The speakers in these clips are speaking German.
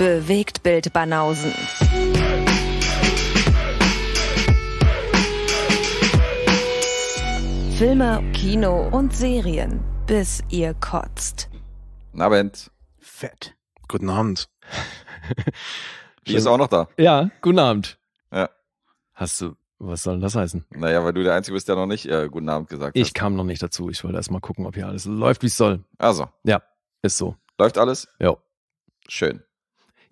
Bewegtbild Banausen. Filme, Kino und Serien, bis ihr kotzt. Guten Abend. Fett. Guten Abend. Die ist auch noch da. Ja, guten Abend. Ja. Hast du, was soll denn das heißen? Naja, weil du der Einzige bist, der noch nicht äh, guten Abend gesagt ich hat. Ich kam noch nicht dazu. Ich wollte erst mal gucken, ob hier alles läuft, wie es soll. Also. Ja, ist so. Läuft alles? Ja. Schön.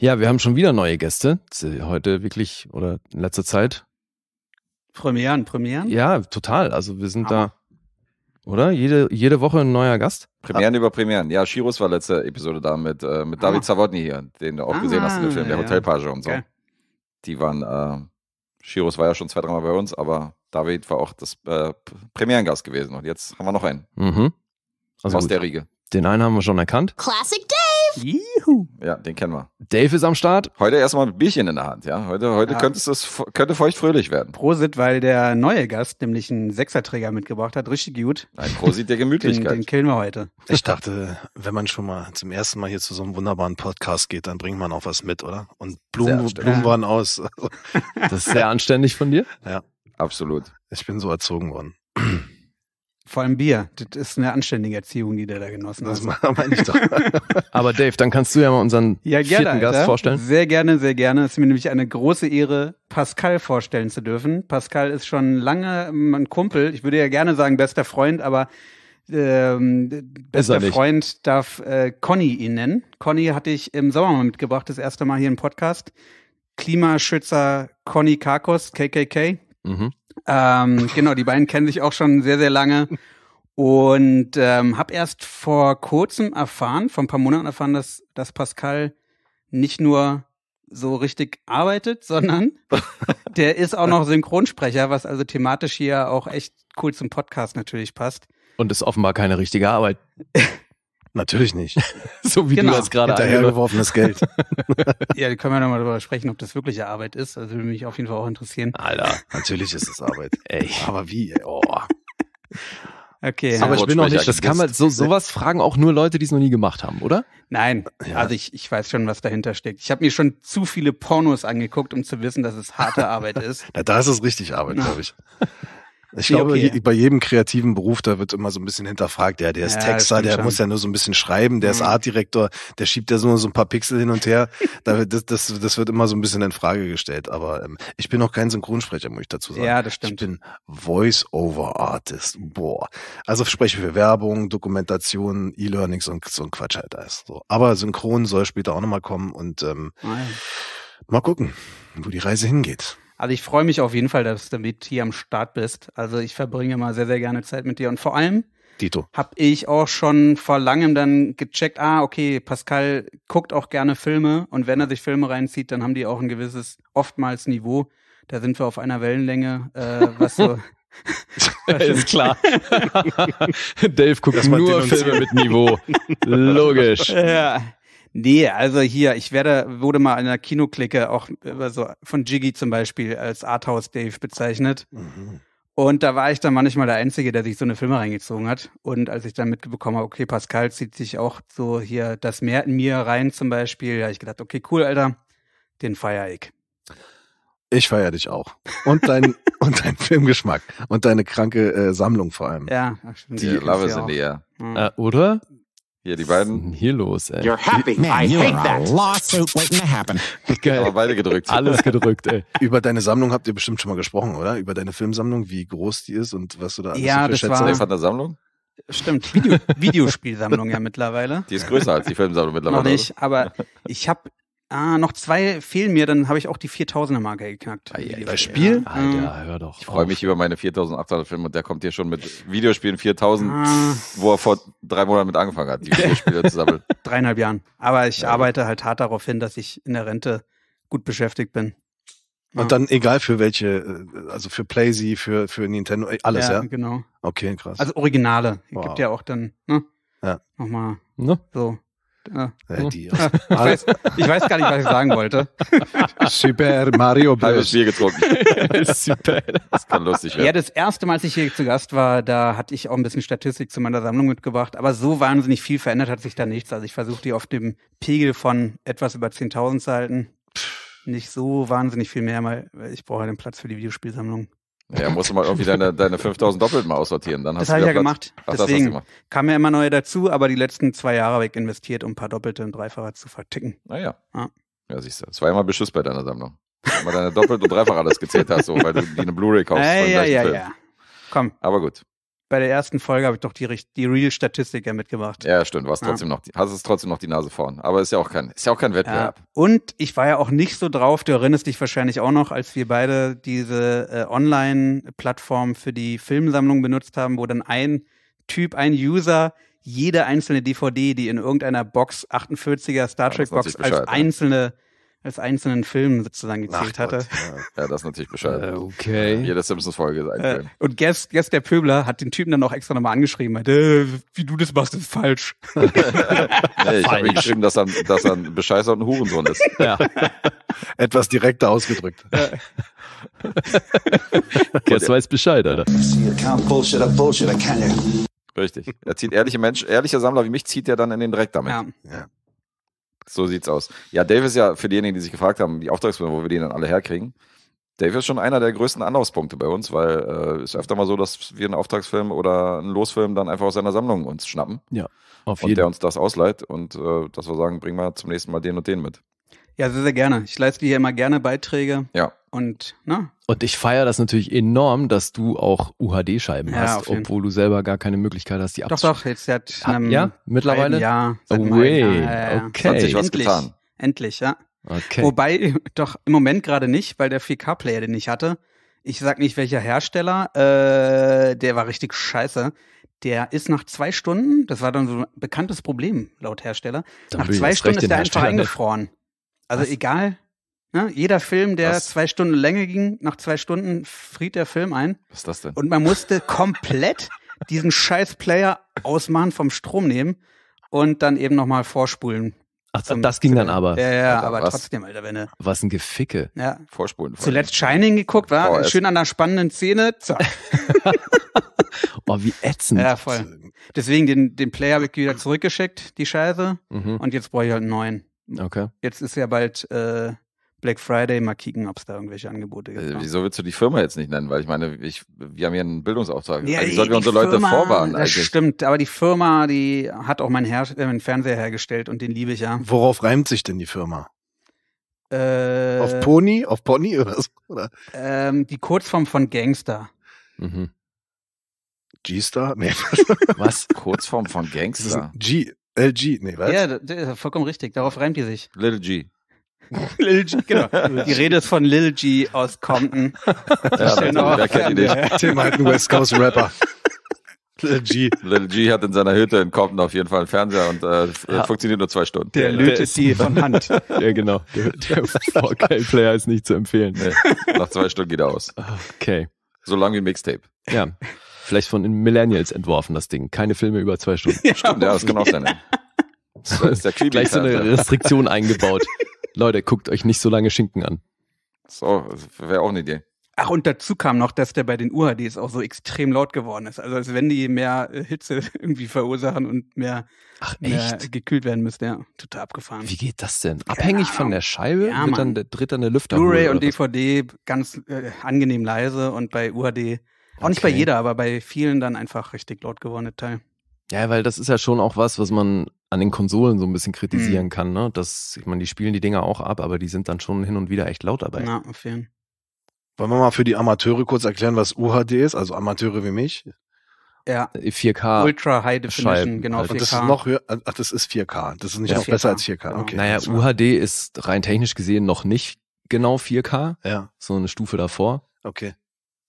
Ja, wir haben schon wieder neue Gäste. Heute wirklich oder in letzter Zeit. Premieren, Premieren? Ja, total. Also wir sind Hammer. Ah. da, oder? Jede, jede Woche ein neuer Gast. Premieren ah. über Premieren. Ja, Shiros war letzte Episode da mit, äh, mit David Zawodny ah. hier, den du auch ah, gesehen hast in dem Film, der ja. Hotelpage und so. Okay. Die waren, äh, Shiros war ja schon zwei, dreimal bei uns, aber David war auch das äh, Premierengast gewesen. Und jetzt haben wir noch einen. Mhm. Also Aus gut. der Riege. Den einen haben wir schon erkannt. Classic Day. Dave! Juhu. Ja, den kennen wir. Dave ist am Start. Heute erstmal ein Bierchen in der Hand, ja. Heute, heute ja. Könnte, es, könnte feucht fröhlich werden. Prosit, weil der neue Gast nämlich einen Sechserträger mitgebracht hat. Richtig gut. Ein Prosit der Gemütlichkeit. den, den killen wir heute. Ich dachte, wenn man schon mal zum ersten Mal hier zu so einem wunderbaren Podcast geht, dann bringt man auch was mit, oder? Und Blumen, Blumen waren aus. das ist sehr anständig von dir. Ja. Absolut. Ich bin so erzogen worden. Vor allem Bier. Das ist eine anständige Erziehung, die der da genossen hat. Das meine ich doch. Aber Dave, dann kannst du ja mal unseren ja, gerne, vierten Gast Alter. vorstellen. Sehr gerne, sehr gerne. Es ist mir nämlich eine große Ehre, Pascal vorstellen zu dürfen. Pascal ist schon lange mein Kumpel. Ich würde ja gerne sagen bester Freund, aber ähm, bester Freund darf äh, Conny ihn nennen. Conny hatte ich im Sommer mal mitgebracht, das erste Mal hier im Podcast. Klimaschützer Conny Karkos, KKK. Mhm ähm, genau, die beiden kennen sich auch schon sehr, sehr lange. Und ähm, habe erst vor kurzem erfahren, vor ein paar Monaten erfahren, dass, dass Pascal nicht nur so richtig arbeitet, sondern der ist auch noch Synchronsprecher, was also thematisch hier auch echt cool zum Podcast natürlich passt. Und ist offenbar keine richtige Arbeit. Natürlich nicht. so wie genau. du das gerade Hinterhergeworfenes Geld. ja, da können wir nochmal darüber sprechen, ob das wirkliche Arbeit ist. Also würde mich auf jeden Fall auch interessieren. Alter, natürlich ist es Arbeit. Ey. Aber wie? Oh. Okay. Aber ich bin noch nicht. Das kann man so sowas fragen auch nur Leute, die es noch nie gemacht haben, oder? Nein. Ja. Also ich, ich weiß schon, was dahinter steckt. Ich habe mir schon zu viele Pornos angeguckt, um zu wissen, dass es harte Arbeit ist. Na, da ist es richtig Arbeit, glaube ich. Ich glaube, okay. bei jedem kreativen Beruf, da wird immer so ein bisschen hinterfragt. Ja, der ist ja, Texter, der schon. muss ja nur so ein bisschen schreiben, der mhm. ist Artdirektor, der schiebt ja nur so ein paar Pixel hin und her. da, das, das, das wird immer so ein bisschen in Frage gestellt. Aber ähm, ich bin auch kein Synchronsprecher, muss ich dazu sagen. Ja, das stimmt. Ich bin Voice-Over-Artist. Boah. Also spreche für Werbung, Dokumentation, E-Learnings und so ein Quatsch halt alles. So. Aber Synchron soll später auch nochmal kommen und ähm, mal gucken, wo die Reise hingeht. Also ich freue mich auf jeden Fall, dass du mit hier am Start bist. Also ich verbringe mal sehr, sehr gerne Zeit mit dir. Und vor allem habe ich auch schon vor langem dann gecheckt, ah, okay, Pascal guckt auch gerne Filme und wenn er sich Filme reinzieht, dann haben die auch ein gewisses, oftmals Niveau. Da sind wir auf einer Wellenlänge, äh, was so ist klar. Dave guckt nur Filme mit Niveau. Logisch. Ja. Nee, also hier, ich werde, wurde mal in einer Kinoklicke auch also von Jiggy zum Beispiel als Arthouse Dave bezeichnet. Mhm. Und da war ich dann manchmal der Einzige, der sich so eine Filme reingezogen hat. Und als ich dann mitbekommen habe, okay, Pascal zieht sich auch so hier das Meer in mir rein zum Beispiel, da habe ich gedacht, okay, cool, Alter, den feier ich. Ich feiere dich auch. Und dein, und dein Filmgeschmack. Und deine kranke äh, Sammlung vor allem. Ja, ach, stimmt. Die, die Love is in the air. Mhm. Äh, oder? Hier, die beiden. hier los, ey? You're happy. Man, I you're hate that. Lawsuit waiting to happen. Geil. Aber beide gedrückt. Alles gedrückt, ey. Über deine Sammlung habt ihr bestimmt schon mal gesprochen, oder? Über deine Filmsammlung, wie groß die ist und was du da alles ja, so das schätzt. War... Alexander Sammlung? Stimmt, Video Videospielsammlung ja mittlerweile. Die ist größer als die Filmsammlung mittlerweile. Noch nicht, aber ich habe Ah, noch zwei fehlen mir, dann habe ich auch die 4000er-Marke geknackt. Ah, ja, das Spiel? Ja. Alter, hör doch. Ich freue mich über meine 4800 Filme und der kommt hier schon mit Videospielen 4000, ah. wo er vor drei Monaten mit angefangen hat, die Videospiele zu sammeln. Dreieinhalb Jahren. Aber ich ja. arbeite halt hart darauf hin, dass ich in der Rente gut beschäftigt bin. Und dann egal für welche, äh, also für PlayZ, für, für Nintendo, äh, alles, ja? Ja, genau. Okay, krass. Also Originale. Wow. Gibt ja auch dann, ne? Ja. Nochmal. Ne? So. Ja. Äh, hm. die ich, weiß, ich weiß gar nicht, was ich sagen wollte. Super Mario Bros. Halbes Bier getrunken. Super. Das kann lustig werden. Ja, das erste Mal, als ich hier zu Gast war, da hatte ich auch ein bisschen Statistik zu meiner Sammlung mitgebracht. Aber so wahnsinnig viel verändert hat sich da nichts. Also ich versuche die auf dem Pegel von etwas über 10.000 zu halten. Nicht so wahnsinnig viel mehr, weil ich brauche den Platz für die Videospielsammlung. Ja, musst du mal irgendwie deine, deine 5000 doppelt mal aussortieren. Dann hast das habe ich ja Platz. gemacht. Ach, Deswegen gemacht. kamen ja immer neue dazu, aber die letzten zwei Jahre habe ich investiert, um ein paar Doppelte und Dreifache zu verticken. Naja. Ah, ja. siehst du. Das war immer Beschiss bei deiner Sammlung. Wenn man deine Doppelte und Dreifache alles gezählt hast, so, weil du die eine Blu-ray kaufst. Ja, ja, ja, ja. Komm. Aber gut bei der ersten Folge habe ich doch die, die Real-Statistik ja mitgemacht. Ja, stimmt. Du ja. trotzdem noch, hast es trotzdem noch die Nase vorn. Aber ist ja auch kein, ist ja auch kein Wettbewerb. Ja. Und ich war ja auch nicht so drauf, du erinnerst dich wahrscheinlich auch noch, als wir beide diese äh, Online-Plattform für die Filmsammlung benutzt haben, wo dann ein Typ, ein User jede einzelne DVD, die in irgendeiner Box, 48er Star Trek Box, als einzelne als einzelnen Film sozusagen gezählt Ach, hatte. ja. ja. das ist natürlich bescheuert. Äh, okay. Ja, jede Simpsons-Folge ist ein äh, Film. Und Guess, Guess der Pöbler hat den Typen dann auch extra nochmal angeschrieben, hat, äh, wie du das machst, ist falsch. nee, ich habe ihm geschrieben, dass er, dass er ein Bescheißer und ein Hurensohn ist. Ja. Etwas direkter ausgedrückt. Guess weiß Bescheid, Alter. Richtig. Er zieht ehrliche Mensch, ehrliche Sammler wie mich zieht er dann in den Dreck damit. Ja. ja. So sieht's aus. Ja, Dave ist ja für diejenigen, die sich gefragt haben, die Auftragsbücher, wo wir den dann alle herkriegen. Dave ist schon einer der größten Anlaufpunkte bei uns, weil es äh, ist öfter mal so, dass wir einen Auftragsfilm oder einen Losfilm dann einfach aus seiner Sammlung uns schnappen. Ja, auf jeden Und der uns das ausleiht und äh, dass wir sagen, bring mal zum nächsten Mal den und den mit. Ja, sehr, sehr gerne. Ich leiste hier immer gerne Beiträge. Ja und, ne? Und ich feiere das natürlich enorm, dass du auch UHD-Scheiben ja, hast, obwohl du selber gar keine Möglichkeit hast, die abzuschneiden. Doch, doch, jetzt seit einem ja? mittlerweile? Ja, seit oh, way. Jahr, okay. Hat sich was endlich, getan. Endlich, ja. Okay. Wobei, doch im Moment gerade nicht, weil der 4K-Player, den ich hatte, ich sag nicht welcher Hersteller, äh, der war richtig scheiße. Der ist nach zwei Stunden, das war dann so ein bekanntes Problem laut Hersteller, dann nach zwei Stunden ist der einfach eingefroren. Also was? egal, ja, ne? jeder Film, der Was? zwei Stunden Länge ging, nach zwei Stunden friert der Film ein. Was ist das denn? Und man musste komplett diesen scheiß Player ausmachen, vom Strom nehmen und dann eben nochmal vorspulen. Ach, zum, das ging dann aber. Ja, ja, Alter, aber was, trotzdem, Alter, wenn ne. Was ein Geficke. Ja. Vorspulen. Zuletzt Shining geguckt, war oh, schön an einer spannenden Szene. Zack. oh, wie ätzend. Ja, voll. Deswegen den, den Player habe ich wieder zurückgeschickt, die Scheiße. Mhm. Und jetzt brauche ich halt einen neuen. Okay. Jetzt ist ja bald äh, Black Friday mal kicken, ob es da irgendwelche Angebote gibt. Äh, ne? wieso willst du die Firma jetzt nicht nennen? Weil ich meine, ich, wir haben hier einen Bildungsauftrag. Ja, also sollten wir unsere Leute Firma, vorwarnen eigentlich. Das stimmt, aber die Firma, die hat auch meinen, Her äh, meinen Fernseher hergestellt und den liebe ich ja. Worauf reimt sich denn die Firma? Äh, auf Pony? Auf Pony oder so? Oder? Ähm, die Kurzform von Gangster. Mhm. G-Star? Nee. Was? Kurzform von Gangster? G, LG, nee, was? Ja, vollkommen richtig. Darauf reimt die sich. Little G. Lil G, genau. Die Rede ist von Lil G aus Compton. Ja, genau. Wer kennt ihn nicht? Tim halt ein West Coast Rapper. Lil G. Lil G hat in seiner Hütte in Compton auf jeden Fall einen Fernseher und äh, ja. funktioniert nur zwei Stunden. Der lötet die von Hand. ja, genau. Der, der player ist nicht zu empfehlen. Nee. Nach zwei Stunden geht er aus. Okay. So lang wie ein Mixtape. Ja. Vielleicht von den Millennials entworfen, das Ding. Keine Filme über zwei Stunden. Ja, Stimmt, ja, das kann auch sein. Ja. So ist der Gleich so eine Restriktion eingebaut. Leute, guckt euch nicht so lange Schinken an. So, wäre auch eine Idee. Ach, und dazu kam noch, dass der bei den UHDs auch so extrem laut geworden ist. Also als wenn die mehr äh, Hitze irgendwie verursachen und mehr, Ach, mehr gekühlt werden müsste. Ja, total abgefahren. Wie geht das denn? Abhängig ja, von der Scheibe ja, wird dann der, dritte dann Lüfter Blu-ray und DVD ganz äh, angenehm leise und bei UHD, auch okay. nicht bei jeder, aber bei vielen dann einfach richtig laut geworden, der Teil. Ja, weil das ist ja schon auch was, was man an den Konsolen so ein bisschen kritisieren mhm. kann, ne? Dass, ich meine, die spielen die Dinger auch ab, aber die sind dann schon hin und wieder echt laut dabei. Ja, auf jeden Fall. Wollen wir mal für die Amateure kurz erklären, was UHD ist, also Amateure wie mich? Ja. 4K. Ultra High Definition, Scheiben, halt. genau. Halt. Und das ist noch höher, ach, das ist 4K. Das ist nicht ja, noch 4K. besser als 4K. Genau. Okay. Naja, UHD ist rein technisch gesehen noch nicht genau 4K. Ja. So eine Stufe davor. Okay.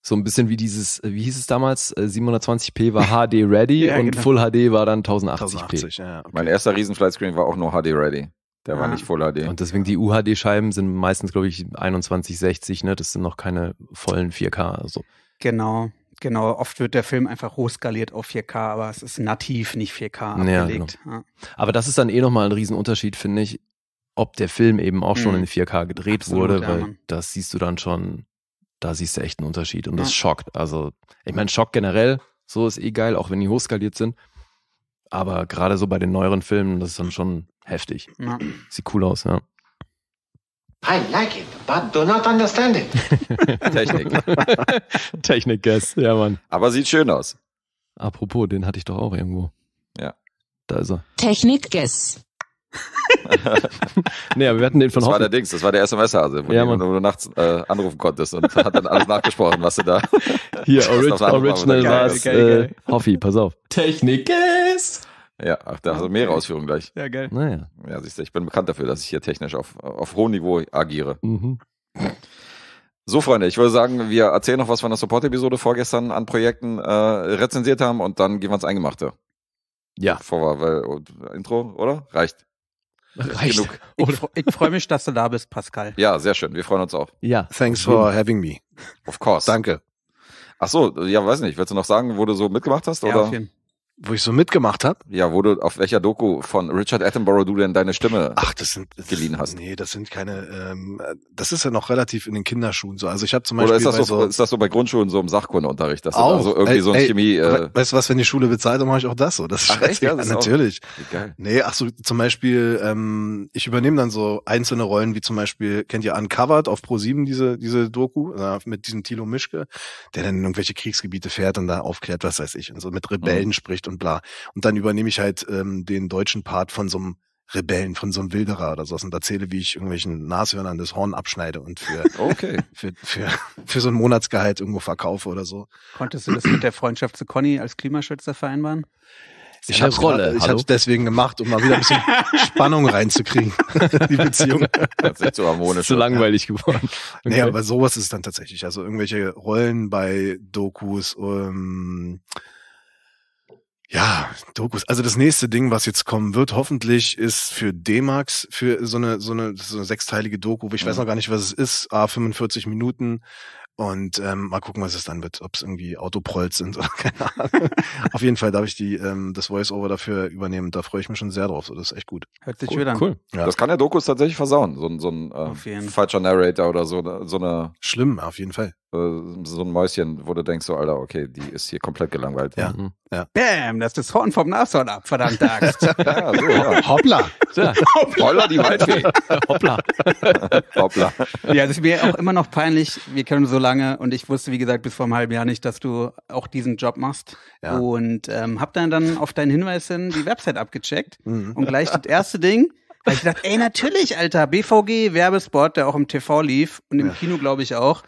So ein bisschen wie dieses, äh, wie hieß es damals? 720p äh, war HD ready ja, und genau. Full HD war dann 1080p. 1080 ja, okay. Mein erster Riesen-Flatscreen war auch nur HD ready. Der war nicht Full HD. Und deswegen die UHD-Scheiben sind meistens, glaube ich, 2160, ne? Das sind noch keine vollen 4K. Also. Genau, genau. Oft wird der Film einfach hochskaliert auf 4K, aber es ist nativ nicht 4K ja, Genau. Ja. Aber das ist dann eh nochmal ein Riesenunterschied, finde ich, ob der Film eben auch schon hm. in 4K gedreht Absolut, wurde, weil ja, das siehst du dann schon da siehst du echt einen Unterschied und das schockt. Also, ich meine, Schock generell, so ist eh geil, auch wenn die hochskaliert sind. Aber gerade so bei den neueren Filmen, das ist dann schon heftig. Ja. Sieht cool aus, ja. I like it, but do not understand it. Technik. Technik, guess, ja, Mann. Aber sieht schön aus. Apropos, den hatte ich doch auch irgendwo. Ja. Da ist er. Technik, guess. nee, aber wir hatten den von Das Hoffen. war der Dings, das war der SMS-Hase, wo ja, du nur nachts äh, anrufen konntest und hat dann alles nachgesprochen, was du da. Hier, Orig Original war es. Äh, Hoffi, pass auf. Technik ist. Ja, ach, da hast du mehrere Ausführungen gleich. Ja, geil. Naja. Ja, siehst du, ich bin bekannt dafür, dass ich hier technisch auf, auf hohem Niveau agiere. Mhm. So, Freunde, ich würde sagen, wir erzählen noch was von der Support-Episode vorgestern an Projekten äh, rezensiert haben und dann gehen wir ins Eingemachte. Ja. Vor, weil, Intro, oder? Reicht. Reicht. Genug. Ich, ich freue mich, dass du da bist, Pascal. Ja, sehr schön. Wir freuen uns auch. Ja. Thanks for having me. Of course. Danke. Ach so, ja, weiß nicht. Willst du noch sagen, wo du so mitgemacht hast? Ja, oder? Auf jeden. Wo ich so mitgemacht habe? Ja, wo du auf welcher Doku von Richard Attenborough du denn deine Stimme Ach, das sind, das geliehen hast. Nee, das sind keine, ähm, das ist ja noch relativ in den Kinderschuhen so. Also ich habe zum Beispiel. Oder ist das, bei so, so, ist das so bei Grundschulen so im Sachkundeunterricht, dass auch, du so irgendwie ey, so ein ey, Chemie. Äh, weißt du was, wenn die Schule bezahlt, dann mache ich auch das so. Das ach, echt? Ja, das ja, natürlich. Geil. Nee, ach so, zum Beispiel, ähm, ich übernehme dann so einzelne Rollen, wie zum Beispiel, kennt ihr Uncovered auf Pro7 diese, diese Doku, äh, mit diesem Thilo Mischke, der dann in irgendwelche Kriegsgebiete fährt und da aufklärt, was weiß ich, und so mit Rebellen mhm. spricht und bla. Und dann übernehme ich halt ähm, den deutschen Part von so einem Rebellen, von so einem Wilderer oder sowas und erzähle, wie ich irgendwelchen Nashörnern das Horn abschneide und für, okay. für, für, für so ein Monatsgehalt irgendwo verkaufe oder so. Konntest du das mit der Freundschaft zu Conny als Klimaschützer vereinbaren? Ich habe Rolle. Ich habe deswegen gemacht, um mal wieder ein bisschen Spannung reinzukriegen. die Beziehung. Das ist so harmonisch. Das langweilig geworden. Okay. Nee, aber sowas ist dann tatsächlich. Also irgendwelche Rollen bei Dokus, ähm, um ja, Dokus. Also das nächste Ding, was jetzt kommen wird, hoffentlich ist für D-Max für so eine so eine, so eine sechsteilige Doku. Ich weiß mhm. noch gar nicht, was es ist. A ah, 45 Minuten und ähm, mal gucken, was es dann wird. Ob es irgendwie Autoprolls sind oder keine Ahnung. Auf jeden Fall darf ich die ähm, das Voice-Over dafür übernehmen. Da freue ich mich schon sehr drauf. So, das ist echt gut. Hört sich cool, wieder an. Cool. Ja. Das kann der Dokus tatsächlich versauen. So, ein so ein äh, falscher Narrator oder so so eine. Schlimm, auf jeden Fall. Äh, so ein Mäuschen, wo du denkst, so, Alter, okay, die ist hier komplett gelangweilt. Ja. Mhm. ja. Bam, lass das Horn vom Nashorn ab, verdammt Axt. ja, so, ja. Hoppla. Hoppla. Hoppla, die Waldfee. Hoppla. Hoppla. Ja, das ist mir auch immer noch peinlich. Wir kennen so lange und ich wusste, wie gesagt, bis vor einem halben Jahr nicht, dass du auch diesen Job machst. Ja. Und ähm, hab dann, dann auf deinen Hinweis hin die Website abgecheckt mhm. und gleich das erste Ding, weil ich dachte, ey, natürlich, Alter, BVG, Werbespot, der auch im TV lief und im ja. Kino, glaube ich, auch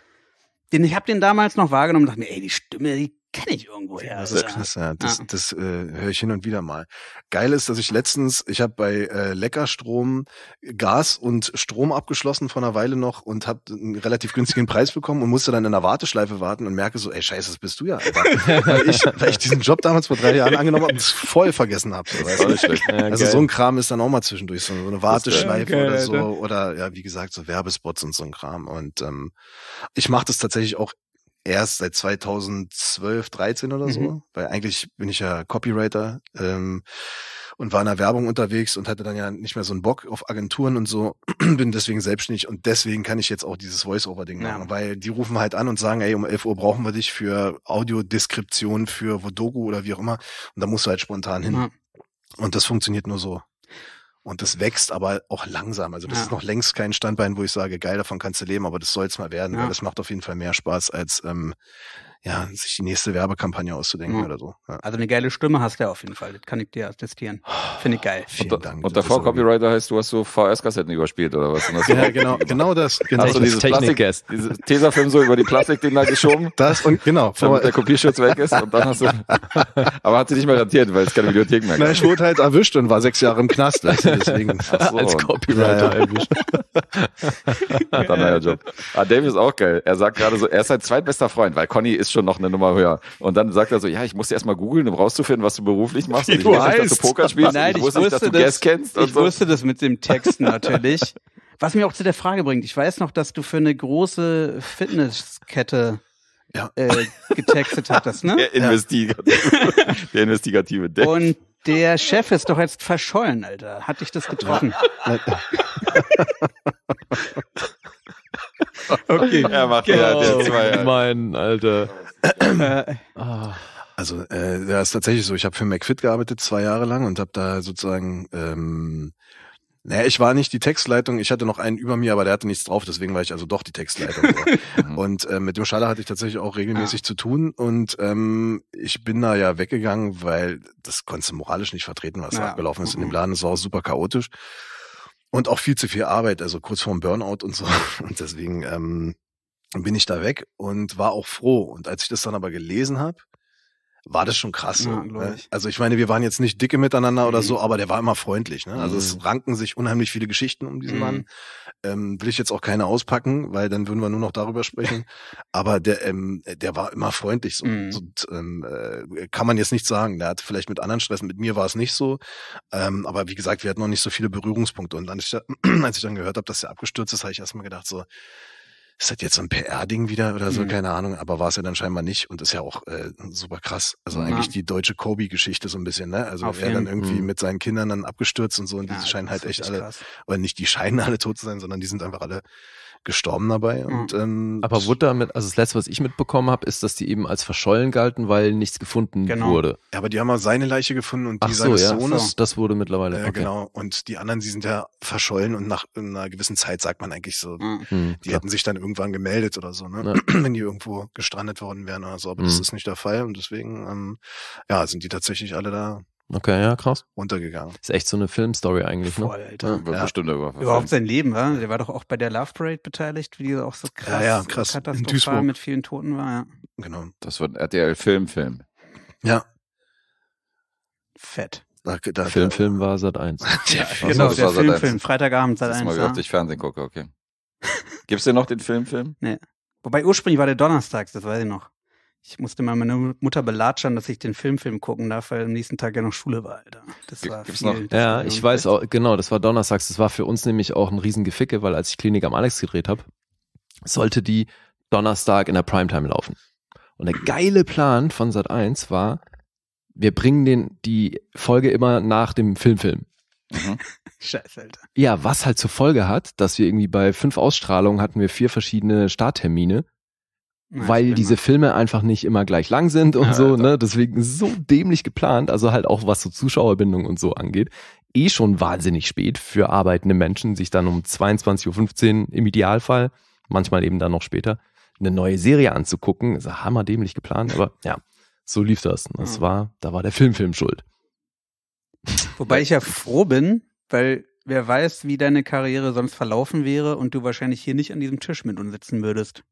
den ich habe den damals noch wahrgenommen und dachte mir, ey, die Stimme, die kenne ich irgendwo irgendwoher. Das also ist krass, ja. Das, ah. das äh, höre ich hin und wieder mal. Geil ist, dass ich letztens, ich habe bei äh, Leckerstrom Gas und Strom abgeschlossen vor einer Weile noch und habe einen relativ günstigen Preis bekommen und musste dann in einer Warteschleife warten und merke so, ey Scheiße, das bist du ja, weil, ich, weil ich diesen Job damals vor drei Jahren angenommen habe und es voll vergessen habe. So, weißt du? ja, also so ein Kram ist dann auch mal zwischendurch, so eine Warteschleife geil, oder so. Alter. Oder ja, wie gesagt, so Werbespots und so ein Kram. Und ähm, ich mache das tatsächlich auch erst seit 2012, 13 oder so, mhm. weil eigentlich bin ich ja Copywriter ähm, und war in der Werbung unterwegs und hatte dann ja nicht mehr so einen Bock auf Agenturen und so, bin deswegen selbstständig und deswegen kann ich jetzt auch dieses Voice-Over-Ding ja. machen, weil die rufen halt an und sagen, ey, um 11 Uhr brauchen wir dich für Audiodeskription, für Vodoku oder wie auch immer und da musst du halt spontan hin. Mhm. Und das funktioniert nur so. Und das wächst aber auch langsam. Also das ja. ist noch längst kein Standbein, wo ich sage, geil, davon kannst du leben, aber das soll es mal werden, ja. weil das macht auf jeden Fall mehr Spaß als ähm, ja, sich die nächste Werbekampagne auszudenken ja. oder so. Ja. Also eine geile Stimme hast du ja auf jeden Fall. Das kann ich dir attestieren. Finde ich geil. Vielen und, Dank. Und davor Copywriter heißt, du hast so VS-Kassetten überspielt oder was? ja, genau, genau das. Genau. Hast dieses Technik Plastik, dieses Tesafilm so über die Plastik, den da geschoben? Das und genau. Damit der Kopierschutz weg ist und dann hast du, aber hat sie nicht mehr rentiert, weil es keine Bibliothek mehr gibt. Na, ich wurde halt erwischt und war sechs Jahre im Knast. Also deswegen. So, Als Copywriter ja, erwischt. dann neuer Job. Ah, Dave ist auch geil. Er sagt gerade so, er ist sein zweitbester Freund, weil Conny ist schon noch eine Nummer höher. Und dann sagt er so, ja, ich muss erst mal googeln, um rauszufinden, was du beruflich machst. Und ich weiß nicht, dass du Poker spielst. Nein, ich, wusste nicht, dass du das, Gas kennst. ich so. wusste das mit dem Text natürlich. Was mich auch zu der Frage bringt, ich weiß noch, dass du für eine große Fitnesskette ja. äh, getextet hattest, ne? Der, Investigative, der investigative Deck. Und der Chef ist doch jetzt verschollen, Alter. Hat dich das getroffen? Ja. okay. Er macht genau. ja, den zwei. Mein Alter. Äh, äh. ah. Also äh, das ist tatsächlich so. Ich habe für McFit gearbeitet zwei Jahre lang und habe da sozusagen, ähm, naja, ich war nicht die Textleitung. Ich hatte noch einen über mir, aber der hatte nichts drauf. Deswegen war ich also doch die Textleitung. Mhm. und äh, mit dem Schaller hatte ich tatsächlich auch regelmäßig ja. zu tun. Und ähm, ich bin da ja weggegangen, weil das konntest du moralisch nicht vertreten, was ja. abgelaufen ist in dem mhm. Laden. Es war auch super chaotisch und auch viel zu viel Arbeit, also kurz vorm Burnout und so. Und deswegen ähm, bin ich da weg und war auch froh. Und als ich das dann aber gelesen habe, war das schon krass. Ja, ne? Also ich meine, wir waren jetzt nicht dicke miteinander mhm. oder so, aber der war immer freundlich. Ne? Also mhm. es ranken sich unheimlich viele Geschichten um diesen mhm. Mann. Ähm, will ich jetzt auch keine auspacken, weil dann würden wir nur noch darüber sprechen. Aber der, ähm, der war immer freundlich so, mm. und, ähm, äh, kann man jetzt nicht sagen. Der hatte vielleicht mit anderen Stress, mit mir war es nicht so. Ähm, aber wie gesagt, wir hatten noch nicht so viele Berührungspunkte. Und dann, als ich dann gehört habe, dass der abgestürzt ist, habe ich erstmal gedacht so, ist das jetzt so ein PR-Ding wieder oder so, mhm. keine Ahnung, aber war es ja dann scheinbar nicht und ist ja auch äh, super krass. Also ja. eigentlich die deutsche Kobe-Geschichte so ein bisschen, ne? Also Auf er jeden. dann irgendwie mhm. mit seinen Kindern dann abgestürzt und so und ja, die scheinen halt echt alle, krass. oder nicht die scheinen alle tot zu sein, sondern die sind einfach alle gestorben dabei. Mhm. Und, ähm, Aber wurde damit, also das letzte, was ich mitbekommen habe, ist, dass die eben als verschollen galten, weil nichts gefunden genau. wurde. Ja, aber die haben mal seine Leiche gefunden und die Ach so, seines ja, Sohnes. So. Das wurde mittlerweile. Ja, äh, okay. genau. Und die anderen, die sind ja verschollen und nach einer gewissen Zeit sagt man eigentlich so, mhm, hm, die klar. hätten sich dann irgendwann gemeldet oder so, ne? Ja. wenn die irgendwo gestrandet worden wären oder so. Aber mhm. das hm. ist nicht der Fall und deswegen, ähm, ja, sind die tatsächlich alle da Okay, ja, krass. Untergegangen. Ist echt so eine Filmstory eigentlich, ne? Voll, Alter. Ja, ja. Bestimmt Überhaupt sein Leben, wa? Der war doch auch bei der Love Parade beteiligt, wie die auch so krass, ja, ja, krass. katastrophal mit vielen Toten war, ja. Genau. Das war ein rtl Film. Ja. Fett. Da, da, Filmfilm war Sat 1. ja, genau, so, der Filmfilm, Freitagabend Sat 1. Das mal gehört, ja. ich Fernsehen gucke, okay. Gibt's denn noch den Film, Film? Nee. Wobei ursprünglich war der Donnerstag, das weiß ich noch. Ich musste mal meine Mutter belatschern, dass ich den Filmfilm gucken darf, weil am nächsten Tag ja noch Schule war, Alter. Das war Gibt's viel, noch? Ja, ich weiß auch, genau, das war donnerstags. Das war für uns nämlich auch ein Riesengeficke, weil als ich Klinik am Alex gedreht habe, sollte die Donnerstag in der Primetime laufen. Und der geile Plan von Sat 1 war, wir bringen den, die Folge immer nach dem Filmfilm. Mhm. Scheiße, Alter. Ja, was halt zur Folge hat, dass wir irgendwie bei fünf Ausstrahlungen hatten wir vier verschiedene Starttermine weil diese Filme einfach nicht immer gleich lang sind und ja, so, ne? Deswegen so dämlich geplant, also halt auch was so Zuschauerbindung und so angeht. Eh schon wahnsinnig spät für arbeitende Menschen, sich dann um 22.15 Uhr im Idealfall, manchmal eben dann noch später, eine neue Serie anzugucken. Ist ja hammerdämlich geplant, aber ja, so lief das. Das war, da war der Filmfilm schuld. Wobei ich ja froh bin, weil wer weiß, wie deine Karriere sonst verlaufen wäre und du wahrscheinlich hier nicht an diesem Tisch mit uns sitzen würdest.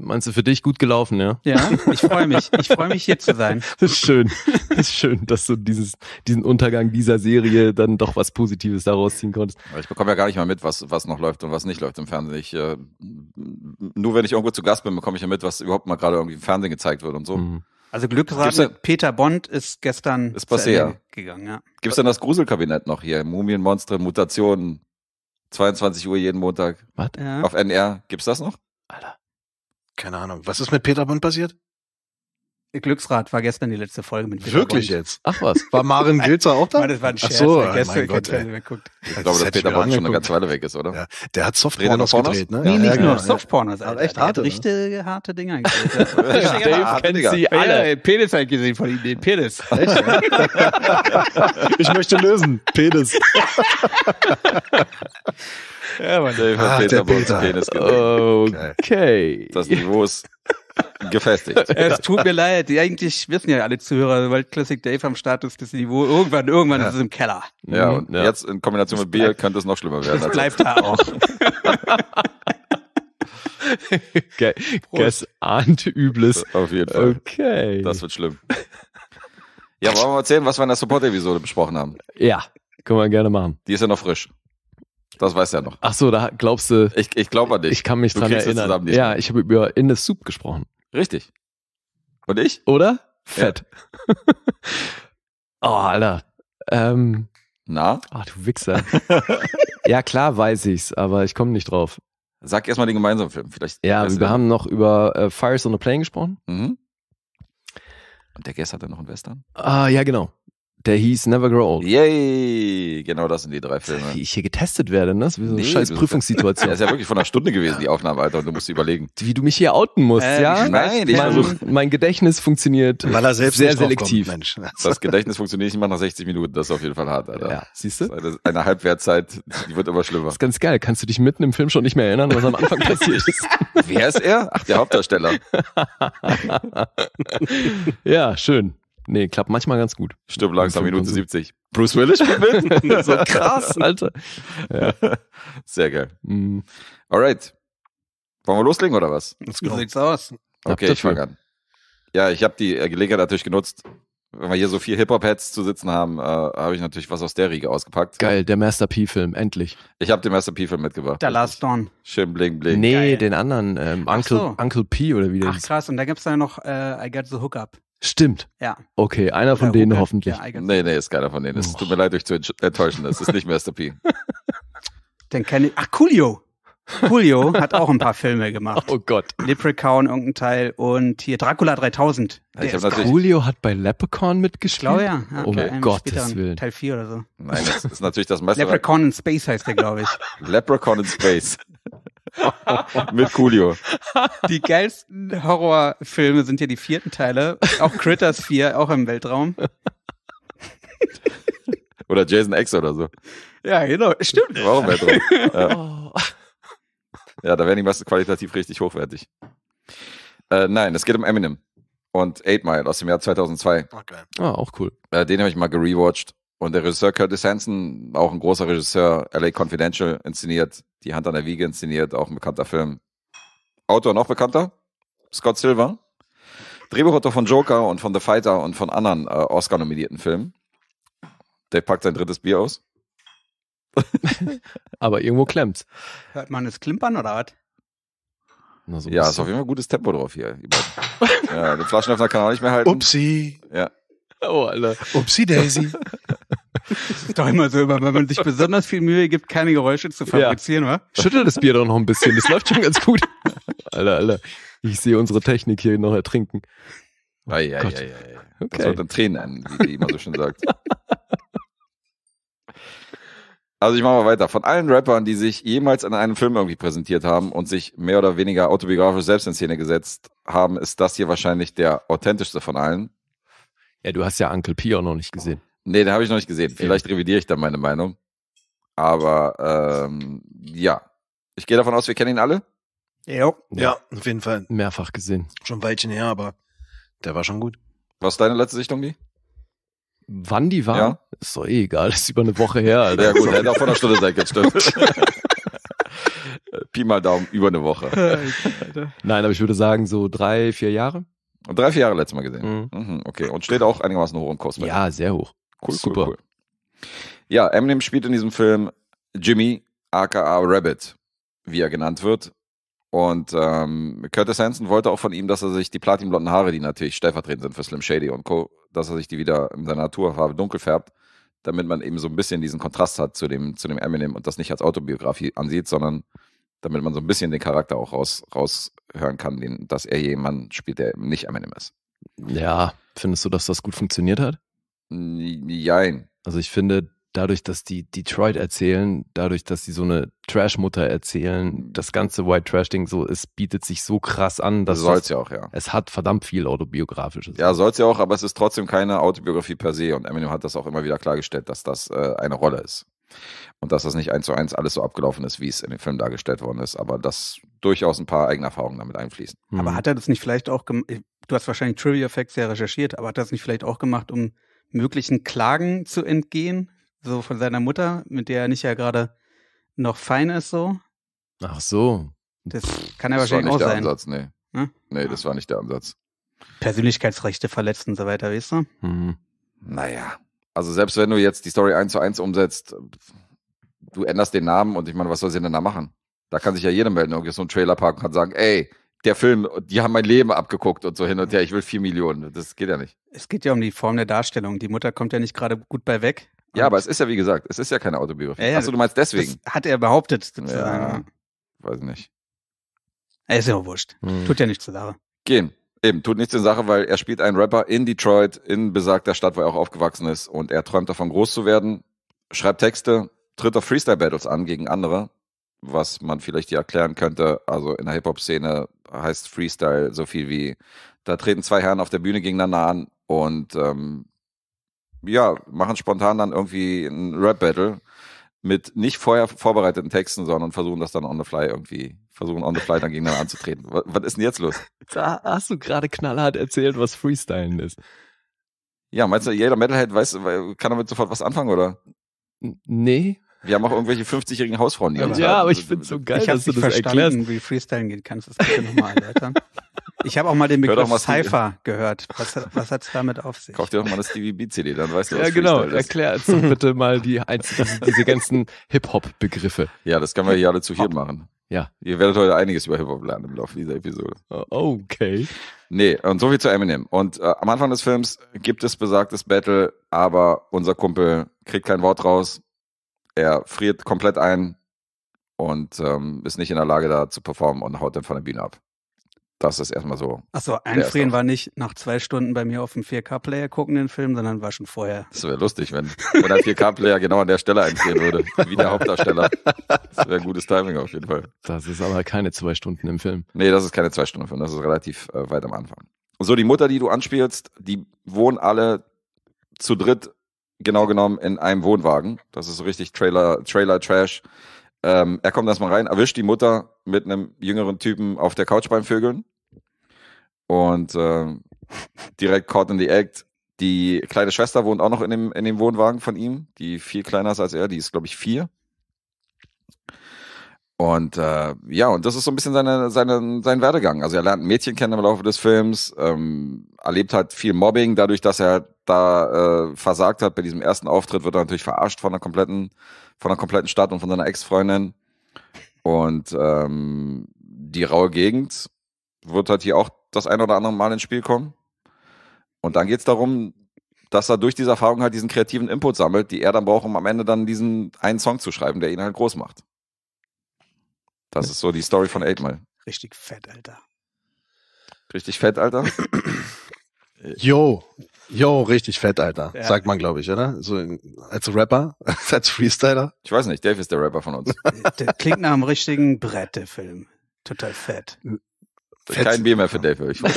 Meinst du für dich gut gelaufen, ja? Ja, ich freue mich. Ich freue mich hier zu sein. Das ist schön. Das ist schön, dass du dieses, diesen Untergang dieser Serie dann doch was Positives daraus ziehen konntest. Ich bekomme ja gar nicht mal mit, was, was noch läuft und was nicht läuft im Fernsehen. Ich, äh, nur wenn ich irgendwo zu Gast bin, bekomme ich ja mit, was überhaupt mal gerade irgendwie im Fernsehen gezeigt wird und so. Mhm. Also gerade, Peter Bond ist gestern ist passiert. gegangen, ja. Gibt's denn das Gruselkabinett noch hier? Mumien, Monstre, Mutationen, 22 Uhr jeden Montag. Was? Ja. Auf NR. Gibt's das noch? Alter keine Ahnung. Was ist mit Peter Bund passiert? Glücksrad war gestern die letzte Folge mit Peter Wirklich jetzt? Ach was. War Maren Gilzer auch da? Nein, das war ein Scherz. Ach so, gestern mein Gott, ey. Geguckt. Ich glaube, dass Peter Bond schon eine ganze Weile weg ist, oder? Ja. Der hat Softpornos gedreht, ne? Nee, nicht ja, nur ja. Genau. Softpornos, Echt harte, richtige harte Dinger Dave kennt sie alle. Penis hat gesehen von ihm. Den Penis. Echt? ich möchte lösen. Penis. ja, Mann. Dave hat ah, Peter Bond Penis gedreht. Okay. Das Niveau ist Gefestigt. Es tut mir leid. Eigentlich wissen ja alle Zuhörer, weil Classic Dave am Start ist, das Niveau irgendwann, irgendwann ja. ist es im Keller. Ja, mhm. und ja. jetzt in Kombination mit Bier könnte es noch schlimmer werden. Das also. bleibt da auch. Guess ahnt Übles. Auf jeden Fall. Okay. Das wird schlimm. Ja, wollen wir mal erzählen, was wir in der Support-Episode besprochen haben? Ja, können wir gerne machen. Die ist ja noch frisch. Das weiß ja noch. Ach so, da glaubst du. Ich, ich glaube an dich. Ich kann mich du dran erinnern. Ja, ich habe über In the Soup gesprochen. Richtig. Und ich? Oder? Fett. Ja. oh, Alter. Ähm, Na? Ach, du Wichser. ja, klar weiß ich's, aber ich komme nicht drauf. Sag erstmal den gemeinsamen Film. Vielleicht ja, wir haben noch über äh, Fires on a Plane gesprochen. Mhm. Und der Gäste hat dann noch einen Western. Ah, ja, genau der hieß Never Grow Old. Yay! Genau das sind die drei Filme. Wie ich hier getestet werde, ne? Das ist wie so eine nee, scheiß Prüfungssituation. Das ist ja wirklich von einer Stunde gewesen, die Aufnahme, Alter, und du musst dir überlegen. Wie du mich hier outen musst, ähm, ja? Nein, ich mein, versuch. mein Gedächtnis funktioniert Weil er selbst sehr selektiv. Kommt, Mensch. Das Gedächtnis funktioniert nicht immer nach 60 Minuten, das ist auf jeden Fall hart, Alter. Ja, siehst du? Eine, eine Halbwertzeit, die wird immer schlimmer. Das ist ganz geil. Kannst du dich mitten im Film schon nicht mehr erinnern, was am Anfang passiert ist? Wer ist er? Ach, der Hauptdarsteller. ja, schön. Nee, klappt manchmal ganz gut. Stimmt, langsam, Minute 70. Bruce Willis spielt mit? so krass, Alter. Ja. Sehr geil. Mm. Alright. Wollen wir loslegen oder was? Das genau. sieht's aus. Okay, ich fange an. Ja, ich habe die äh, Gelegenheit natürlich genutzt, wenn wir hier so vier Hip-Hop-Heads zu sitzen haben, äh, habe ich natürlich was aus der Riege ausgepackt. Geil, der Master P-Film, endlich. Ich habe den Master P-Film mitgebracht. Der Last Dawn. Schön bling bling. Nee, Geil. den anderen, ähm, Uncle, so. Uncle P oder wie der Ach krass, und da gibt es dann noch äh, I Got the Hookup. Stimmt. Ja. Okay, einer von ja, denen okay. hoffentlich. Ja, nee, nee, ist keiner von denen. Es tut mir leid, euch zu enttäuschen. Das ist nicht Master P. Dann kenne ich. Ach, Coolio. Coolio hat auch ein paar Filme gemacht. Oh Gott. Leprechaun, irgendein Teil. Und hier Dracula 3000. Ich hab Coolio hat bei Leprechaun mitgespielt? Glaube, ja. ja oh mein Gottes Willen. Teil 4 oder so. Nein, das ist natürlich das Meister. Leprechaun in Space heißt der, glaube ich. Leprechaun in Space. Mit Coolio. Die geilsten Horrorfilme sind ja die vierten Teile. Auch Critters 4, auch im Weltraum. Oder Jason X oder so. Ja, genau. Stimmt. Warum Weltraum? Ja. Oh. ja, da wäre irgendwas qualitativ richtig hochwertig. Äh, nein, es geht um Eminem und Eight Mile aus dem Jahr 2002. Okay. Ah, auch cool. Äh, den habe ich mal gerewatcht und der Regisseur Curtis Hansen, auch ein großer Regisseur, LA Confidential inszeniert, Die Hand an der Wiege inszeniert, auch ein bekannter Film. Autor noch bekannter? Scott Silver. Drehbuchautor von Joker und von The Fighter und von anderen äh, Oscar-nominierten Filmen. Der packt sein drittes Bier aus. Aber irgendwo klemmt's. Hört man es klimpern oder was? So ja, ist auf jeden Fall gutes Tempo drauf hier. ja, den Flaschenöffner kann er auch nicht mehr halten. Upsi. Ja. Oh, Alter. Upsi Daisy. Das ist doch immer so, wenn man sich besonders viel Mühe gibt, keine Geräusche zu fabrizieren, ja. wa? Schüttel das Bier doch noch ein bisschen, das läuft schon ganz gut. Alter, Alter, ich sehe unsere Technik hier noch ertrinken. Oh, ja, ja, ja, ja. Okay. Das unter Tränen an, wie die immer so schön sagt. Also ich mache mal weiter. Von allen Rappern, die sich jemals in einem Film irgendwie präsentiert haben und sich mehr oder weniger autobiografisch selbst in Szene gesetzt haben, ist das hier wahrscheinlich der authentischste von allen. Ja, du hast ja Uncle P auch noch nicht gesehen. Nee, den habe ich noch nicht gesehen. Vielleicht revidiere ich dann meine Meinung. Aber ähm, ja, ich gehe davon aus, wir kennen ihn alle. Ja, ja, auf jeden Fall. Mehrfach gesehen. Schon ein Weilchen her, aber der war schon gut. Was ist deine letzte Sichtung, die? Wann die war? Ja. Ist doch eh egal, ist über eine Woche her. Alter. Ja gut, hätte auch vor einer Stunde sein können, stimmt. Pi mal Daumen, über eine Woche. Nein, aber ich würde sagen, so drei, vier Jahre. Drei, vier Jahre letztes Mal gesehen. Mhm. Mhm, okay, und steht auch einigermaßen hoch im Kurs. Ja, sehr hoch. Cool, Super. cool, cool. Ja, Eminem spielt in diesem Film Jimmy, aka Rabbit, wie er genannt wird. Und ähm, Curtis Hansen wollte auch von ihm, dass er sich die platinblonden Haare, die natürlich stellvertretend sind für Slim Shady und Co., dass er sich die wieder in seiner Naturfarbe dunkel färbt, damit man eben so ein bisschen diesen Kontrast hat zu dem, zu dem Eminem und das nicht als Autobiografie ansieht, sondern damit man so ein bisschen den Charakter auch raus, raushören kann, den, dass er jemanden spielt, der eben nicht Eminem ist. Ja, findest du, dass das gut funktioniert hat? Jein. Also ich finde, dadurch, dass die Detroit erzählen, dadurch, dass sie so eine Trash-Mutter erzählen, hm. das ganze White Trash-Ding so, es bietet sich so krass an, dass soll's es, ja auch, ja. Es hat verdammt viel autobiografisches. Ja, soll es ja auch, aber es ist trotzdem keine Autobiografie per se und Eminem hat das auch immer wieder klargestellt, dass das äh, eine Rolle ist. Und dass das nicht eins zu eins alles so abgelaufen ist, wie es in dem Film dargestellt worden ist, aber dass durchaus ein paar eigene Erfahrungen damit einfließen. Aber hm. hat er das nicht vielleicht auch gemacht? Du hast wahrscheinlich Trivia Facts ja recherchiert, aber hat er das nicht vielleicht auch gemacht, um möglichen Klagen zu entgehen, so von seiner Mutter, mit der er nicht ja gerade noch fein ist so. Ach so. Das kann ja wahrscheinlich auch sein. Das war nicht der sein. Ansatz, nee. Hm? Nee, ja. das war nicht der Ansatz. Persönlichkeitsrechte verletzt und so weiter, weißt du? Mhm. Naja, also selbst wenn du jetzt die Story 1 zu 1 umsetzt, du änderst den Namen und ich meine, was soll sie denn da machen? Da kann sich ja jeder melden, irgendwie so ein Trailerpark und kann sagen, ey, der Film, die haben mein Leben abgeguckt und so hin und her. Ich will vier Millionen. Das geht ja nicht. Es geht ja um die Form der Darstellung. Die Mutter kommt ja nicht gerade gut bei weg. Ja, aber es ist ja, wie gesagt, es ist ja keine Autobiografie. Ja, ja, Achso, du meinst deswegen? hat er behauptet, sozusagen. Ja, weiß nicht. Er ist ja auch wurscht. Hm. Tut ja nichts zur Sache. Gehen. Eben, tut nichts zur Sache, weil er spielt einen Rapper in Detroit, in besagter Stadt, wo er auch aufgewachsen ist. Und er träumt davon, groß zu werden, schreibt Texte, tritt auf Freestyle-Battles an gegen andere was man vielleicht hier erklären könnte. Also in der Hip-Hop-Szene heißt Freestyle so viel wie, da treten zwei Herren auf der Bühne gegeneinander an und ähm, ja, machen spontan dann irgendwie ein Rap-Battle mit nicht vorher vorbereiteten Texten, sondern versuchen das dann on the fly irgendwie, versuchen on the fly dann gegeneinander anzutreten. Was, was ist denn jetzt los? Da hast du gerade knallhart erzählt, was Freestylen ist. Ja, meinst du, jeder Metalhead weiß, kann damit sofort was anfangen, oder? Nee, wir haben auch irgendwelche 50-jährigen Hausfrauen, die Ja, haben. aber ich finde so geil, ich dass du das verstanden, erklärst. wie Freestyle gehen kannst. Das bitte nochmal erläutern. Ich habe auch mal den Begriff mal Cypher gehört. Was, was es damit auf sich? Kauf dir doch mal eine Stevie B CD, dann weißt du, was Ja, genau. ist. Erklär jetzt doch bitte mal die, einzelnen- diese ganzen Hip-Hop-Begriffe. Ja, das können wir hier alle zu viert machen. Ja. Ihr werdet heute einiges über Hip-Hop lernen im Laufe dieser Episode. Oh, okay. Nee, und so viel zu Eminem. Und äh, am Anfang des Films gibt es besagtes Battle, aber unser Kumpel kriegt kein Wort raus, er friert komplett ein und ähm, ist nicht in der Lage, da zu performen und haut dann von der Bühne ab. Das ist erstmal so. Achso, einfrieren war nicht nach zwei Stunden bei mir auf dem 4K-Player gucken den Film, sondern war schon vorher. Das wäre lustig, wenn, wenn der 4K-Player genau an der Stelle einfrieren würde, wie der Hauptdarsteller. Das wäre ein gutes Timing auf jeden Fall. Das ist aber keine zwei Stunden im Film. Nee, das ist keine zwei Stunden im Film, das ist relativ äh, weit am Anfang. So, die Mutter, die du anspielst, die wohnen alle zu dritt genau genommen in einem Wohnwagen. Das ist so richtig Trailer, Trailer Trash. Ähm, er kommt erstmal rein, erwischt die Mutter mit einem jüngeren Typen auf der Couch beim Vögeln und äh, direkt caught in the act. Die kleine Schwester wohnt auch noch in dem, in dem Wohnwagen von ihm, die viel kleiner ist als er, die ist, glaube ich, vier. Und äh, ja, und das ist so ein bisschen seine, seine, sein Werdegang. Also er lernt ein Mädchen kennen im Laufe des Films, ähm, erlebt halt viel Mobbing, dadurch, dass er da äh, versagt hat bei diesem ersten Auftritt, wird er natürlich verarscht von der kompletten, von der kompletten Stadt und von seiner Ex-Freundin. Und ähm, die raue Gegend wird halt hier auch das ein oder andere Mal ins Spiel kommen. Und dann geht's darum, dass er durch diese Erfahrung halt diesen kreativen Input sammelt, die er dann braucht, um am Ende dann diesen einen Song zu schreiben, der ihn halt groß macht. Das ist so die Story von 8 Mile. Richtig fett, Alter. Richtig fett, Alter. Äh. Yo, yo, richtig fett, Alter. Ja. Sagt man, glaube ich, oder? So als Rapper, als Freestyler. Ich weiß nicht, Dave ist der Rapper von uns. Der klingt nach einem richtigen Brett, der Film. Total fett. fett. Kein Bier mehr für Dave, ich Das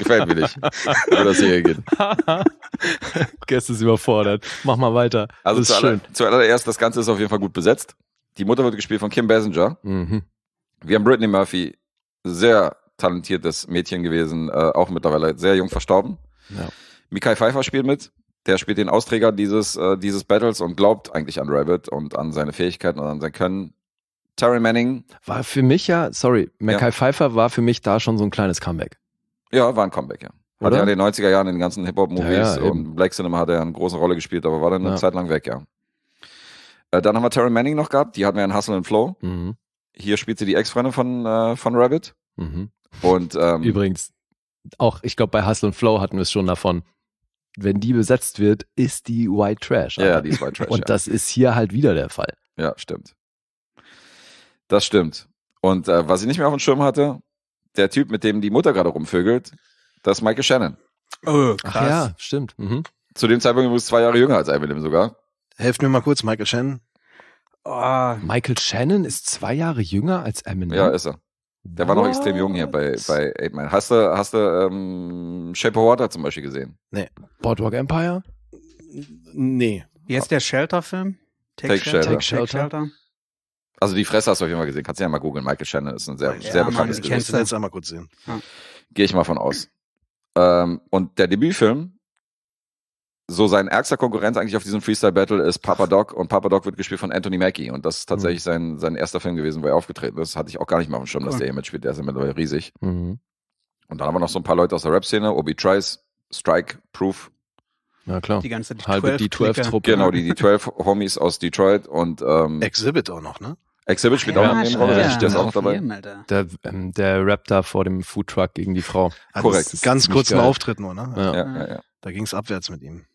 gefällt mir nicht, wenn das hier geht. Gäste ist überfordert. Mach mal weiter. Also zuallererst, das Ganze ist auf jeden Fall gut besetzt. Die Mutter wird gespielt von Kim Basinger. Mhm. Wir haben Brittany Murphy, sehr talentiertes Mädchen gewesen, äh, auch mittlerweile sehr jung verstorben. Ja. Mikai Pfeiffer spielt mit. Der spielt den Austräger dieses, äh, dieses Battles und glaubt eigentlich an Rabbit und an seine Fähigkeiten und an sein Können. Terry Manning. War für mich ja, sorry, Mackay ja. Pfeiffer war für mich da schon so ein kleines Comeback. Ja, war ein Comeback, ja. Hat Oder? er in den 90er Jahren in den ganzen Hip-Hop-Movies ja, ja, und Black Cinema hat er eine große Rolle gespielt, aber war dann eine Zeit lang weg, ja. Äh, dann haben wir Terry Manning noch gehabt, die hatten wir in Hustle and Flow. Mhm. Hier spielt sie die Ex-Freundin von, äh, von Rabbit. Mhm. Und ähm, übrigens, auch, ich glaube, bei Hustle and Flow hatten wir es schon davon. Wenn die besetzt wird, ist die White Trash. Alter. Ja, die ist White Trash. Und ja. das ist hier halt wieder der Fall. Ja, stimmt. Das stimmt. Und äh, was ich nicht mehr auf dem Schirm hatte, der Typ, mit dem die Mutter gerade rumvögelt, das ist Michael Shannon. Oh, krass. Ach ja, stimmt. Mhm. Zu dem Zeitpunkt es zwei Jahre jünger als Eminem sogar. Helft mir mal kurz, Michael Shannon. Oh. Michael Shannon ist zwei Jahre jünger als Eminem. Ja, ist er. Der What? war noch extrem jung hier bei, bei Eight Mile. Hast du, hast du ähm, Shape of Water zum Beispiel gesehen? Nee. Boardwalk Empire? Nee. Jetzt der Shelter-Film? Take, Take, Shelter. Take Shelter. Take Shelter. Also die Fresse hast du auf jeden Fall gesehen. Kannst du ja mal googeln. Michael Shannon ist ein sehr, ja, sehr bekanntes Gesicht. Kannst du jetzt einmal kurz sehen. Ja. Gehe ich mal von aus. Ähm, und der Debütfilm so sein ärgster Konkurrent eigentlich auf diesem Freestyle Battle ist Papa Doc und Papa Doc wird gespielt von Anthony Mackie und das ist mhm. tatsächlich mhm. sein, sein erster Film gewesen, wo er aufgetreten ist. Hatte ich auch gar nicht mal auf dem Schirm, dass der hier mitspielt. Der ist ja mittlerweile riesig. Mhm. Und dann haben wir noch so ein paar Leute aus der Rap-Szene, Obi Trice, Strike, Proof. Na klar. Die ganze D12 halbe D12-Truppe. Genau, die D12-Homies aus Detroit und ähm, Exhibit auch noch, ne? Exhibit spielt ja, auch eine Rolle, ja, der ist auch dabei. Der, ähm, der rappt vor dem Foodtruck gegen die Frau. Korrekt. Ganz kurz ein Auftritt nur, ne? Ja. Ja, ja, ja. Da es abwärts mit ihm.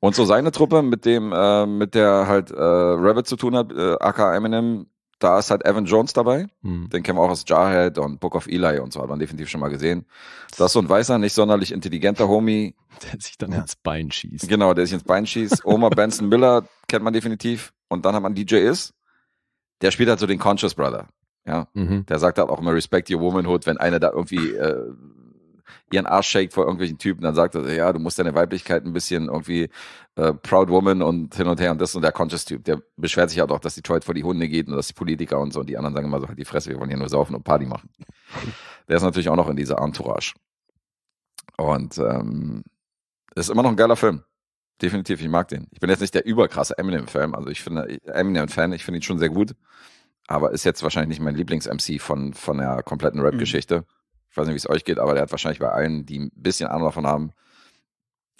Und so seine Truppe, mit dem, äh, mit der halt äh, Rabbit zu tun hat, äh, aka Eminem, da ist halt Evan Jones dabei. Mhm. Den kennen wir auch aus Jarhead und Book of Eli und so, hat man definitiv schon mal gesehen. Das ist so ein weißer, nicht sonderlich intelligenter Homie. Der sich dann ins Bein schießt. Genau, der sich ins Bein schießt. Oma Benson Miller kennt man definitiv. Und dann hat man DJ Is. Der spielt halt so den Conscious Brother. Ja, mhm. der sagt halt auch immer Respect your womanhood, wenn einer da irgendwie äh, ihren Arsch shakt vor irgendwelchen Typen, dann sagt er, ja, du musst deine Weiblichkeit ein bisschen irgendwie äh, Proud Woman und hin und her und das und der Conscious-Typ, der beschwert sich halt auch, dass Detroit vor die Hunde geht und dass die Politiker und so und die anderen sagen immer so, halt die Fresse, wir wollen hier nur saufen und Party machen. der ist natürlich auch noch in dieser Entourage. Und ähm, ist immer noch ein geiler Film. Definitiv, ich mag den. Ich bin jetzt nicht der überkrasse Eminem-Fan, also ich finde Eminem-Fan, ich finde ihn schon sehr gut, aber ist jetzt wahrscheinlich nicht mein Lieblings-MC von, von der kompletten Rap-Geschichte. Mhm weiß nicht, wie es euch geht, aber der hat wahrscheinlich bei allen, die ein bisschen Ahnung davon haben,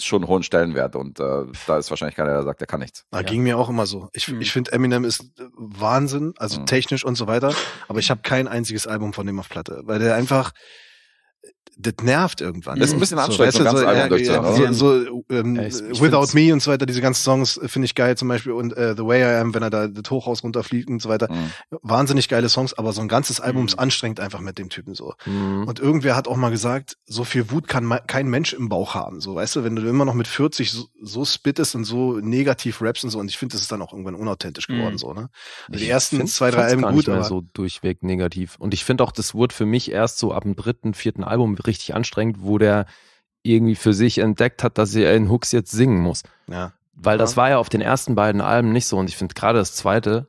schon einen hohen Stellenwert und äh, da ist wahrscheinlich keiner, der sagt, der kann nichts. Da ja. ging mir auch immer so. Ich, mhm. ich finde Eminem ist äh, Wahnsinn, also mhm. technisch und so weiter, aber ich habe kein einziges Album von dem auf Platte, weil der einfach das nervt irgendwann. Das ist ein mhm. bisschen anstrengend, so, weißt du, so, Album durchzuhören. so, so ähm, ich, Without Me und so weiter, diese ganzen Songs finde ich geil zum Beispiel und äh, The Way I Am, wenn er da das Hochhaus runterfliegt und so weiter. Mhm. Wahnsinnig geile Songs, aber so ein ganzes Album mhm. ist anstrengend einfach mit dem Typen so. Mhm. Und irgendwer hat auch mal gesagt, so viel Wut kann kein Mensch im Bauch haben. So, weißt du, wenn du immer noch mit 40 so, so spittest und so negativ raps und so und ich finde, das ist dann auch irgendwann unauthentisch mhm. geworden mhm. so, ne? Also die ersten find, zwei, drei Alben gut, aber so durchweg negativ und ich finde auch, das wurde für mich erst so ab dem dritten, vierten Album richtig anstrengend, wo der irgendwie für sich entdeckt hat, dass er in Hooks jetzt singen muss. Ja. Weil ja. das war ja auf den ersten beiden Alben nicht so und ich finde gerade das zweite,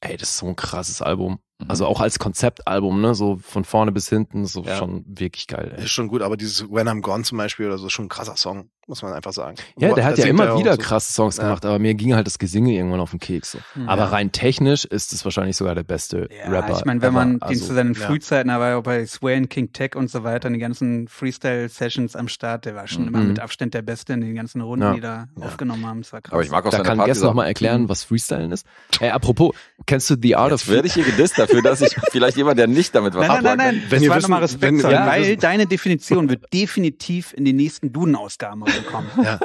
ey, das ist so ein krasses Album. Mhm. Also auch als Konzeptalbum, ne, so von vorne bis hinten, so ja. schon wirklich geil. Ey. Ist schon gut, aber dieses When I'm Gone zum Beispiel oder so, schon ein krasser Song, muss man einfach sagen. Ja, der hat ja immer wieder so. krasse Songs gemacht, ja. aber mir ging halt das Gesinge irgendwann auf den Keks. So. Hm. Ja. Aber rein technisch ist es wahrscheinlich sogar der beste Rapper. Ich meine, wenn man also, den zu seinen Frühzeiten, aber bei Sway und King Tech und so weiter, die ganzen Freestyle-Sessions am Start, der war schon mhm. immer mit mhm. Abstand der Beste in den ganzen Runden, die da aufgenommen haben. Das war krass. Aber ich mag auch da kann Party noch mal erklären, was Freestylen ist. Ey, apropos, kennst du The Art Jetzt of... werde ich hier gedisst dafür, dass ich vielleicht jemand, der nicht damit was Nein, nein, nein, nein. Wenn das war nochmal Respekt, wenn, ja, weil deine Definition wird definitiv in den nächsten Duden-Ausgaben kommen. Ja.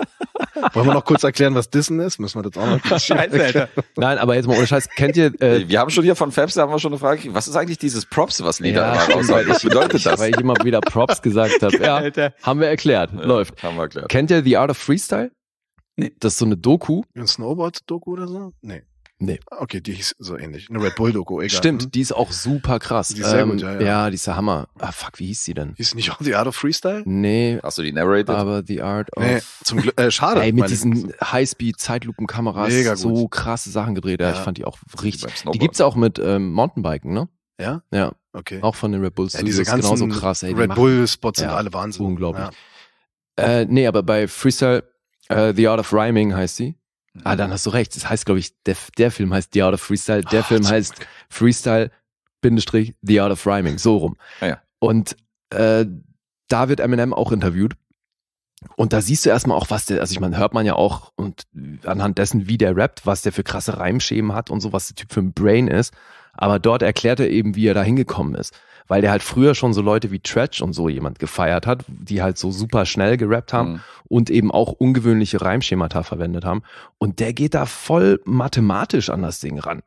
Wollen wir noch kurz erklären, was Dissen ist? Müssen wir das auch noch kurz Scheiße, Alter. Nein, aber jetzt mal ohne Scheiß, kennt ihr... Äh, wir haben schon hier von Fabs, da haben wir schon eine Frage, was ist eigentlich dieses Props, was Lieder ja, immer raushaut? Was bedeutet das? Weil ich immer wieder Props gesagt habe. Ja, haben wir erklärt. Ja, Läuft. Haben wir erklärt. Kennt ihr The Art of Freestyle? Nee. Das ist so eine Doku. Ein Snowboard-Doku oder so? Nee. Nee. Okay, die ist so ähnlich. Eine Red Bull-Doku, egal. Stimmt, hm? die ist auch super krass. Die ist sehr ähm, gut, ja, ja. ja, die ist der Hammer. Ah, fuck, wie hieß die denn? Hieß nicht auch The Art of Freestyle? Nee. Hast du die narrated? Aber The Art of... Nee, zum Glück, äh, schade. Ey, mit diesen Highspeed-Zeitlupenkameras so krasse Sachen gedreht. Ja, ich fand die auch richtig... Die gibt's auch mit ähm, Mountainbiken, ne? Ja? Ja. Okay. Auch von den Red Bull Studios. Ja, diese ganzen genauso krass, ey, die Red Bull-Spots sind alle Wahnsinn. Unglaublich. Äh, nee, aber bei Freestyle, äh, The Art of Rhyming heißt sie. Ah, dann hast du recht. Das heißt, glaube ich, der, der Film heißt The Art of Freestyle. Der Ach, Film heißt gut. Freestyle, Bindestrich, The Art of Rhyming. So rum. Ah, ja. Und äh, da wird Eminem auch interviewt. Und da siehst du erstmal auch, was der, also ich meine, hört man ja auch und anhand dessen, wie der rappt, was der für krasse Reimschemen hat und so, was der Typ für ein Brain ist. Aber dort erklärt er eben, wie er da hingekommen ist weil der halt früher schon so Leute wie Tretch und so jemand gefeiert hat, die halt so super schnell gerappt haben mhm. und eben auch ungewöhnliche Reimschemata verwendet haben. Und der geht da voll mathematisch an das Ding ran.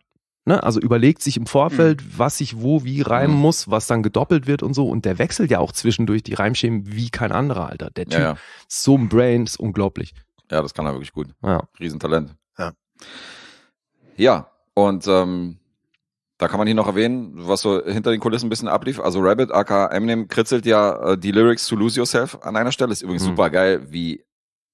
Ne? Also überlegt sich im Vorfeld, mhm. was sich wo wie reimen mhm. muss, was dann gedoppelt wird und so. Und der wechselt ja auch zwischendurch die Reimschemen wie kein anderer, Alter. Der Typ, ja, ja. so ein Brain, ist unglaublich. Ja, das kann er wirklich gut. Ja. Riesentalent. Ja. Ja, und ähm, da kann man hier noch erwähnen, was so hinter den Kulissen ein bisschen ablief. Also Rabbit, aka Eminem, kritzelt ja äh, die Lyrics zu Lose Yourself an einer Stelle. Ist übrigens mhm. super geil, wie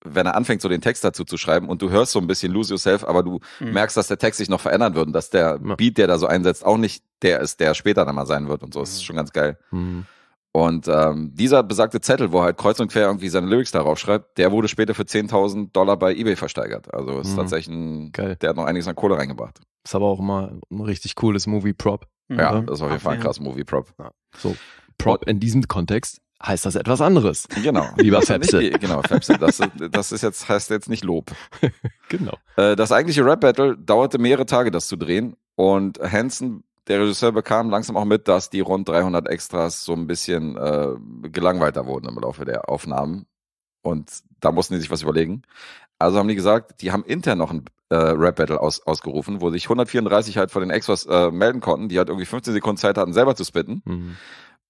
wenn er anfängt, so den Text dazu zu schreiben und du hörst so ein bisschen Lose Yourself, aber du mhm. merkst, dass der Text sich noch verändern wird und dass der Beat, der da so einsetzt, auch nicht der ist, der später dann mal sein wird und so. Das ist mhm. schon ganz geil. Mhm. Und ähm, dieser besagte Zettel, wo er halt kreuz und quer irgendwie seine Lyrics darauf schreibt, der wurde später für 10.000 Dollar bei eBay versteigert. Also ist mhm. tatsächlich ein, Geil. der hat noch einiges an Kohle reingebracht. Ist aber auch immer ein richtig cooles Movie-Prop. Mhm. Ja, das ist auf jeden Fall ein ja. krass Movie-Prop. Ja. So, Prop in diesem Kontext heißt das etwas anderes. Genau. Lieber Fepse. genau, Fepse. Das, das, ist jetzt, heißt jetzt nicht Lob. genau. Äh, das eigentliche Rap-Battle dauerte mehrere Tage, das zu drehen. Und Hanson der Regisseur bekam langsam auch mit, dass die rund 300 Extras so ein bisschen äh, gelangweilter wurden im Laufe der Aufnahmen. Und da mussten die sich was überlegen. Also haben die gesagt, die haben intern noch ein äh, Rap-Battle aus, ausgerufen, wo sich 134 halt von den Extras äh, melden konnten, die halt irgendwie 15 Sekunden Zeit hatten, selber zu spitten. Mhm.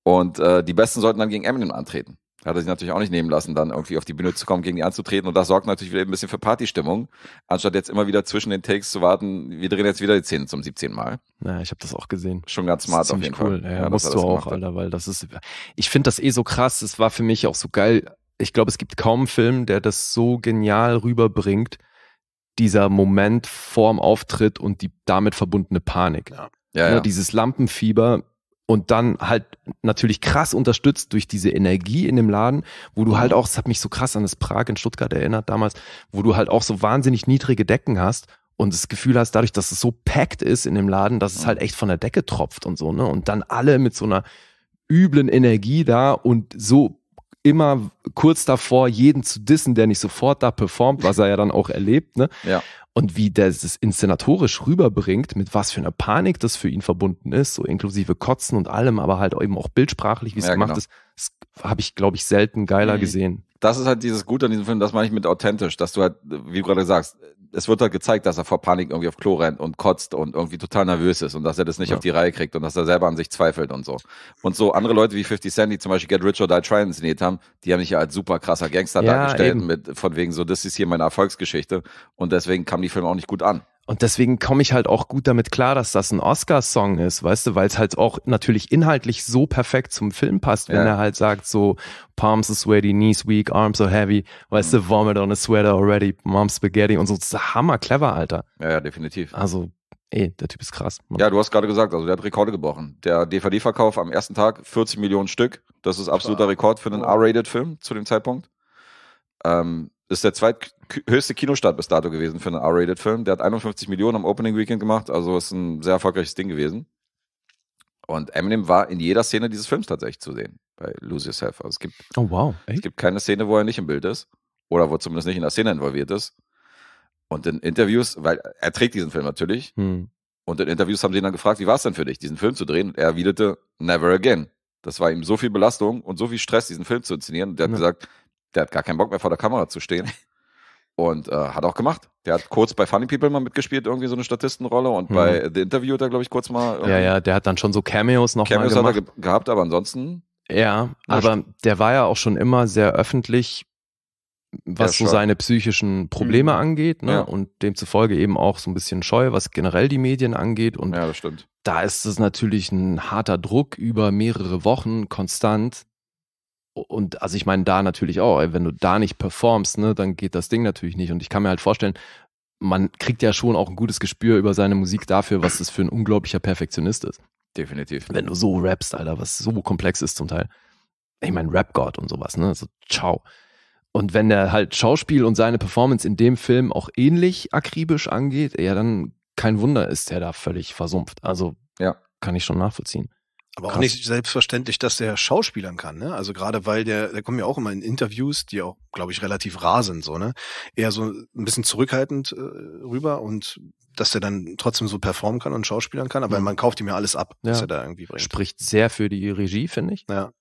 Und äh, die Besten sollten dann gegen Eminem antreten hat er sich natürlich auch nicht nehmen lassen, dann irgendwie auf die Bühne zu kommen, gegen die anzutreten. Und das sorgt natürlich wieder ein bisschen für Partystimmung, anstatt jetzt immer wieder zwischen den Takes zu warten, wir drehen jetzt wieder die Szene zum 17 Mal. Na, ich habe das auch gesehen. Schon ganz smart auf jeden cool. Fall. Ja, ja, musst du auch, Alter, weil das ist, ich finde das eh so krass, es war für mich auch so geil. Ich glaube, es gibt kaum einen Film, der das so genial rüberbringt, dieser Moment vorm Auftritt und die damit verbundene Panik. Ja. Ja, ne, ja. Dieses Lampenfieber, und dann halt natürlich krass unterstützt durch diese Energie in dem Laden, wo du mhm. halt auch, es hat mich so krass an das Prag in Stuttgart erinnert damals, wo du halt auch so wahnsinnig niedrige Decken hast und das Gefühl hast, dadurch, dass es so packed ist in dem Laden, dass es mhm. halt echt von der Decke tropft und so, ne? Und dann alle mit so einer üblen Energie da und so immer kurz davor, jeden zu dissen, der nicht sofort da performt, was er ja dann auch erlebt, ne? Ja. Und wie der das inszenatorisch rüberbringt, mit was für einer Panik das für ihn verbunden ist, so inklusive Kotzen und allem, aber halt eben auch bildsprachlich, wie es ja, gemacht genau. ist, habe ich, glaube ich, selten geiler mhm. gesehen. Das ist halt dieses Gute an diesem Film, das meine ich mit authentisch, dass du halt, wie du gerade sagst, es wird halt gezeigt, dass er vor Panik irgendwie auf Klo rennt und kotzt und irgendwie total nervös ist und dass er das nicht ja. auf die Reihe kriegt und dass er selber an sich zweifelt und so. Und so andere Leute wie 50 Cent, die zum Beispiel Get Rich or Die Try inszeniert haben, die haben mich ja als super krasser Gangster ja, dargestellt eben. mit, von wegen so, das ist hier meine Erfolgsgeschichte und deswegen kam die Filme auch nicht gut an. Und deswegen komme ich halt auch gut damit klar, dass das ein Oscar-Song ist, weißt du, weil es halt auch natürlich inhaltlich so perfekt zum Film passt, wenn ja. er halt sagt, so, palms are sweaty, knees weak, arms are heavy, weißt mhm. du, vomit on a sweater already, mom's spaghetti und so, das ist hammer clever, Alter. Ja, ja, definitiv. Also, ey, der Typ ist krass. Man. Ja, du hast gerade gesagt, also der hat Rekorde gebrochen. Der DVD-Verkauf am ersten Tag 40 Millionen Stück, das ist absoluter Rekord für einen R-Rated-Film zu dem Zeitpunkt. Ähm, ist der zweit höchste Kinostart bis dato gewesen für einen R-Rated-Film. Der hat 51 Millionen am Opening Weekend gemacht, also ist ein sehr erfolgreiches Ding gewesen. Und Eminem war in jeder Szene dieses Films tatsächlich zu sehen, bei Lose Yourself. Also es gibt, oh, wow. Echt? es gibt keine Szene, wo er nicht im Bild ist oder wo zumindest nicht in der Szene involviert ist. Und in Interviews, weil er trägt diesen Film natürlich, hm. und in Interviews haben sie ihn dann gefragt, wie war es denn für dich, diesen Film zu drehen? Und er erwiderte, never again. Das war ihm so viel Belastung und so viel Stress, diesen Film zu inszenieren. Und der hat ja. gesagt, der hat gar keinen Bock mehr vor der Kamera zu stehen. Und äh, hat auch gemacht. Der hat kurz bei Funny People mal mitgespielt, irgendwie so eine Statistenrolle. Und mhm. bei The Interview hat er, glaube ich, kurz mal. Ja, ja, der hat dann schon so Cameos noch Cameos mal gemacht. hat er ge gehabt, aber ansonsten. Ja, aber der war ja auch schon immer sehr öffentlich, was ja, so seine psychischen Probleme mhm. angeht. Ne? Ja. Und demzufolge eben auch so ein bisschen scheu, was generell die Medien angeht. Und ja, das stimmt. da ist es natürlich ein harter Druck über mehrere Wochen konstant und also ich meine da natürlich auch, wenn du da nicht performst, ne, dann geht das Ding natürlich nicht. Und ich kann mir halt vorstellen, man kriegt ja schon auch ein gutes Gespür über seine Musik dafür, was das für ein unglaublicher Perfektionist ist. Definitiv. Wenn du so rappst, Alter, was so komplex ist zum Teil. Ich meine, Rap-God und sowas, ne? So, also, ciao. Und wenn der halt Schauspiel und seine Performance in dem Film auch ähnlich akribisch angeht, ja, dann kein Wunder ist er da völlig versumpft. Also, ja. kann ich schon nachvollziehen. Aber auch nicht selbstverständlich, dass der Schauspielern kann, ne? Also gerade weil der, der kommt ja auch immer in Interviews, die auch, glaube ich, relativ rar sind, so, ne? Eher so ein bisschen zurückhaltend äh, rüber und dass der dann trotzdem so performen kann und Schauspielern kann, aber mhm. man kauft ihm ja alles ab, ja. was er da irgendwie bringt. Spricht sehr für die Regie, finde ich. Ja.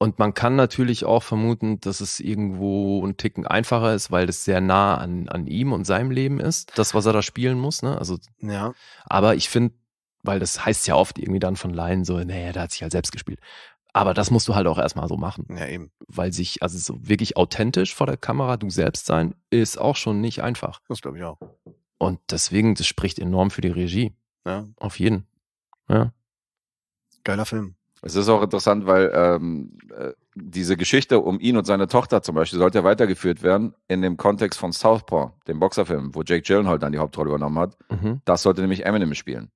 Und man kann natürlich auch vermuten, dass es irgendwo ein Ticken einfacher ist, weil das sehr nah an, an ihm und seinem Leben ist, das, was er da spielen muss. Ne? Also, ja. Aber ich finde, weil das heißt ja oft irgendwie dann von Laien so, naja, der hat sich halt selbst gespielt. Aber das musst du halt auch erstmal so machen. Ja, eben. Weil sich, also so wirklich authentisch vor der Kamera du selbst sein, ist auch schon nicht einfach. Das glaube ich auch. Und deswegen, das spricht enorm für die Regie. Ja. Auf jeden. Ja. Geiler Film. Es ist auch interessant, weil ähm, äh, diese Geschichte um ihn und seine Tochter zum Beispiel sollte weitergeführt werden in dem Kontext von Southpaw, dem Boxerfilm, wo Jake Gyllenhaal dann die Hauptrolle übernommen hat. Mhm. Das sollte nämlich Eminem spielen.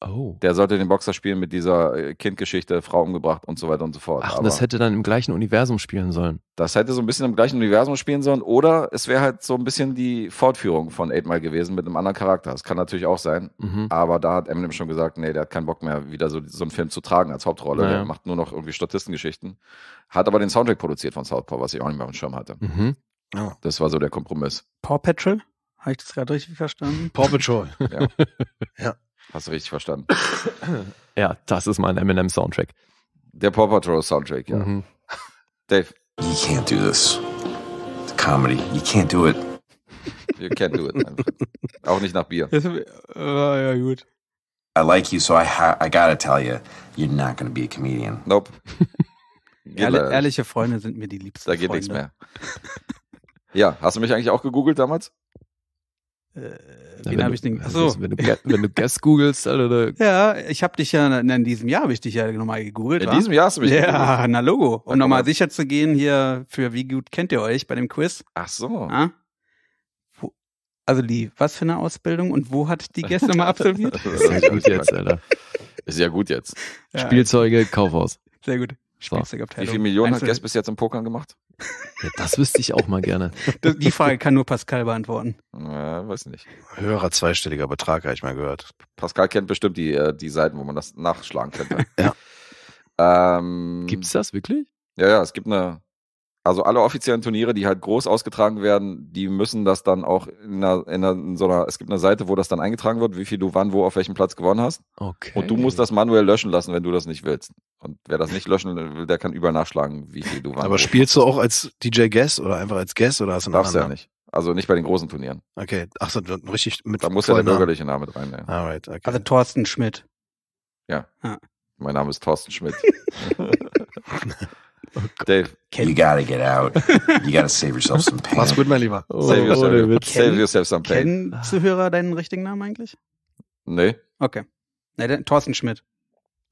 Oh. Der sollte den Boxer spielen mit dieser äh, Kindgeschichte, Frau umgebracht und so weiter und so fort. Ach, und das hätte dann im gleichen Universum spielen sollen. Das hätte so ein bisschen im gleichen Universum spielen sollen. Oder es wäre halt so ein bisschen die Fortführung von 8 Mile gewesen mit einem anderen Charakter. Das kann natürlich auch sein. Mhm. Aber da hat Eminem schon gesagt, nee, der hat keinen Bock mehr, wieder so, so einen Film zu tragen als Hauptrolle. Naja. Der macht nur noch irgendwie Statistengeschichten. Hat aber den Soundtrack produziert von Southpaw, was ich auch nicht mehr auf dem Schirm hatte. Mhm. Oh. Das war so der Kompromiss. Paw Patrol? Habe ich das gerade richtig verstanden? Paw Patrol. ja. ja. Hast du richtig verstanden. ja, das ist mein Eminem-Soundtrack. Der Paw Patrol Soundtrack, ja. Mhm. Dave. You can't do this. The comedy. You can't do it. You can't do it. Auch nicht nach Bier. Das, äh, ja, gut. I like you, so I, I gotta tell you, you're not gonna be a comedian. Nope. Ehrliche Freunde sind mir die liebsten. Da geht Freunde. nichts mehr. Ja, hast du mich eigentlich auch gegoogelt damals? Äh, wen habe ich denn? Achso. Wenn du, wenn du Guess googelst, Alter. ja, ich habe dich ja, in diesem Jahr habe ich dich ja nochmal gegoogelt. In war? diesem Jahr hast du mich Ja, gegoogelt. na Logo. Um nochmal sicher zu gehen hier, für wie gut kennt ihr euch bei dem Quiz. Ach so. Ja? Wo, also die, was für eine Ausbildung und wo hat die Guess nochmal absolviert? ist ja gut jetzt, Alter. Ist ja gut jetzt. Ja. Spielzeuge, Kaufhaus. Sehr gut. So. Wie viele Millionen Einzel hat Guess bis jetzt im Pokern gemacht? Ja, das wüsste ich auch mal gerne. Die Frage kann nur Pascal beantworten. Ja, weiß nicht. Höherer zweistelliger Betrag, habe ich mal gehört. Pascal kennt bestimmt die, äh, die Seiten, wo man das nachschlagen könnte. ja. Ähm, gibt es das wirklich? Ja, ja, es gibt eine also alle offiziellen Turniere, die halt groß ausgetragen werden, die müssen das dann auch in, einer, in, einer, in so einer, es gibt eine Seite, wo das dann eingetragen wird, wie viel du wann, wo, auf welchem Platz gewonnen hast. Okay. Und du musst das manuell löschen lassen, wenn du das nicht willst. Und wer das nicht löschen will, der kann überall nachschlagen, wie viel du wann. Aber wo. spielst du auch als DJ Guest oder einfach als Guest oder hast du einen Darfst du ja nicht. Also nicht bei den großen Turnieren. Okay. Ach so, richtig mit. Da muss ja der bürgerliche Name mit rein. Ja. Alright, okay. Also Thorsten Schmidt. Ja. Ah. Mein Name ist Thorsten Schmidt. Oh, Dave. Ken. You gotta get out. You gotta save yourself some pain. Mach's gut, mein Lieber. Oh, save, yourself, oh, save yourself some pain. Kennen Zuhörer deinen richtigen Namen eigentlich? Nee. Okay. Nee, dann, Thorsten Schmidt.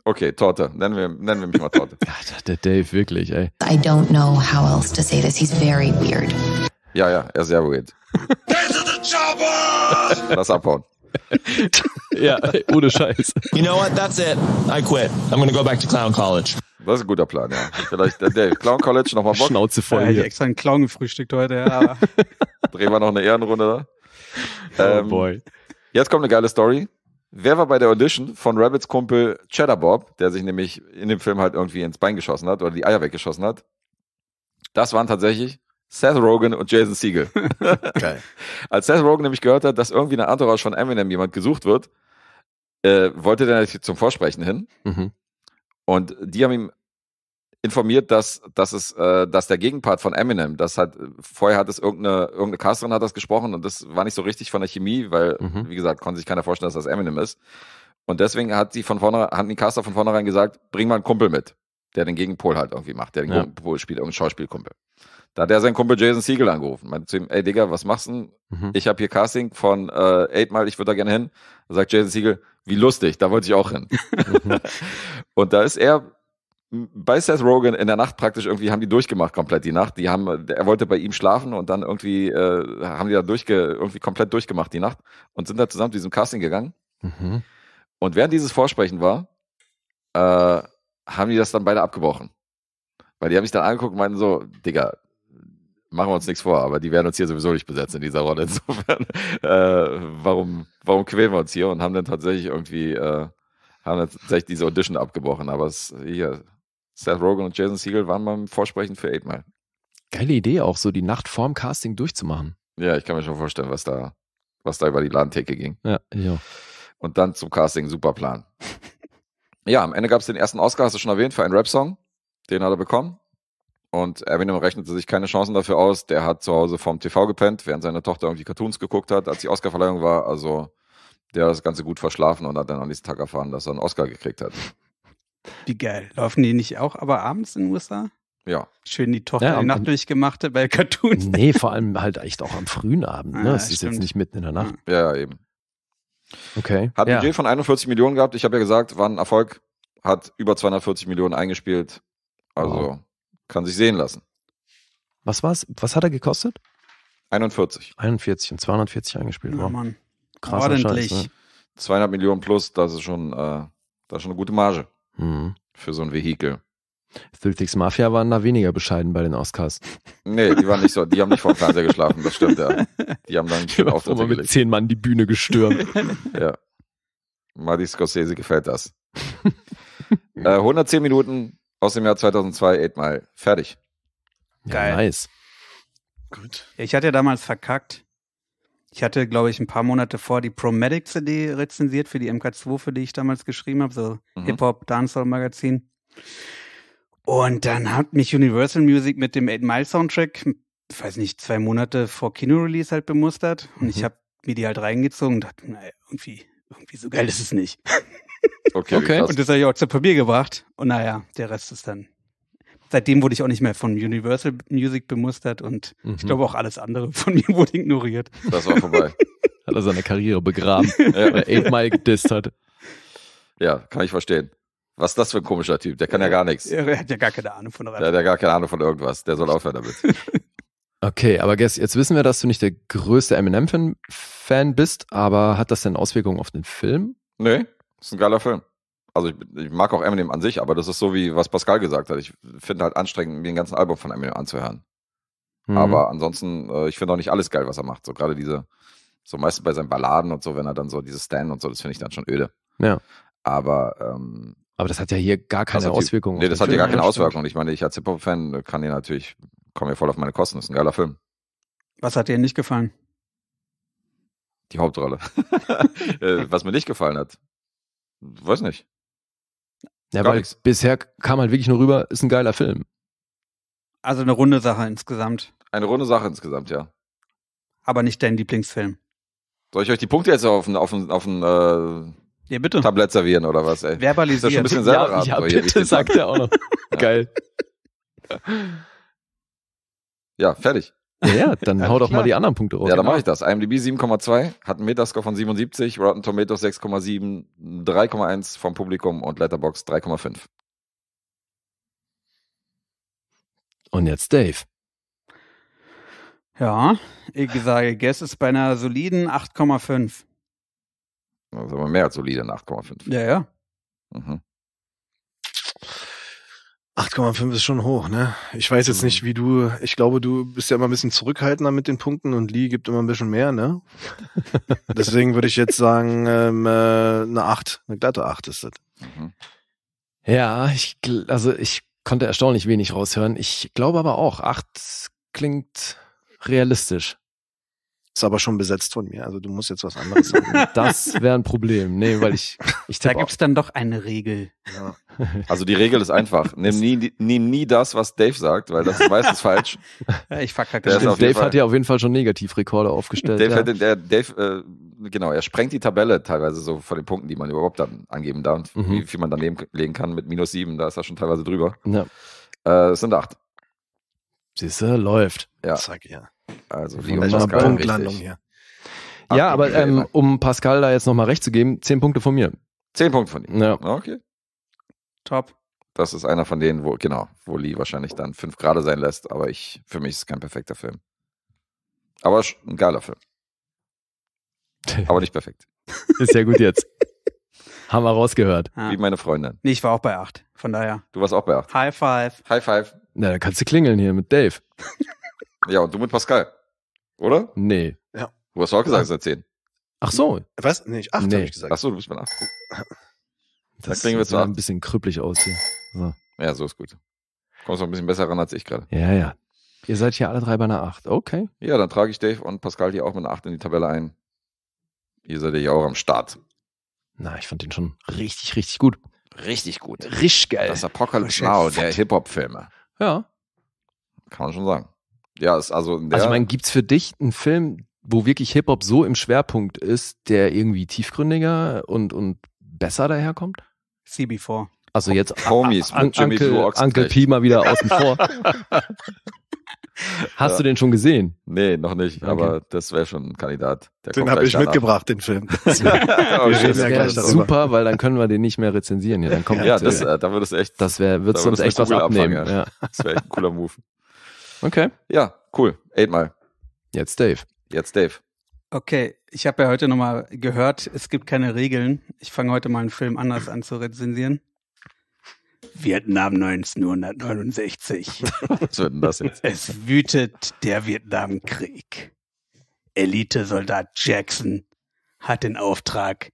Okay, Torte. Nennen wir, nennen wir mich mal Torte. der Dave, wirklich, ey. I don't know how else to say this. He's very weird. Ja, ja, er ist sehr weird. Lass abhauen. ja, ohne Scheiß. You know what? That's it. I quit. I'm gonna go back to clown college. Das ist ein guter Plan, ja. Vielleicht der, der Clown College nochmal Bock. Schnauze voll. Ja, hier. extra einen Clown gefrühstückt heute, ja. Drehen wir noch eine Ehrenrunde da. Oh ähm, oh boy. Jetzt kommt eine geile Story. Wer war bei der Audition von Rabbits Kumpel Cheddar Bob, der sich nämlich in dem Film halt irgendwie ins Bein geschossen hat oder die Eier weggeschossen hat? Das waren tatsächlich Seth Rogen und Jason Siegel. Geil. Als Seth Rogen nämlich gehört hat, dass irgendwie eine der von Eminem jemand gesucht wird, äh, wollte der natürlich zum Vorsprechen hin. Mhm. Und die haben ihm informiert, dass, dass es, äh, dass der Gegenpart von Eminem, das hat, vorher hat es irgendeine, irgendeine Casterin hat das gesprochen und das war nicht so richtig von der Chemie, weil, mhm. wie gesagt, konnte sich keiner vorstellen, dass das Eminem ist. Und deswegen hat sie von vornherein, hat die Caster von vornherein gesagt, bring mal einen Kumpel mit, der den Gegenpol halt irgendwie macht, der den ja. Gegenpol spielt, irgendein Schauspielkumpel. Da hat er seinen Kumpel Jason Siegel angerufen, meinte zu ihm, ey Digga, was machst du denn? Mhm. Ich habe hier Casting von äh, 8 Mile, ich würde da gerne hin. Da sagt Jason Siegel, wie lustig, da wollte ich auch hin. Mhm. und da ist er bei Seth Rogen in der Nacht praktisch irgendwie haben die durchgemacht komplett die Nacht. Die haben, er wollte bei ihm schlafen und dann irgendwie äh, haben die da durchge, irgendwie komplett durchgemacht die Nacht und sind da zusammen zu diesem Casting gegangen. Mhm. Und während dieses Vorsprechen war, äh, haben die das dann beide abgebrochen. Weil die haben sich dann angeguckt und meinten so, Digga, machen wir uns nichts vor, aber die werden uns hier sowieso nicht besetzen in dieser Rolle. Insofern, äh, warum, warum quälen wir uns hier und haben dann tatsächlich irgendwie, äh, haben dann tatsächlich diese Audition abgebrochen. Aber es, hier, Seth Rogen und Jason Siegel waren beim Vorsprechen für 8 Mile. Geile Idee auch, so die Nacht vorm Casting durchzumachen. Ja, ich kann mir schon vorstellen, was da, was da über die Ladentheke ging. Ja, ja. Und dann zum Casting, super Plan. ja, am Ende gab es den ersten Oscar, hast du schon erwähnt, für einen Rap-Song. Den hat er bekommen. Und Eminem rechnete sich keine Chancen dafür aus. Der hat zu Hause vorm TV gepennt, während seine Tochter irgendwie Cartoons geguckt hat, als die Oscarverleihung war. Also der hat das Ganze gut verschlafen und hat dann am nächsten Tag erfahren, dass er einen Oscar gekriegt hat. Wie geil. Laufen die nicht auch, aber abends in den USA? Ja. Schön die Tochter ja, die Nacht durchgemacht hat bei Cartoons. Nee, vor allem halt echt auch am frühen Abend. Ah ne? es ja, ist jetzt nicht mitten in der Nacht. Ja, eben. Okay. Hat ein ja. von 41 Millionen gehabt. Ich habe ja gesagt, war ein Erfolg. Hat über 240 Millionen eingespielt. Also wow. kann sich sehen lassen. Was war's? Was hat er gekostet? 41. 41 und 240 eingespielt. Oh, wow. Mann. Krass. Ordentlich. Scheiß, ne? 200 Millionen plus, das ist schon, äh, das ist schon eine gute Marge. Mhm. Für so ein Vehikel. Celtics Mafia waren da weniger bescheiden bei den Oscars. Nee, die waren nicht so, die haben nicht vor dem Fernseher geschlafen, das stimmt, ja. Die haben dann schön Auftritte gelegt. zehn Mann die Bühne gestürmt. ja. Marty Scorsese gefällt das. äh, 110 Minuten aus dem Jahr 2002, 8 Mile. Fertig. Geil. Ja, nice. Gut. Ich hatte ja damals verkackt. Ich hatte, glaube ich, ein paar Monate vor die Promatic CD rezensiert für die MK2, für die ich damals geschrieben habe, so mhm. Hip-Hop, Dancehall Magazin. Und dann hat mich Universal Music mit dem 8 Mile Soundtrack, ich weiß nicht, zwei Monate vor Kino-Release halt bemustert. Und mhm. ich habe mir die halt reingezogen und dachte, naja, irgendwie, irgendwie so geil ist es nicht. Okay. okay. Und das habe ich auch zu Papier gebracht. Und naja, der Rest ist dann seitdem wurde ich auch nicht mehr von Universal Music bemustert und mhm. ich glaube auch alles andere von mir wurde ignoriert. Das war vorbei. hat er seine Karriere begraben, weil er 8 Mile gedisst hat. Ja, kann ich verstehen. Was ist das für ein komischer Typ? Der kann ja, ja gar nichts. Er hat ja gar keine Ahnung von Rap. Der hat ja gar keine Ahnung von irgendwas. Der soll aufhören damit. okay, aber guess, jetzt wissen wir, dass du nicht der größte Eminem-Fan bist, aber hat das denn Auswirkungen auf den Film? Nee, ist ein geiler Film also ich, ich, mag auch Eminem an sich, aber das ist so wie was Pascal gesagt hat. Ich finde halt anstrengend, mir den ganzen Album von Eminem anzuhören. Mhm. Aber ansonsten, äh, ich finde auch nicht alles geil, was er macht. So gerade diese, so meistens bei seinen Balladen und so, wenn er dann so dieses Stand und so, das finde ich dann schon öde. Ja. Aber ähm, aber das hat ja hier gar keine also Auswirkungen. Nee, das hat ja gar ne? keine Auswirkungen. Ich meine, ich als Hip-Hop-Fan kann hier natürlich, komme hier voll auf meine Kosten. Das ist ein geiler Film. Was hat dir nicht gefallen? Die Hauptrolle. Äh, was mir nicht gefallen hat. Weiß nicht. Ja, Gar weil nix. bisher kam halt wirklich nur rüber, ist ein geiler Film. Also eine runde Sache insgesamt. Eine runde Sache insgesamt, ja. Aber nicht dein Lieblingsfilm. Soll ich euch die Punkte jetzt auf ein, auf ein, auf ein äh, ja, bitte. Tablett servieren oder was, ey? Verbalisieren. Das schon ein bisschen selber ja, ja, bitte, hier, sagt er auch noch. Geil. Ja, fertig. Ja, dann ja, hau doch klar. mal die anderen Punkte raus. Ja, genau. dann mache ich das. IMDb 7,2, hat einen Metascore von 77, Rotten Tomatoes 6,7, 3,1 vom Publikum und Letterbox 3,5. Und jetzt Dave. Ja, ich sage, Guess ist bei einer soliden 8,5. Also mehr als solide 8,5. Ja, ja. Mhm. 8,5 ist schon hoch, ne? Ich weiß jetzt nicht, mhm. wie du, ich glaube, du bist ja immer ein bisschen zurückhaltender mit den Punkten und Lee gibt immer ein bisschen mehr, ne? Deswegen würde ich jetzt sagen, ähm, äh, eine 8, eine glatte 8 ist das. Mhm. Ja, ich, also ich konnte erstaunlich wenig raushören. Ich glaube aber auch, 8 klingt realistisch. Ist aber schon besetzt von mir. Also du musst jetzt was anderes sagen. Das wäre ein Problem. Nee, weil ich. ich da gibt es dann doch eine Regel. Ja. Also die Regel ist einfach. Nimm nie, nimm nie das, was Dave sagt, weil das meistens falsch. ich verkacke das. Dave Fall. hat ja auf jeden Fall schon Negativrekorde aufgestellt. Dave, ja. hat, der, Dave äh, genau, er sprengt die Tabelle teilweise so von den Punkten, die man überhaupt dann angeben darf, mhm. wie viel man daneben legen kann mit minus sieben, da ist er schon teilweise drüber. Ja. Äh, es sind acht. Siehste, läuft. Ja. Zack, ja. Also wie also Pascal. Punktlandung hier. Ja, ja aber ähm, um Pascal da jetzt nochmal recht zu geben, zehn Punkte von mir. Zehn Punkte von ihm. Ja. Okay. Top. Das ist einer von denen, wo, genau, wo Lee wahrscheinlich dann fünf Grade sein lässt, aber ich, für mich ist es kein perfekter Film. Aber ein geiler Film. Aber nicht perfekt. ist ja gut jetzt. Haben wir rausgehört. Ja. Wie meine Freundin. Nee, ich war auch bei acht. Von daher. Du warst auch bei acht. High five. High five. Na, dann kannst du klingeln hier mit Dave. ja, und du mit Pascal. Oder? Nee. Ja. Du hast auch gesagt, ah. es sind 10. Ach so. Was? Nee, ich acht nee. habe ich gesagt. Ach so, du bist bei 8. Das da kriegen wir zwar ein bisschen krüppelig aus hier. So. Ja, so ist gut. Kommst du ein bisschen besser ran als ich gerade. Ja, ja. Ihr seid hier alle drei bei einer 8. Okay. Ja, dann trage ich Dave und Pascal hier auch mit einer 8 in die Tabelle ein. Ihr seid ja auch am Start. Na, ich fand den schon richtig, richtig gut. Richtig gut. Richtig geil. Das Apocalypse oh, Now, der Hip-Hop-Filme. Ja. Kann man schon sagen ja, ist also. also ich meine, gibt es für dich einen Film, wo wirklich Hip Hop so im Schwerpunkt ist, der irgendwie tiefgründiger und und besser daherkommt? CB4. Also jetzt Homies an, mit Jimmy Uncle, Uncle P mal wieder außen vor. Hast ja. du den schon gesehen? Nee, noch nicht, okay. aber das wäre schon ein Kandidat. den habe ich danach. mitgebracht, den Film. Oh, das wäre ja super, weil dann können wir den nicht mehr rezensieren. Ja, dann kommt ja, das, äh, da würde es echt. Das wäre, würdest du uns echt was abnehmen. Abfangen, ja. Das wäre echt ein cooler Move. Okay. Ja, cool. Eight Mile. Jetzt Dave. Jetzt Dave. Okay, ich habe ja heute nochmal gehört, es gibt keine Regeln. Ich fange heute mal einen Film anders an zu rezensieren. Vietnam 1969. Was wird denn das jetzt? Es wütet der Vietnamkrieg. Elite-Soldat Jackson hat den Auftrag,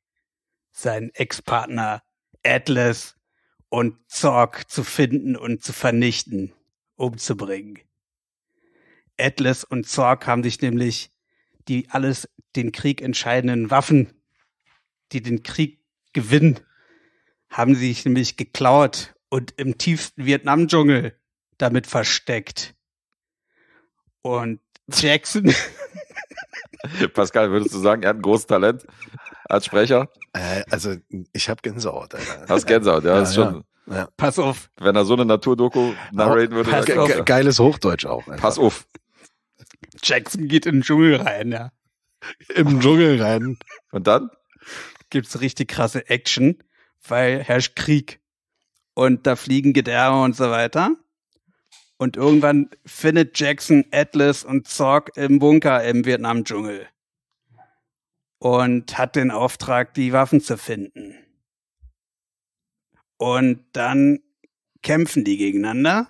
seinen Ex-Partner Atlas und Zorg zu finden und zu vernichten, umzubringen. Atlas und Zorg haben sich nämlich die alles den Krieg entscheidenden Waffen, die den Krieg gewinnen, haben sie sich nämlich geklaut und im tiefsten Vietnam-Dschungel damit versteckt. Und Jackson. Pascal, würdest du sagen, er hat ein großes Talent als Sprecher? Äh, also, ich habe Gänsehaut. Alter. Hast Gänsehaut, ja, ja ist schon. Ja. Pass auf. Wenn er so eine Naturdoku narraten würde. Pass ge ge Geiles Hochdeutsch auch. Einfach. Pass auf. Jackson geht in den Dschungel rein, ja. Im Dschungel rein. Und dann? Gibt's richtig krasse Action, weil herrscht Krieg. Und da fliegen Gedärme und so weiter. Und irgendwann findet Jackson Atlas und Zorg im Bunker im Vietnam-Dschungel. Und hat den Auftrag, die Waffen zu finden. Und dann kämpfen die gegeneinander.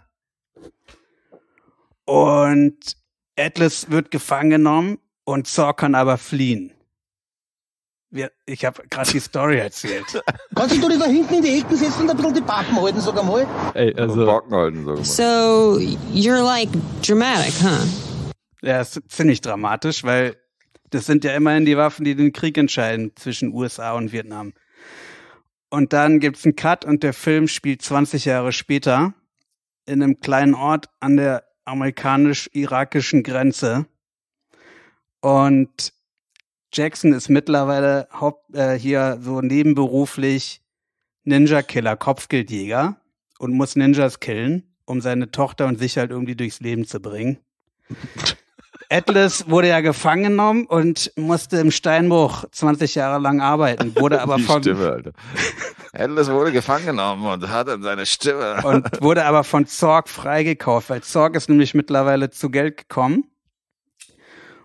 Und Atlas wird gefangen genommen und Saw kann aber fliehen. Wir, ich habe gerade die Story erzählt. Kannst du dich da hinten in die Ecken setzen und ein bisschen die Pappen halten, sogar mal? Ey, also Backen halten, sogar mal. So, you're like dramatic, huh? Ja, ist ziemlich dramatisch, weil das sind ja immerhin die Waffen, die den Krieg entscheiden zwischen USA und Vietnam. Und dann gibt es einen Cut und der Film spielt 20 Jahre später in einem kleinen Ort an der amerikanisch-irakischen Grenze. Und Jackson ist mittlerweile haupt, äh, hier so nebenberuflich Ninja-Killer, Kopfgeldjäger und muss Ninjas killen, um seine Tochter und sich halt irgendwie durchs Leben zu bringen. Atlas wurde ja gefangen genommen und musste im Steinbruch 20 Jahre lang arbeiten, wurde aber Die von Stimme, Alter. Atlas wurde gefangen genommen und hat dann seine Stimme und wurde aber von Zorg freigekauft, weil Zorg ist nämlich mittlerweile zu Geld gekommen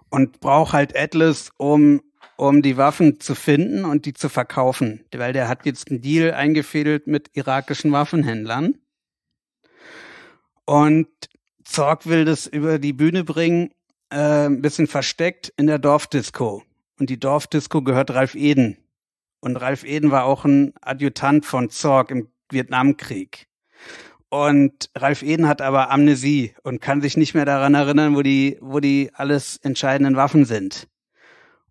und braucht halt Atlas, um um die Waffen zu finden und die zu verkaufen, weil der hat jetzt einen Deal eingefädelt mit irakischen Waffenhändlern. Und Zorg will das über die Bühne bringen ein ähm, bisschen versteckt in der Dorfdisco. Und die Dorfdisco gehört Ralf Eden. Und Ralf Eden war auch ein Adjutant von Zorg im Vietnamkrieg. Und Ralf Eden hat aber Amnesie und kann sich nicht mehr daran erinnern, wo die, wo die alles entscheidenden Waffen sind.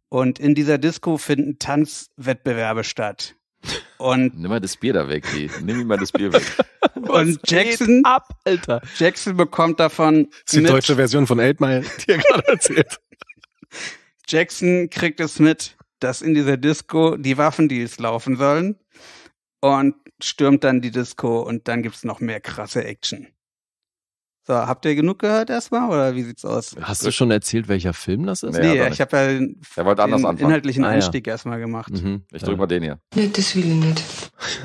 Und in dieser Disco finden Tanzwettbewerbe statt. Und Nimm mal das Bier da weg, die. Nimm mal das Bier weg. Und Jackson ab, Alter. Jackson bekommt davon. Das ist die mit. deutsche Version von Eight die er gerade erzählt. Jackson kriegt es mit, dass in dieser Disco die Waffendeals laufen sollen und stürmt dann die Disco und dann gibt es noch mehr krasse Action. So, habt ihr genug gehört erstmal oder wie sieht's aus? Hast du schon erzählt, welcher Film das ist? Nee, nee ich habe ja den, den inhaltlichen ah, Einstieg ja. erstmal gemacht. Mhm. Ich drücke mal den hier. Nee, das will ich nicht.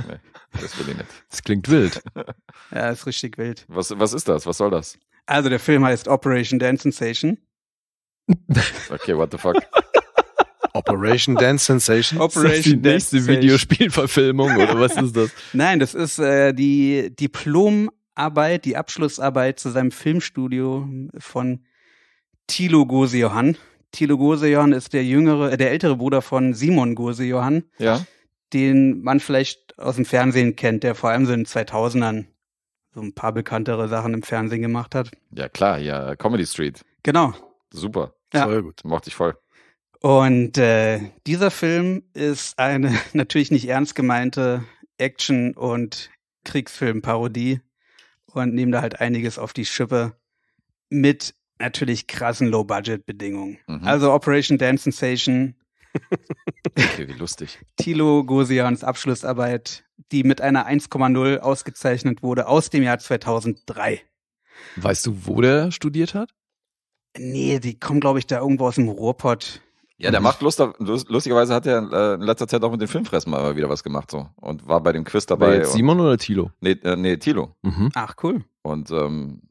Nee. Das will ich nicht. Das klingt wild. ja, ist richtig wild. Was, was ist das? Was soll das? Also der Film heißt Operation Dance Sensation. Okay, what the fuck? Operation Dance Sensation. Operation ist das die nächste Dance Videospielverfilmung oder was ist das? Nein, das ist äh, die Diplomarbeit, die Abschlussarbeit zu seinem Filmstudio von Thilo Gosejohann. Thilo Gosejohann ist der jüngere, äh, der ältere Bruder von Simon Gosejohann. Ja. Den man vielleicht aus dem Fernsehen kennt, der vor allem so in den 2000ern so ein paar bekanntere Sachen im Fernsehen gemacht hat. Ja, klar, ja, Comedy Street. Genau. Super. Ja. Voll gut. Mochte ich voll. Und äh, dieser Film ist eine natürlich nicht ernst gemeinte Action- und Kriegsfilmparodie und nimmt da halt einiges auf die Schippe mit natürlich krassen Low-Budget-Bedingungen. Mhm. Also Operation Dance Sensation okay, wie lustig. Thilo Gosians Abschlussarbeit, die mit einer 1,0 ausgezeichnet wurde aus dem Jahr 2003. Weißt du, wo der studiert hat? Nee, die kommen, glaube ich, da irgendwo aus dem Ruhrpott. Ja, der macht Lust, lustigerweise hat er äh, in letzter Zeit auch mit den Filmfressen mal wieder was gemacht so und war bei dem Quiz dabei. War jetzt Simon oder Tilo? Nee, äh, nee Tilo. Mhm. Ach cool. Und ähm,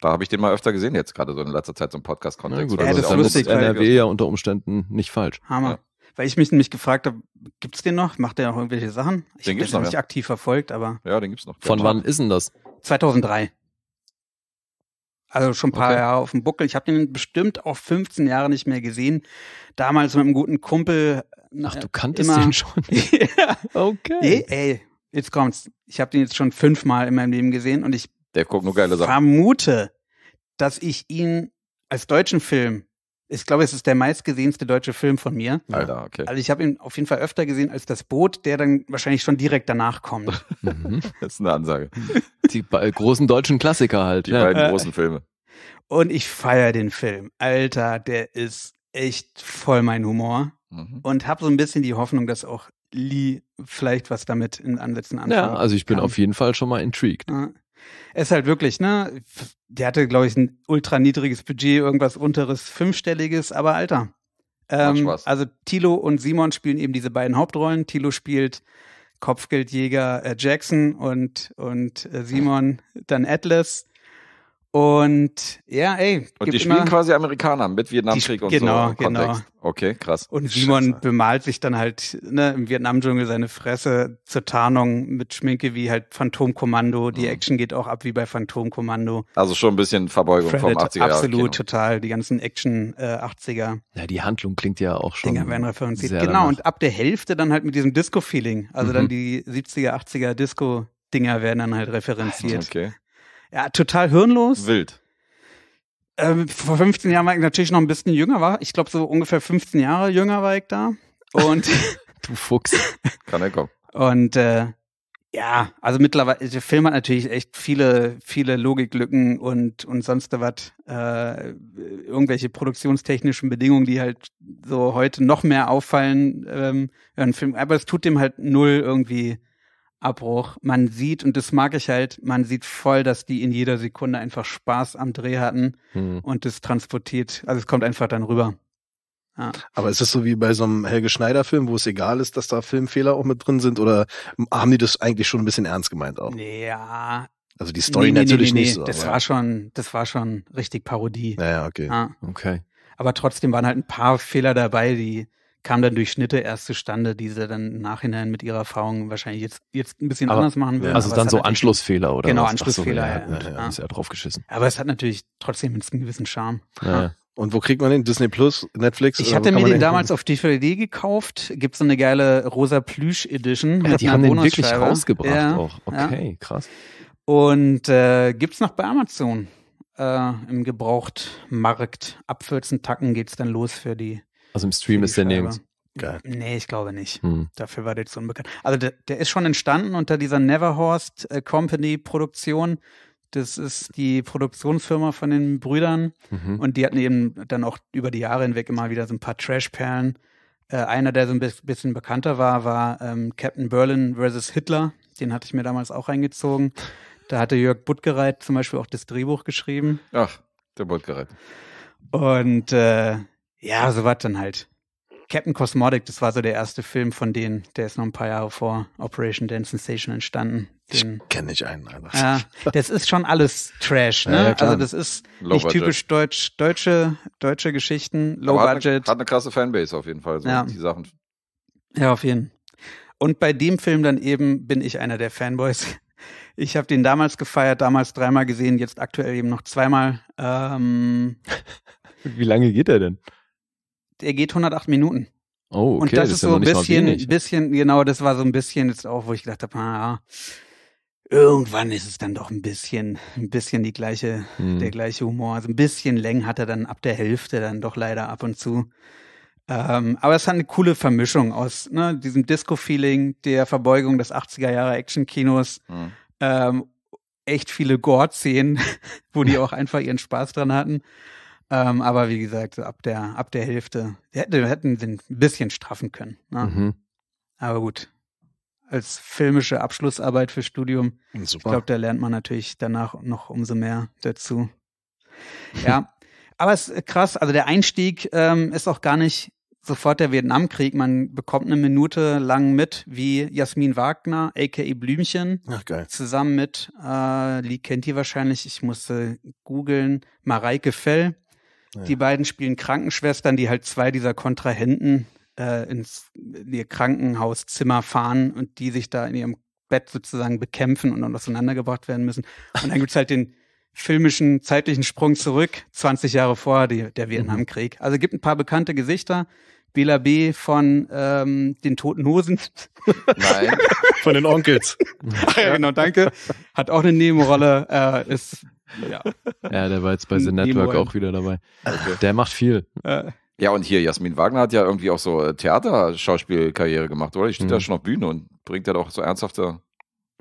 da habe ich den mal öfter gesehen jetzt gerade so in letzter Zeit so ein Podcast-Kontext. Ja, das ist lustig, NRW ja unter Umständen nicht falsch. Hammer. Ja. Weil ich mich nämlich gefragt habe, gibt's den noch? Macht der noch irgendwelche Sachen? Ich habe den noch, nicht ja. aktiv verfolgt, aber. Ja, den gibt's noch. Von wann ist denn das? 2003. Also schon ein paar okay. Jahre auf dem Buckel. Ich habe den bestimmt auch 15 Jahre nicht mehr gesehen. Damals mit einem guten Kumpel. Äh, Ach, du kanntest immer. den schon? ja. Okay. Ey, ey, jetzt kommt's. Ich habe den jetzt schon fünfmal in meinem Leben gesehen und ich der guckt nur geile Sachen. Vermute, dass ich ihn als deutschen Film, ich glaube, es ist der meistgesehenste deutsche Film von mir. Alter, okay. Also ich habe ihn auf jeden Fall öfter gesehen als das Boot, der dann wahrscheinlich schon direkt danach kommt. Mhm. das ist eine Ansage. Die großen deutschen Klassiker halt. Die ja. beiden äh, großen Filme. Und ich feiere den Film. Alter, der ist echt voll mein Humor. Mhm. Und habe so ein bisschen die Hoffnung, dass auch Lee vielleicht was damit in Ansätzen anfängt. Ja, also ich bin kann. auf jeden Fall schon mal intrigued. Ja ist halt wirklich, ne? Der hatte, glaube ich, ein ultra niedriges Budget, irgendwas unteres, fünfstelliges, aber Alter. Ähm, also Tilo und Simon spielen eben diese beiden Hauptrollen. Tilo spielt Kopfgeldjäger äh, Jackson und, und äh, Simon dann Atlas. Und ja, ey. Und die spielen quasi Amerikaner mit Vietnamkrieg und genau, so. Genau, genau. Okay, krass. Und Simon Scheiße. bemalt sich dann halt ne, im Vietnamdschungel seine Fresse zur Tarnung mit Schminke wie halt Phantomkommando. Die mhm. Action geht auch ab wie bei Phantomkommando. Also schon ein bisschen Verbeugung Credit, vom 80er Absolut, total. Die ganzen Action äh, 80er. Ja, die Handlung klingt ja auch schon. Dinger werden referenziert. Genau, danach. und ab der Hälfte dann halt mit diesem Disco-Feeling. Also mhm. dann die 70er, 80er Disco. Dinger werden dann halt referenziert. Okay. Ja, total hirnlos. Wild. Ähm, vor 15 Jahren war ich natürlich noch ein bisschen jünger, war ich glaube so ungefähr 15 Jahre jünger war ich da. Und du Fuchs, kann er kommen. Und äh, ja, also mittlerweile, der Film hat natürlich echt viele, viele Logiklücken und, und sonst was, äh, irgendwelche produktionstechnischen Bedingungen, die halt so heute noch mehr auffallen. Ähm, ein Film, aber es tut dem halt null irgendwie Abbruch. Man sieht, und das mag ich halt, man sieht voll, dass die in jeder Sekunde einfach Spaß am Dreh hatten hm. und das transportiert. Also es kommt einfach dann rüber. Ja. Aber ist es so wie bei so einem Helge Schneider-Film, wo es egal ist, dass da Filmfehler auch mit drin sind? Oder haben die das eigentlich schon ein bisschen ernst gemeint auch? Ja. Also die Story nee, nee, natürlich nee, nicht so. Das war schon, das war schon richtig Parodie. Naja, okay. Ja. Okay. Aber trotzdem waren halt ein paar Fehler dabei, die kam dann durch Schnitte erst zustande, die sie dann im Nachhinein mit ihrer Erfahrung wahrscheinlich jetzt, jetzt ein bisschen aber, anders machen werden. Also dann so Anschlussfehler oder Genau, was? Anschlussfehler. So, ja, ja, ja, ja, Ist ja drauf geschissen. Aber es hat natürlich trotzdem einen gewissen Charme. Ja. Und wo kriegt man den? Disney Plus, Netflix? Ich hatte mir den, den damals auf DVD gekauft. Gibt so eine geile rosa Plüsch Edition. Ja, ah, die haben den wirklich rausgebracht ja, auch. Okay, ja. krass. Und äh, es noch bei Amazon äh, im Gebrauchtmarkt. Ab 14 Tacken es dann los für die also im Stream ist der nirgends. Geil. Nee, ich glaube nicht. Hm. Dafür war der jetzt unbekannt. Also der, der, ist schon entstanden unter dieser Neverhorst äh, Company Produktion. Das ist die Produktionsfirma von den Brüdern. Mhm. Und die hatten eben dann auch über die Jahre hinweg immer wieder so ein paar Trashperlen. Äh, einer, der so ein bisschen bekannter war, war ähm, Captain Berlin versus Hitler. Den hatte ich mir damals auch reingezogen. Da hatte Jörg Buttgereit zum Beispiel auch das Drehbuch geschrieben. Ach, der Buttgereit. Und äh, ja, so was dann halt. Captain Cosmotic, das war so der erste Film von denen, der ist noch ein paar Jahre vor Operation Dance Sensation entstanden. Den, ich kenne nicht einen einfach. Ja, das ist schon alles Trash, ne? Ja, ja, also das ist Low nicht budget. typisch deutsch, deutsche, deutsche Geschichten, Low hat Budget. Eine, hat eine krasse Fanbase auf jeden Fall, so ja. die Sachen. Ja, auf jeden Fall. Und bei dem Film dann eben bin ich einer der Fanboys. Ich habe den damals gefeiert, damals dreimal gesehen, jetzt aktuell eben noch zweimal. Ähm, Wie lange geht er denn? er geht 108 Minuten. Oh, okay. Und das, das ist so ein bisschen, bisschen, genau, das war so ein bisschen jetzt auch, wo ich gedacht habe, naja, ah, irgendwann ist es dann doch ein bisschen, ein bisschen die gleiche, mhm. der gleiche Humor. Also ein bisschen Längen hat er dann ab der Hälfte dann doch leider ab und zu. Ähm, aber es hat eine coole Vermischung aus ne, diesem Disco-Feeling, der Verbeugung des 80er Jahre Action-Kinos, mhm. ähm, echt viele Gore-Szenen, wo die auch einfach ihren Spaß dran hatten. Ähm, aber wie gesagt, ab der, ab der Hälfte, wir hätten, wir hätten den ein bisschen straffen können. Ne? Mhm. Aber gut, als filmische Abschlussarbeit für Studium, Super. ich glaube, da lernt man natürlich danach noch umso mehr dazu. Ja, aber es ist äh, krass, also der Einstieg ähm, ist auch gar nicht sofort der Vietnamkrieg. Man bekommt eine Minute lang mit, wie Jasmin Wagner, a.k.a. E Blümchen, Ach, geil. zusammen mit, äh, Lee kennt die wahrscheinlich, ich musste googeln, Mareike Fell, die beiden spielen Krankenschwestern, die halt zwei dieser Kontrahenten äh, ins in ihr Krankenhauszimmer fahren und die sich da in ihrem Bett sozusagen bekämpfen und dann auseinandergebracht werden müssen. Und dann gibt's halt den filmischen, zeitlichen Sprung zurück, 20 Jahre vor die, der mhm. Vietnamkrieg. Also gibt ein paar bekannte Gesichter. Bela B. von ähm, den Toten Hosen. Nein, von den Onkels. ah, ja, genau, danke. Hat auch eine Nebenrolle, äh, ist ja. ja, der war jetzt bei The Network auch wieder dabei. Okay. Der macht viel. Ja, und hier, Jasmin Wagner hat ja irgendwie auch so äh, Theaterschauspielkarriere gemacht, oder? Die steht mhm. da schon auf Bühne und bringt ja doch so ernsthafte.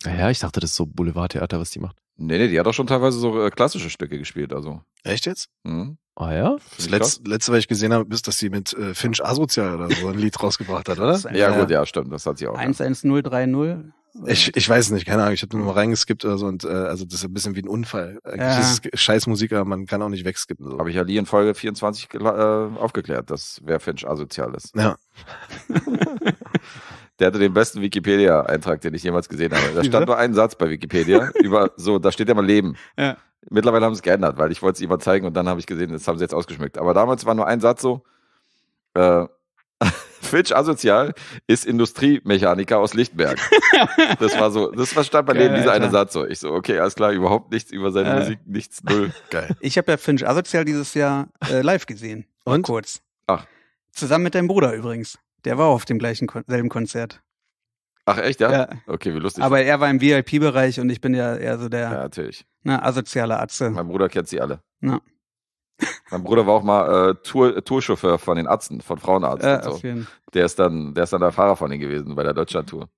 Ja, ich dachte, das ist so Boulevardtheater, was die macht. Nee, nee, die hat auch schon teilweise so äh, klassische Stücke gespielt, also. Echt jetzt? Mhm. Ah ja? Das letzte, letzte, was ich gesehen habe, ist, dass sie mit äh, Finch Asozial oder so ein Lied rausgebracht hat, oder? ja, gut, ja, stimmt, das hat sie auch. 11030. Ich, ich weiß nicht, keine Ahnung, ich habe nur mal reingeskippt oder so und äh, also das ist ein bisschen wie ein Unfall. Eigentlich äh, ja. ist scheiß Musiker, man kann auch nicht wegskippen. So. Habe ich ja Lee in Folge 24 äh, aufgeklärt, dass wer Finch asozial ist. Ja. Der hatte den besten Wikipedia-Eintrag, den ich jemals gesehen habe. Da stand nur ein Satz bei Wikipedia über so, da steht ja mal Leben. Ja. Mittlerweile haben sie es geändert, weil ich wollte es immer zeigen und dann habe ich gesehen, das haben sie jetzt ausgeschmückt. Aber damals war nur ein Satz so, äh, Twitch asozial ist Industriemechaniker aus Lichtberg. das war so, das verstand bei dem dieser eine Satz so. Ich so, okay, alles klar, überhaupt nichts über seine äh. Musik, nichts, null. Geil. Ich habe ja Finch asozial dieses Jahr äh, live gesehen. Und? Kurz. Ach. Zusammen mit deinem Bruder übrigens. Der war auf dem gleichen selben Konzert. Ach echt, ja? ja? Okay, wie lustig. Aber er war im VIP-Bereich und ich bin ja eher so der ja, natürlich. Na, ne, asoziale Atze. Mein Bruder kennt sie alle. Ja. Mein Bruder war auch mal äh, Tour, äh, Tourchauffeur von den Ärzten, von Frauenarzt. Ja, so. Der ist dann, der ist dann der Fahrer von ihm gewesen bei der Deutschlandtour. Mhm.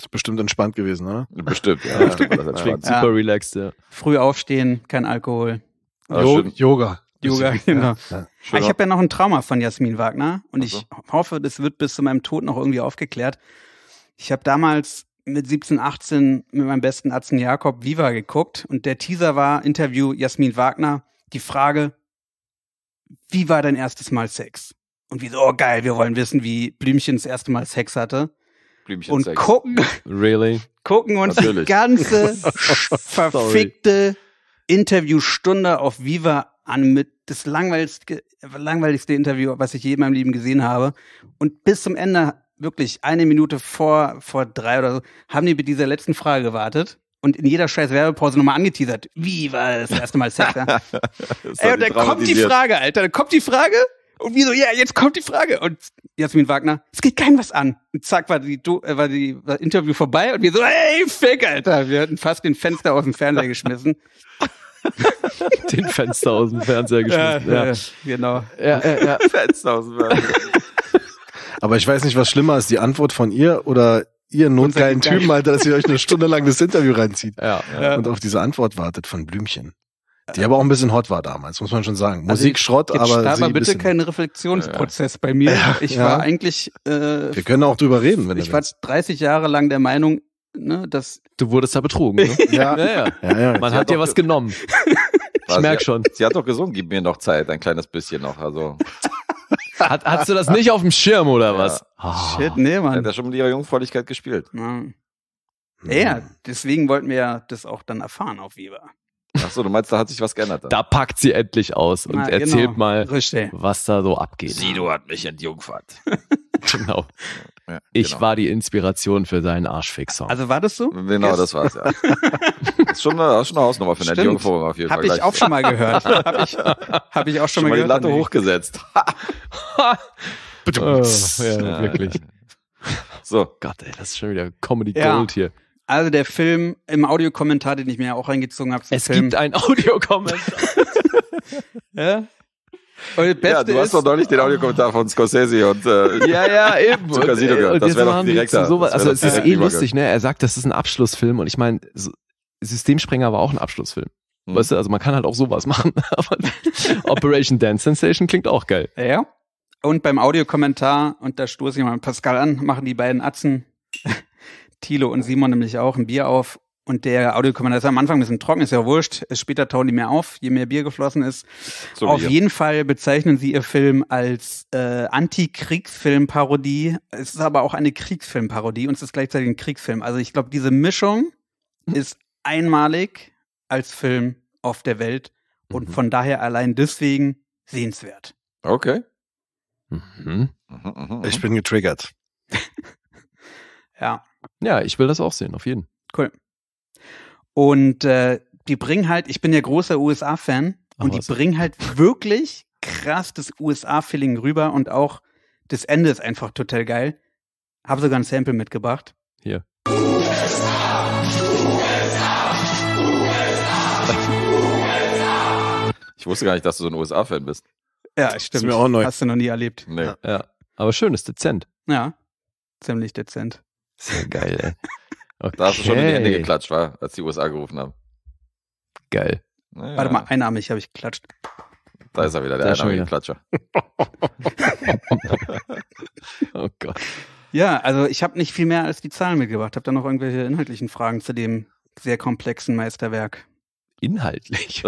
Ist bestimmt entspannt gewesen, oder? Bestimmt, ja. bestimmt das entspannt. Ja. Super relaxed, ja. Früh aufstehen, kein Alkohol. Ah, jo Yoga. Yoga, genau. Ja, ja. Ah, ich habe ja noch ein Trauma von Jasmin Wagner und also. ich hoffe, das wird bis zu meinem Tod noch irgendwie aufgeklärt. Ich habe damals mit 17, 18 mit meinem besten Arzt Jakob Viva geguckt und der Teaser war Interview Jasmin Wagner die Frage, wie war dein erstes Mal Sex? Und wie so, oh geil, wir wollen wissen, wie Blümchen das erste Mal Sex hatte. Blümchen und Sex. gucken, really? gucken uns Natürlich. die ganze verfickte Interviewstunde auf Viva an mit das langweiligste, langweiligste Interview, was ich je in meinem Leben gesehen habe. Und bis zum Ende, wirklich eine Minute vor, vor drei oder so, haben die mit dieser letzten Frage gewartet und in jeder scheiß Werbepause nochmal angeteasert. Wie war das erste Mal Sex? Ja? Ey, und dann kommt die Frage, Alter, dann kommt die Frage und wie so, ja, jetzt kommt die Frage. Und Jasmin Wagner, es geht keinem was an. Und zack, war die, du, äh, war die war das Interview vorbei und wir so, ey, Fick, Alter. Wir hatten fast den Fenster aus dem Fernseher geschmissen. den Fenster aus dem Fernseher geschmissen, ja. ja. Genau. Ja, ja, ja. Fenster aus dem Fernseher. Aber ich weiß nicht, was schlimmer ist, die Antwort von ihr oder ihr nun geilen Typen, Alter, dass ihr euch eine Stunde lang das Interview reinzieht ja, ja. und auf diese Antwort wartet von Blümchen. Die aber auch ein bisschen hot war damals, muss man schon sagen. Also Musik Schrott, jetzt aber. Da war bitte kein Reflexionsprozess ja. bei mir. Ich war eigentlich. Äh, Wir können auch drüber reden, wenn Ich war 30 Jahre lang der Meinung, ne, dass. Du wurdest da betrogen, ne? ja. Ja, ja. Man hat dir was genommen. Ich merk schon. Sie hat doch gesungen, gib mir noch Zeit, ein kleines bisschen noch. Also. Hat, hast du das nicht auf dem Schirm oder was? Oh. Shit, nee, Mann. Er hat ja schon mit ihrer Jungfräulichkeit gespielt. Ja. Hm. ja, deswegen wollten wir ja das auch dann erfahren auf Viva. Achso, du meinst, da hat sich was geändert. Dann. Da packt sie endlich aus und Na, ah, erzählt genau. mal, Richtig. was da so abgeht. Sido hat mich entjungfert. genau. Ja, ich genau. war die Inspiration für deinen Arschfix-Song. Also war das so? Genau, yes. das war's, ja. das ist schon eine, schon eine Hausnummer für eine Entjungferung auf jeden Fall. Hab ich auch schon mal gehört. Hab ich, hab ich auch schon, schon mal, mal gehört. die Latte hochgesetzt. oh, ja, wirklich. So. Gott, ey, das ist schon wieder Comedy Gold hier. Also der Film im Audiokommentar, den ich mir ja auch reingezogen habe. Es Film. gibt ein Audiokommentar. ja? ja, du hast doch noch nicht den Audiokommentar von Scorsese und äh, ja, ja, eben. zu Casino gehört. Das wäre doch direkter. So also es ist eh lustig, ne? Er sagt, das ist ein Abschlussfilm und ich meine, so, Systemsprenger war auch ein Abschlussfilm. Hm. Weißt du, also man kann halt auch sowas machen. Aber Operation Dance Sensation klingt auch geil. Ja. Und beim Audiokommentar, und da stoße ich mal Pascal an, machen die beiden Atzen Thilo und Simon nämlich auch ein Bier auf und der Audiokommentar ist am Anfang ein bisschen trocken, ist ja wurscht. Später tauen die mehr auf, je mehr Bier geflossen ist. So auf jeden Fall bezeichnen sie ihr Film als äh, Anti-Kriegsfilm-Parodie. Es ist aber auch eine Kriegsfilm-Parodie und es ist gleichzeitig ein Kriegsfilm. Also ich glaube, diese Mischung mhm. ist einmalig als Film auf der Welt und mhm. von daher allein deswegen sehenswert. Okay. Mhm. mhm, mhm ich bin getriggert. ja. Ja, ich will das auch sehen, auf jeden. Cool. Und äh, die bringen halt, ich bin ja großer USA-Fan und die bringen halt wirklich krass das USA-Feeling rüber und auch das Ende ist einfach total geil. Habe sogar ein Sample mitgebracht. Hier. Ich wusste gar nicht, dass du so ein USA-Fan bist. Ja, stimmt. Ist mir auch neu. Hast du noch nie erlebt. Nee. Ja. ja. Aber schön, ist dezent. Ja, ziemlich dezent. Sehr geil, ey. Okay. Da hast du schon in die Hände geklatscht, war, als die USA gerufen haben. Geil. Naja. Warte mal, einarmig habe ich geklatscht. Da ist er wieder, der einarmige Klatscher. oh Gott. Ja, also ich habe nicht viel mehr als die Zahlen mitgebracht. Habt ihr noch irgendwelche inhaltlichen Fragen zu dem sehr komplexen Meisterwerk? Inhaltlich?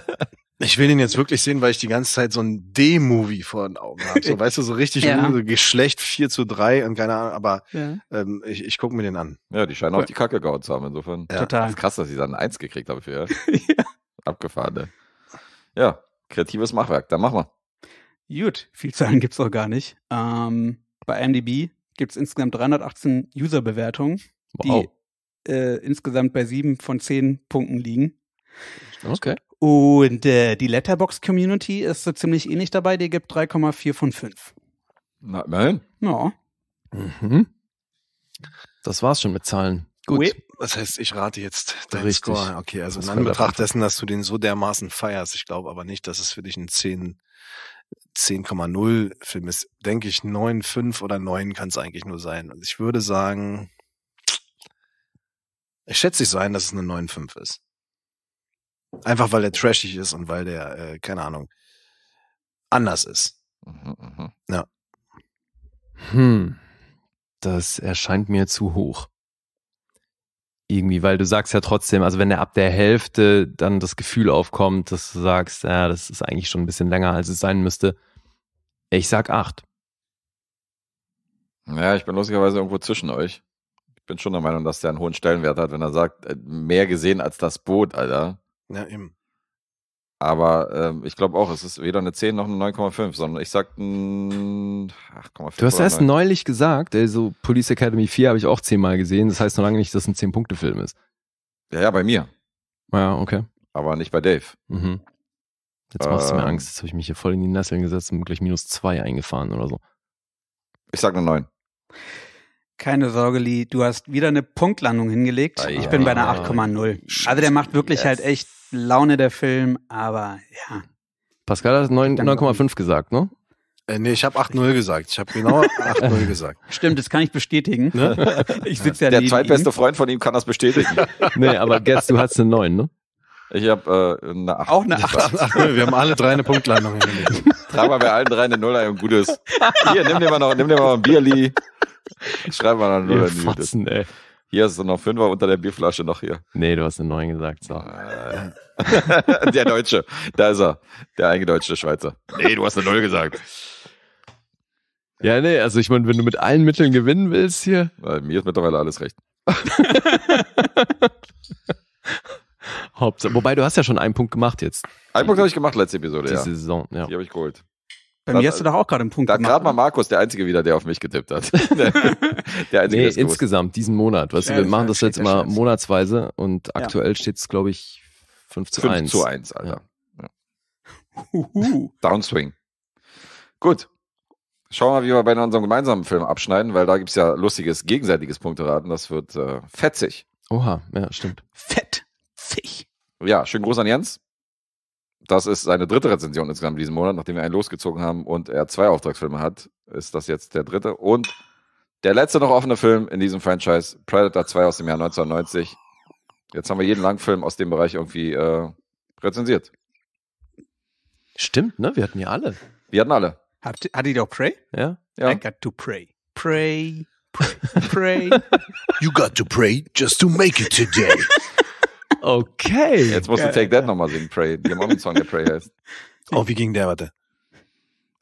Ich will den jetzt wirklich sehen, weil ich die ganze Zeit so ein D-Movie vor den Augen habe. So, weißt du, so richtig ja. so Geschlecht 4 zu 3 und keine Ahnung, aber ja. ähm, ich, ich gucke mir den an. Ja, die scheinen cool. auch die Kacke gehauen zu haben, insofern. Ja. Total. Das ist krass, dass ich dann eins gekriegt habe für. ja. Abgefahren, ne? Ja, kreatives Machwerk, dann machen wir. Gut, viel Zahlen sagen gibt's auch gar nicht. Ähm, bei MDB gibt's insgesamt 318 User-Bewertungen, wow. die äh, insgesamt bei sieben von zehn Punkten liegen. Okay. Und äh, die Letterbox-Community ist so ziemlich ähnlich dabei. Die gibt 3,4 von 5. Na, nein. Ja. Mhm. Das war's schon mit Zahlen. Gut. Oui. Das heißt, ich rate jetzt deinen Richtig. Score. Okay, also das in Anbetracht dessen, dass du den so dermaßen feierst, ich glaube aber nicht, dass es für dich ein 10, 10,0 Film ist. Denke ich, 9,5 oder 9 kann es eigentlich nur sein. Und ich würde sagen, ich schätze dich so ein, dass es eine 9,5 ist. Einfach weil der trashig ist und weil der, äh, keine Ahnung, anders ist. Mhm, mhm, Ja. Hm. Das erscheint mir zu hoch. Irgendwie, weil du sagst ja trotzdem, also wenn er ab der Hälfte dann das Gefühl aufkommt, dass du sagst, ja, das ist eigentlich schon ein bisschen länger, als es sein müsste. Ich sag acht. Ja, ich bin lustigerweise irgendwo zwischen euch. Ich bin schon der Meinung, dass der einen hohen Stellenwert hat, wenn er sagt, äh, mehr gesehen als das Boot, Alter. Ja, eben. Aber ähm, ich glaube auch, es ist weder eine 10 noch eine 9,5, sondern ich sag ein 8,5. Du hast erst 9. neulich gesagt, also Police Academy 4 habe ich auch 10 Mal gesehen. Das heißt noch lange nicht, dass es ein 10-Punkte-Film ist. Ja, ja, bei mir. Ja, okay. Aber nicht bei Dave. Mhm. Jetzt machst du mir ähm. Angst. Jetzt habe ich mich hier voll in die Nesseln gesetzt und gleich minus 2 eingefahren oder so. Ich sag eine 9. Keine Sorge, Lee, du hast wieder eine Punktlandung hingelegt. Ah, ich ja. bin bei einer 8,0. Also der macht wirklich halt yes. halt echt Laune der Film, aber ja. Pascal hat 9,5 gesagt, ne? Äh, nee, ich habe 8-0 gesagt. Ich habe genau 8-0 gesagt. Stimmt, das kann ich bestätigen. Ne? Ich sitze ja Der zweitbeste ihm. Freund von ihm kann das bestätigen. nee, aber Gess, du hast eine 9, ne? Ich habe äh, eine 8. Auch eine 8. Wir haben alle drei eine Punktlandung hingelegt. Trag mal bei allen drei eine 0 ein und gutes. Hier, nimm dir mal noch, nimm dir mal ein Bierli. Schreib mal eine ein. Fotzen, ey. Hier ist noch Fünfer unter der Bierflasche noch hier. Nee, du hast eine 9 gesagt. So. Äh. der Deutsche. Da ist er. Der eingedeutschte Schweizer. Nee, du hast eine 0 gesagt. Ja, nee, also ich meine, wenn du mit allen Mitteln gewinnen willst hier. Weil mir ist mittlerweile alles recht. Hauptsache. Wobei, du hast ja schon einen Punkt gemacht jetzt. Einen Punkt habe ich gemacht letzte Episode, Die ja. Saison, ja. Die habe ich geholt. Bei mir hast du doch auch gerade einen Punkt da gemacht. Da gerade mal ne? Markus, der Einzige wieder, der auf mich getippt hat. der, Einzige nee, insgesamt diesen Monat. Weißt du, wir machen das jetzt immer Scheiß. monatsweise und ja. aktuell steht es, glaube ich, 5 zu 5 1. 5 zu 1, Alter. Ja. Downswing. Gut. Schauen wir mal, wie wir bei unserem gemeinsamen Film abschneiden, weil da gibt es ja lustiges gegenseitiges Punkteraten. Das wird äh, fetzig. Oha, ja, stimmt. Fetzig. Ja, schönen Gruß an Jens das ist seine dritte Rezension insgesamt diesen Monat, nachdem wir einen losgezogen haben und er zwei Auftragsfilme hat, ist das jetzt der dritte. Und der letzte noch offene Film in diesem Franchise, Predator 2 aus dem Jahr 1990. Jetzt haben wir jeden Langfilm aus dem Bereich irgendwie äh, rezensiert. Stimmt, ne? Wir hatten ja alle. Wir hatten alle. Hat, hatte ihr doch Pray? Ja. ja. I got to pray. Pray, pray, pray. you got to pray just to make it today. Okay. Jetzt musst du Take That nochmal singen, Pray. Die haben auch einen Song, der Pray heißt. Oh, wie ging der, warte?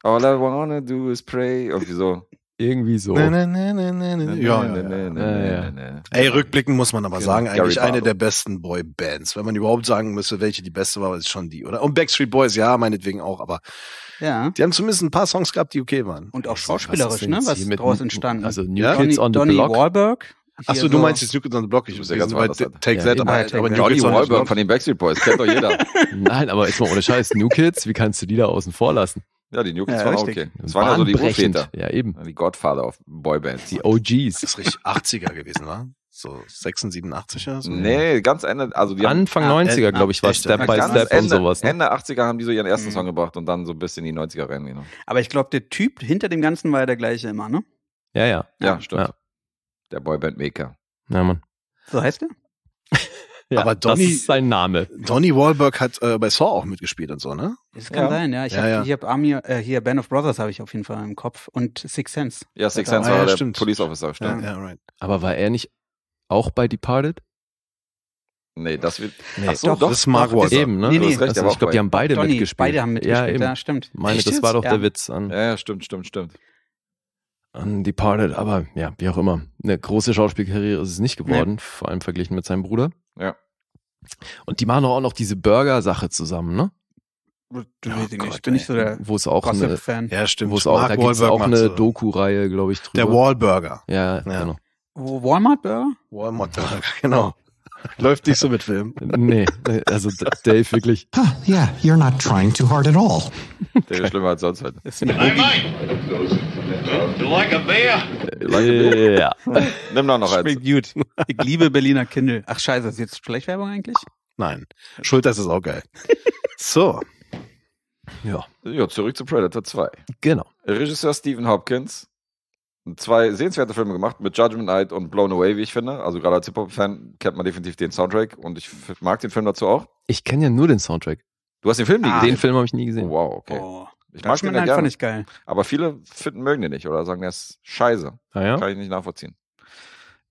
All I wanna do is pray. Irgendwie so. Irgendwie so. Na, na, na, na, na, Ja, na, na, na, Ey, rückblickend muss man aber genau. sagen, eigentlich eine der besten Boy-Bands. Wenn man überhaupt sagen müsste, welche die beste war, ist schon die, oder? Und Backstreet Boys, ja, meinetwegen auch, aber ja. die haben zumindest ein paar Songs gehabt, die okay waren. Und auch schauspielerisch, ne? Was draus entstanden. Also New ja? Kids Donny, on the Donny Block. Wahlberg Ach so, du meinst jetzt Nuke on the Block. Ich wusste ja ganz bei Take That, aber, aber Johnny Wahlberg von den Backstreet Boys, kennt doch jeder. Nein, aber ist mal ohne Scheiß, New Kids, wie kannst du die da außen vor lassen? Ja, die New Kids ja, waren richtig. okay. Das waren ja so die Urväter. Ja, eben. Die Godfather auf Boybands. Die OGs. Das ist richtig 80er gewesen, wa? So 86, 87er? So. Nee, ganz Ende, also die Anfang haben, ah, 90er, äh, glaube ich, war echt, Step by Step Ende, und sowas. Ne? Ende 80er haben die so ihren ersten mhm. Song gebracht und dann so ein bisschen in die 90er reingehen. Genau. Aber ich glaube, der Typ hinter dem Ganzen war ja der gleiche immer, ne? Ja, ja. Ja, stimmt. Ja der Boyband Maker. Ja, Mann. So heißt er? ja, Aber Donny, das ist sein Name. Donny Wahlberg hat äh, bei Saw auch mitgespielt und so, ne? Das kann ja. sein, ja. Ich ja, habe ja. hab Army, äh, hier Band of Brothers habe ich auf jeden Fall im Kopf und Six Sense. Ja, Six Sense ah, ja, der stimmt. Police Officer, stimmt. Ja, right. Aber war er nicht auch bei Departed? Nee, das wird. Nee, ach so, doch, das ist Mark Wahlberg. Eben, ne? Nee, nee. Recht, also, ich glaube, die haben beide Donny, mitgespielt. Beide haben mitgespielt, ja, eben. ja stimmt. Meine, das war doch der Witz an. Ja, stimmt, stimmt, stimmt an Departed, aber ja, wie auch immer. Eine große Schauspielkarriere ist es nicht geworden, nee. vor allem verglichen mit seinem Bruder. Ja. Und die machen auch noch diese Burger-Sache zusammen, ne? Äh, du oh weiß ich nicht, bin ich so der wo es auch eine, Fan. Ja, stimmt. Wo es auch, da gibt's auch eine so. Doku-Reihe, glaube ich, drüber. Der Wallburger. Ja, ja, genau. Walmart Burger? Walmart Burger, genau. Läuft nicht so mit Film. Nee, also Dave wirklich. Huh, yeah, you're not trying too hard at all. Der ist schlimmer als sonst heute. Halt. Nein, nein. You like a beer? Ja. Nimm doch noch eins. Schmeckt gut. Ich liebe Berliner Kindle. Ach scheiße, ist jetzt Schleichwerbung eigentlich? Nein. Schulter ist auch geil. So. Ja. Ja, zurück zu Predator 2. Genau. Regisseur Stephen Hopkins zwei sehenswerte Filme gemacht mit Judgment Night und Blown Away, wie ich finde. Also gerade als Hip-Hop-Fan kennt man definitiv den Soundtrack und ich mag den Film dazu auch. Ich kenne ja nur den Soundtrack. Du hast den Film nie ah, gesehen? Den Film habe ich nie gesehen. Oh, wow, okay. Oh, ich mag den einfach nicht geil. Aber viele finden, mögen den nicht oder sagen, der ist scheiße. Ah, ja? Kann ich nicht nachvollziehen.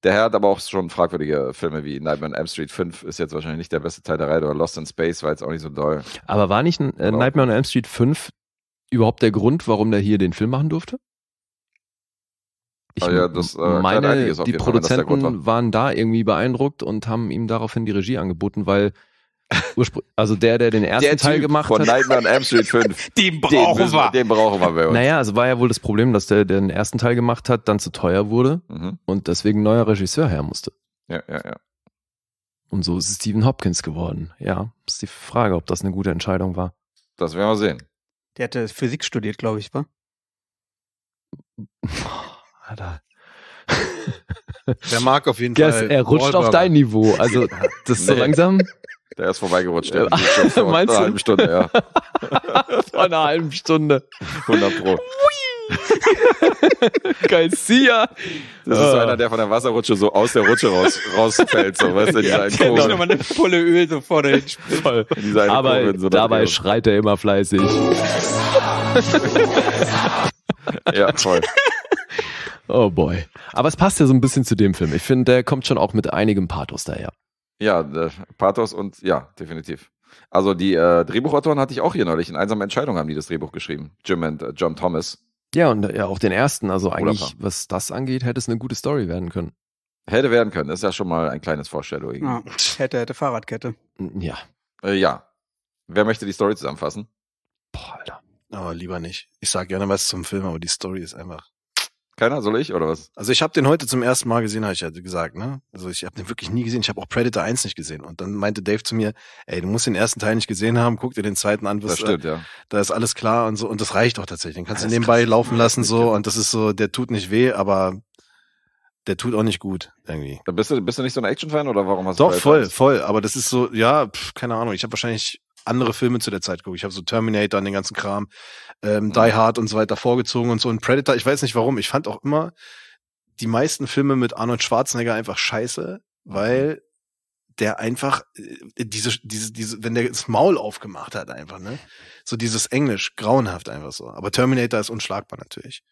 Der Herr hat aber auch schon fragwürdige Filme wie Nightmare on Elm Street 5 ist jetzt wahrscheinlich nicht der beste Teil der Reihe oder Lost in Space war jetzt auch nicht so doll. Aber war nicht äh, Nightmare on Elm Street 5 überhaupt der Grund, warum der hier den Film machen durfte? ich ah ja, das, äh, meine, die Produzenten war. waren da irgendwie beeindruckt und haben ihm daraufhin die Regie angeboten, weil also der, der den ersten der Teil gemacht von hat. Von Nightmare Street 5. Den brauchen den wir. wir. Den brauchen wir bei uns. Naja, also war ja wohl das Problem, dass der, der den ersten Teil gemacht hat, dann zu teuer wurde mhm. und deswegen neuer Regisseur her musste. Ja, ja, ja. Und so ist es Stephen Hopkins geworden. Ja, ist die Frage, ob das eine gute Entscheidung war. Das werden wir sehen. Der hatte Physik studiert, glaube ich, war? hat ah, er. Der mag auf jeden Guess, Fall. Er rutscht auf dein Niveau. Also das so nee. langsam. Der ist vorbeigerutscht. Der ist vor Meinst einer halben Stunde, ja. vor einer halben Stunde. 100 Pro. Geil, Garcia. Das ist so ah. einer, der von der Wasserrutsche so aus der Rutsche raus, rausfällt, so, weißt du, dieser ja, einen nochmal genau. eine volle Öl so vorne Voll. Aber Kurve, so dabei schreit er immer fleißig. ja, toll. Oh boy. Aber es passt ja so ein bisschen zu dem Film. Ich finde, der kommt schon auch mit einigem Pathos daher. Ja, äh, Pathos und ja, definitiv. Also die äh, Drehbuchautoren hatte ich auch hier neulich. In einsamer Entscheidung haben die das Drehbuch geschrieben. Jim und äh, John Thomas. Ja, und äh, ja, auch den ersten. Also eigentlich, was das angeht, hätte es eine gute Story werden können. Hätte werden können. Das ist ja schon mal ein kleines Vorstellung. Ja, hätte, hätte Fahrradkette. Ja. Äh, ja. Wer möchte die Story zusammenfassen? Boah, Alter. Aber oh, lieber nicht. Ich sage gerne was zum Film, aber die Story ist einfach keiner, soll ich oder was? Also ich habe den heute zum ersten Mal gesehen, habe ich ja gesagt, ne? Also ich habe den wirklich nie gesehen. Ich habe auch Predator 1 nicht gesehen. Und dann meinte Dave zu mir, ey, du musst den ersten Teil nicht gesehen haben, guck dir den zweiten an, wirst, das äh, stimmt, äh, ja. da ist alles klar und so. Und das reicht auch tatsächlich. Den kannst das du nebenbei krass. laufen lassen so. Und das ist so, der tut nicht weh, aber der tut auch nicht gut irgendwie. Da bist du bist du nicht so ein Action-Fan oder warum hast du Doch voll, voll. Aber das ist so, ja, pff, keine Ahnung. Ich habe wahrscheinlich andere Filme zu der Zeit gucke. Ich habe so Terminator und den ganzen Kram, ähm, mhm. Die Hard und so weiter vorgezogen und so und Predator. Ich weiß nicht warum. Ich fand auch immer die meisten Filme mit Arnold Schwarzenegger einfach scheiße, weil mhm. der einfach äh, diese diese diese wenn der das Maul aufgemacht hat einfach ne so dieses Englisch grauenhaft einfach so aber Terminator ist unschlagbar natürlich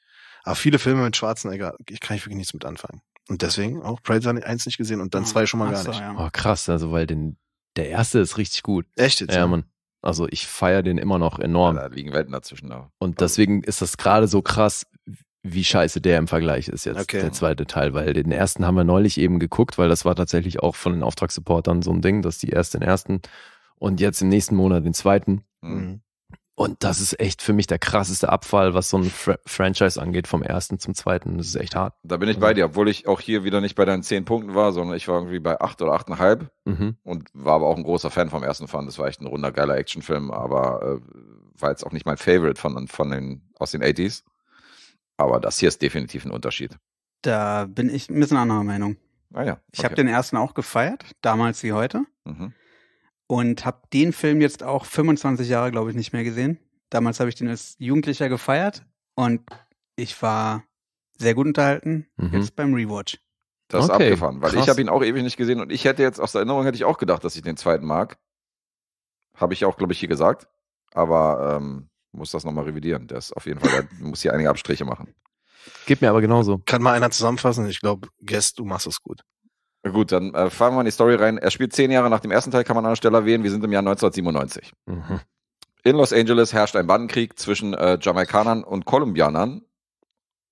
aber viele Filme mit Schwarzenegger ich kann ich wirklich nichts mit anfangen und deswegen auch Predator 1 nicht gesehen und dann mhm. zwei schon mal Ach gar nicht ja. oh, krass also weil den der erste ist richtig gut. Echt jetzt? Ja, ja. Mann. Also ich feiere den immer noch enorm. Ja, da liegen Welten dazwischen auch. Und deswegen ist das gerade so krass, wie scheiße der im Vergleich ist jetzt, okay. der zweite Teil, weil den ersten haben wir neulich eben geguckt, weil das war tatsächlich auch von den Auftragssupportern so ein Ding, dass die erst den ersten und jetzt im nächsten Monat den zweiten. Mhm. mhm. Und das ist echt für mich der krasseste Abfall, was so ein Fra Franchise angeht, vom ersten zum zweiten. Das ist echt hart. Da bin ich also bei dir, obwohl ich auch hier wieder nicht bei deinen zehn Punkten war, sondern ich war irgendwie bei acht oder achteinhalb mhm. und war aber auch ein großer Fan vom ersten Fan. Das war echt ein runder, geiler Actionfilm, aber äh, war jetzt auch nicht mein Favorite von, von den, aus den 80s. Aber das hier ist definitiv ein Unterschied. Da bin ich ein bisschen anderer Meinung. Ah ja. Okay. Ich habe den ersten auch gefeiert, damals wie heute. Mhm und habe den Film jetzt auch 25 Jahre, glaube ich, nicht mehr gesehen. Damals habe ich den als Jugendlicher gefeiert und ich war sehr gut unterhalten. Mhm. Jetzt beim Rewatch. Das ist okay, abgefahren, weil krass. ich habe ihn auch ewig nicht gesehen und ich hätte jetzt aus der Erinnerung hätte ich auch gedacht, dass ich den zweiten mag. Habe ich auch, glaube ich, hier gesagt. Aber ähm, muss das nochmal revidieren. Der ist auf jeden Fall, muss hier einige Abstriche machen. Gib mir aber genauso. Kann mal einer zusammenfassen? Ich glaube, Guest, du machst es gut. Gut, dann äh, fahren wir in die Story rein. Er spielt zehn Jahre nach dem ersten Teil, kann man an der Stelle erwähnen. Wir sind im Jahr 1997. Mhm. In Los Angeles herrscht ein Bandenkrieg zwischen äh, Jamaikanern und Kolumbianern.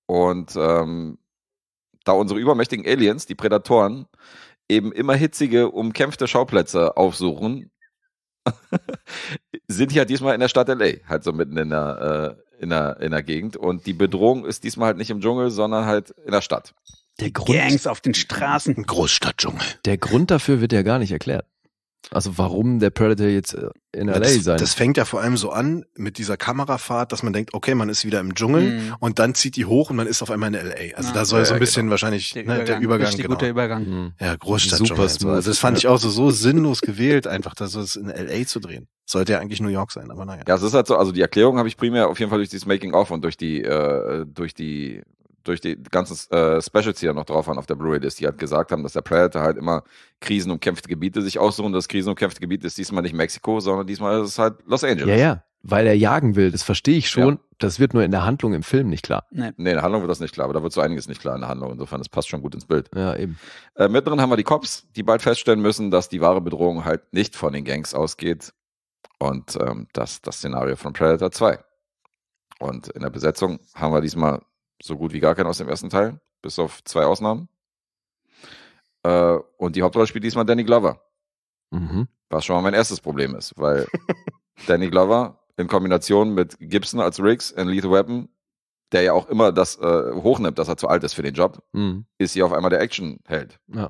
Und ähm, da unsere übermächtigen Aliens, die Prädatoren, eben immer hitzige, umkämpfte Schauplätze aufsuchen, sind ja halt diesmal in der Stadt LA, halt so mitten in der, äh, in, der, in der Gegend. Und die Bedrohung ist diesmal halt nicht im Dschungel, sondern halt in der Stadt. Der Grund, Gangs auf den Straßen. Großstadtdschungel. Der Grund dafür wird ja gar nicht erklärt. Also warum der Predator jetzt äh, in LA das, sein? Das fängt ja vor allem so an mit dieser Kamerafahrt, dass man denkt, okay, man ist wieder im Dschungel mhm. und dann zieht die hoch und man ist auf einmal in LA. Also ja, da soll ja, so ein bisschen genau. wahrscheinlich der ne, Übergang, der Übergang richtig genau. guter Übergang. Mhm. Ja, Großstadtdschungel. Super Also das fand ich auch so, so sinnlos gewählt, einfach das so in LA zu drehen. Sollte ja eigentlich New York sein, aber naja. Ja, es ist halt so, also die Erklärung habe ich primär auf jeden Fall durch dieses Making of und durch die äh, durch die durch die ganzen äh, Specials, die da noch drauf waren auf der Blu-ray-List, die halt gesagt haben, dass der Predator halt immer krisenumkämpfte Gebiete sich aussuchen. das krisenumkämpfte Gebiet ist diesmal nicht Mexiko, sondern diesmal ist es halt Los Angeles. Ja, ja, weil er jagen will, das verstehe ich schon. Ja. Das wird nur in der Handlung im Film nicht klar. Nee. nee, in der Handlung wird das nicht klar, aber da wird so einiges nicht klar in der Handlung. Insofern, das passt schon gut ins Bild. Ja, eben. Äh, mit drin haben wir die Cops, die bald feststellen müssen, dass die wahre Bedrohung halt nicht von den Gangs ausgeht. Und ähm, das das Szenario von Predator 2. Und in der Besetzung haben wir diesmal so gut wie gar keinen aus dem ersten Teil, bis auf zwei Ausnahmen. Äh, und die Hauptrolle spielt diesmal Danny Glover. Mhm. Was schon mal mein erstes Problem ist, weil Danny Glover in Kombination mit Gibson als Riggs in Lethal Weapon, der ja auch immer das äh, hochnimmt, dass er zu alt ist für den Job, mhm. ist hier auf einmal der Actionheld, ja.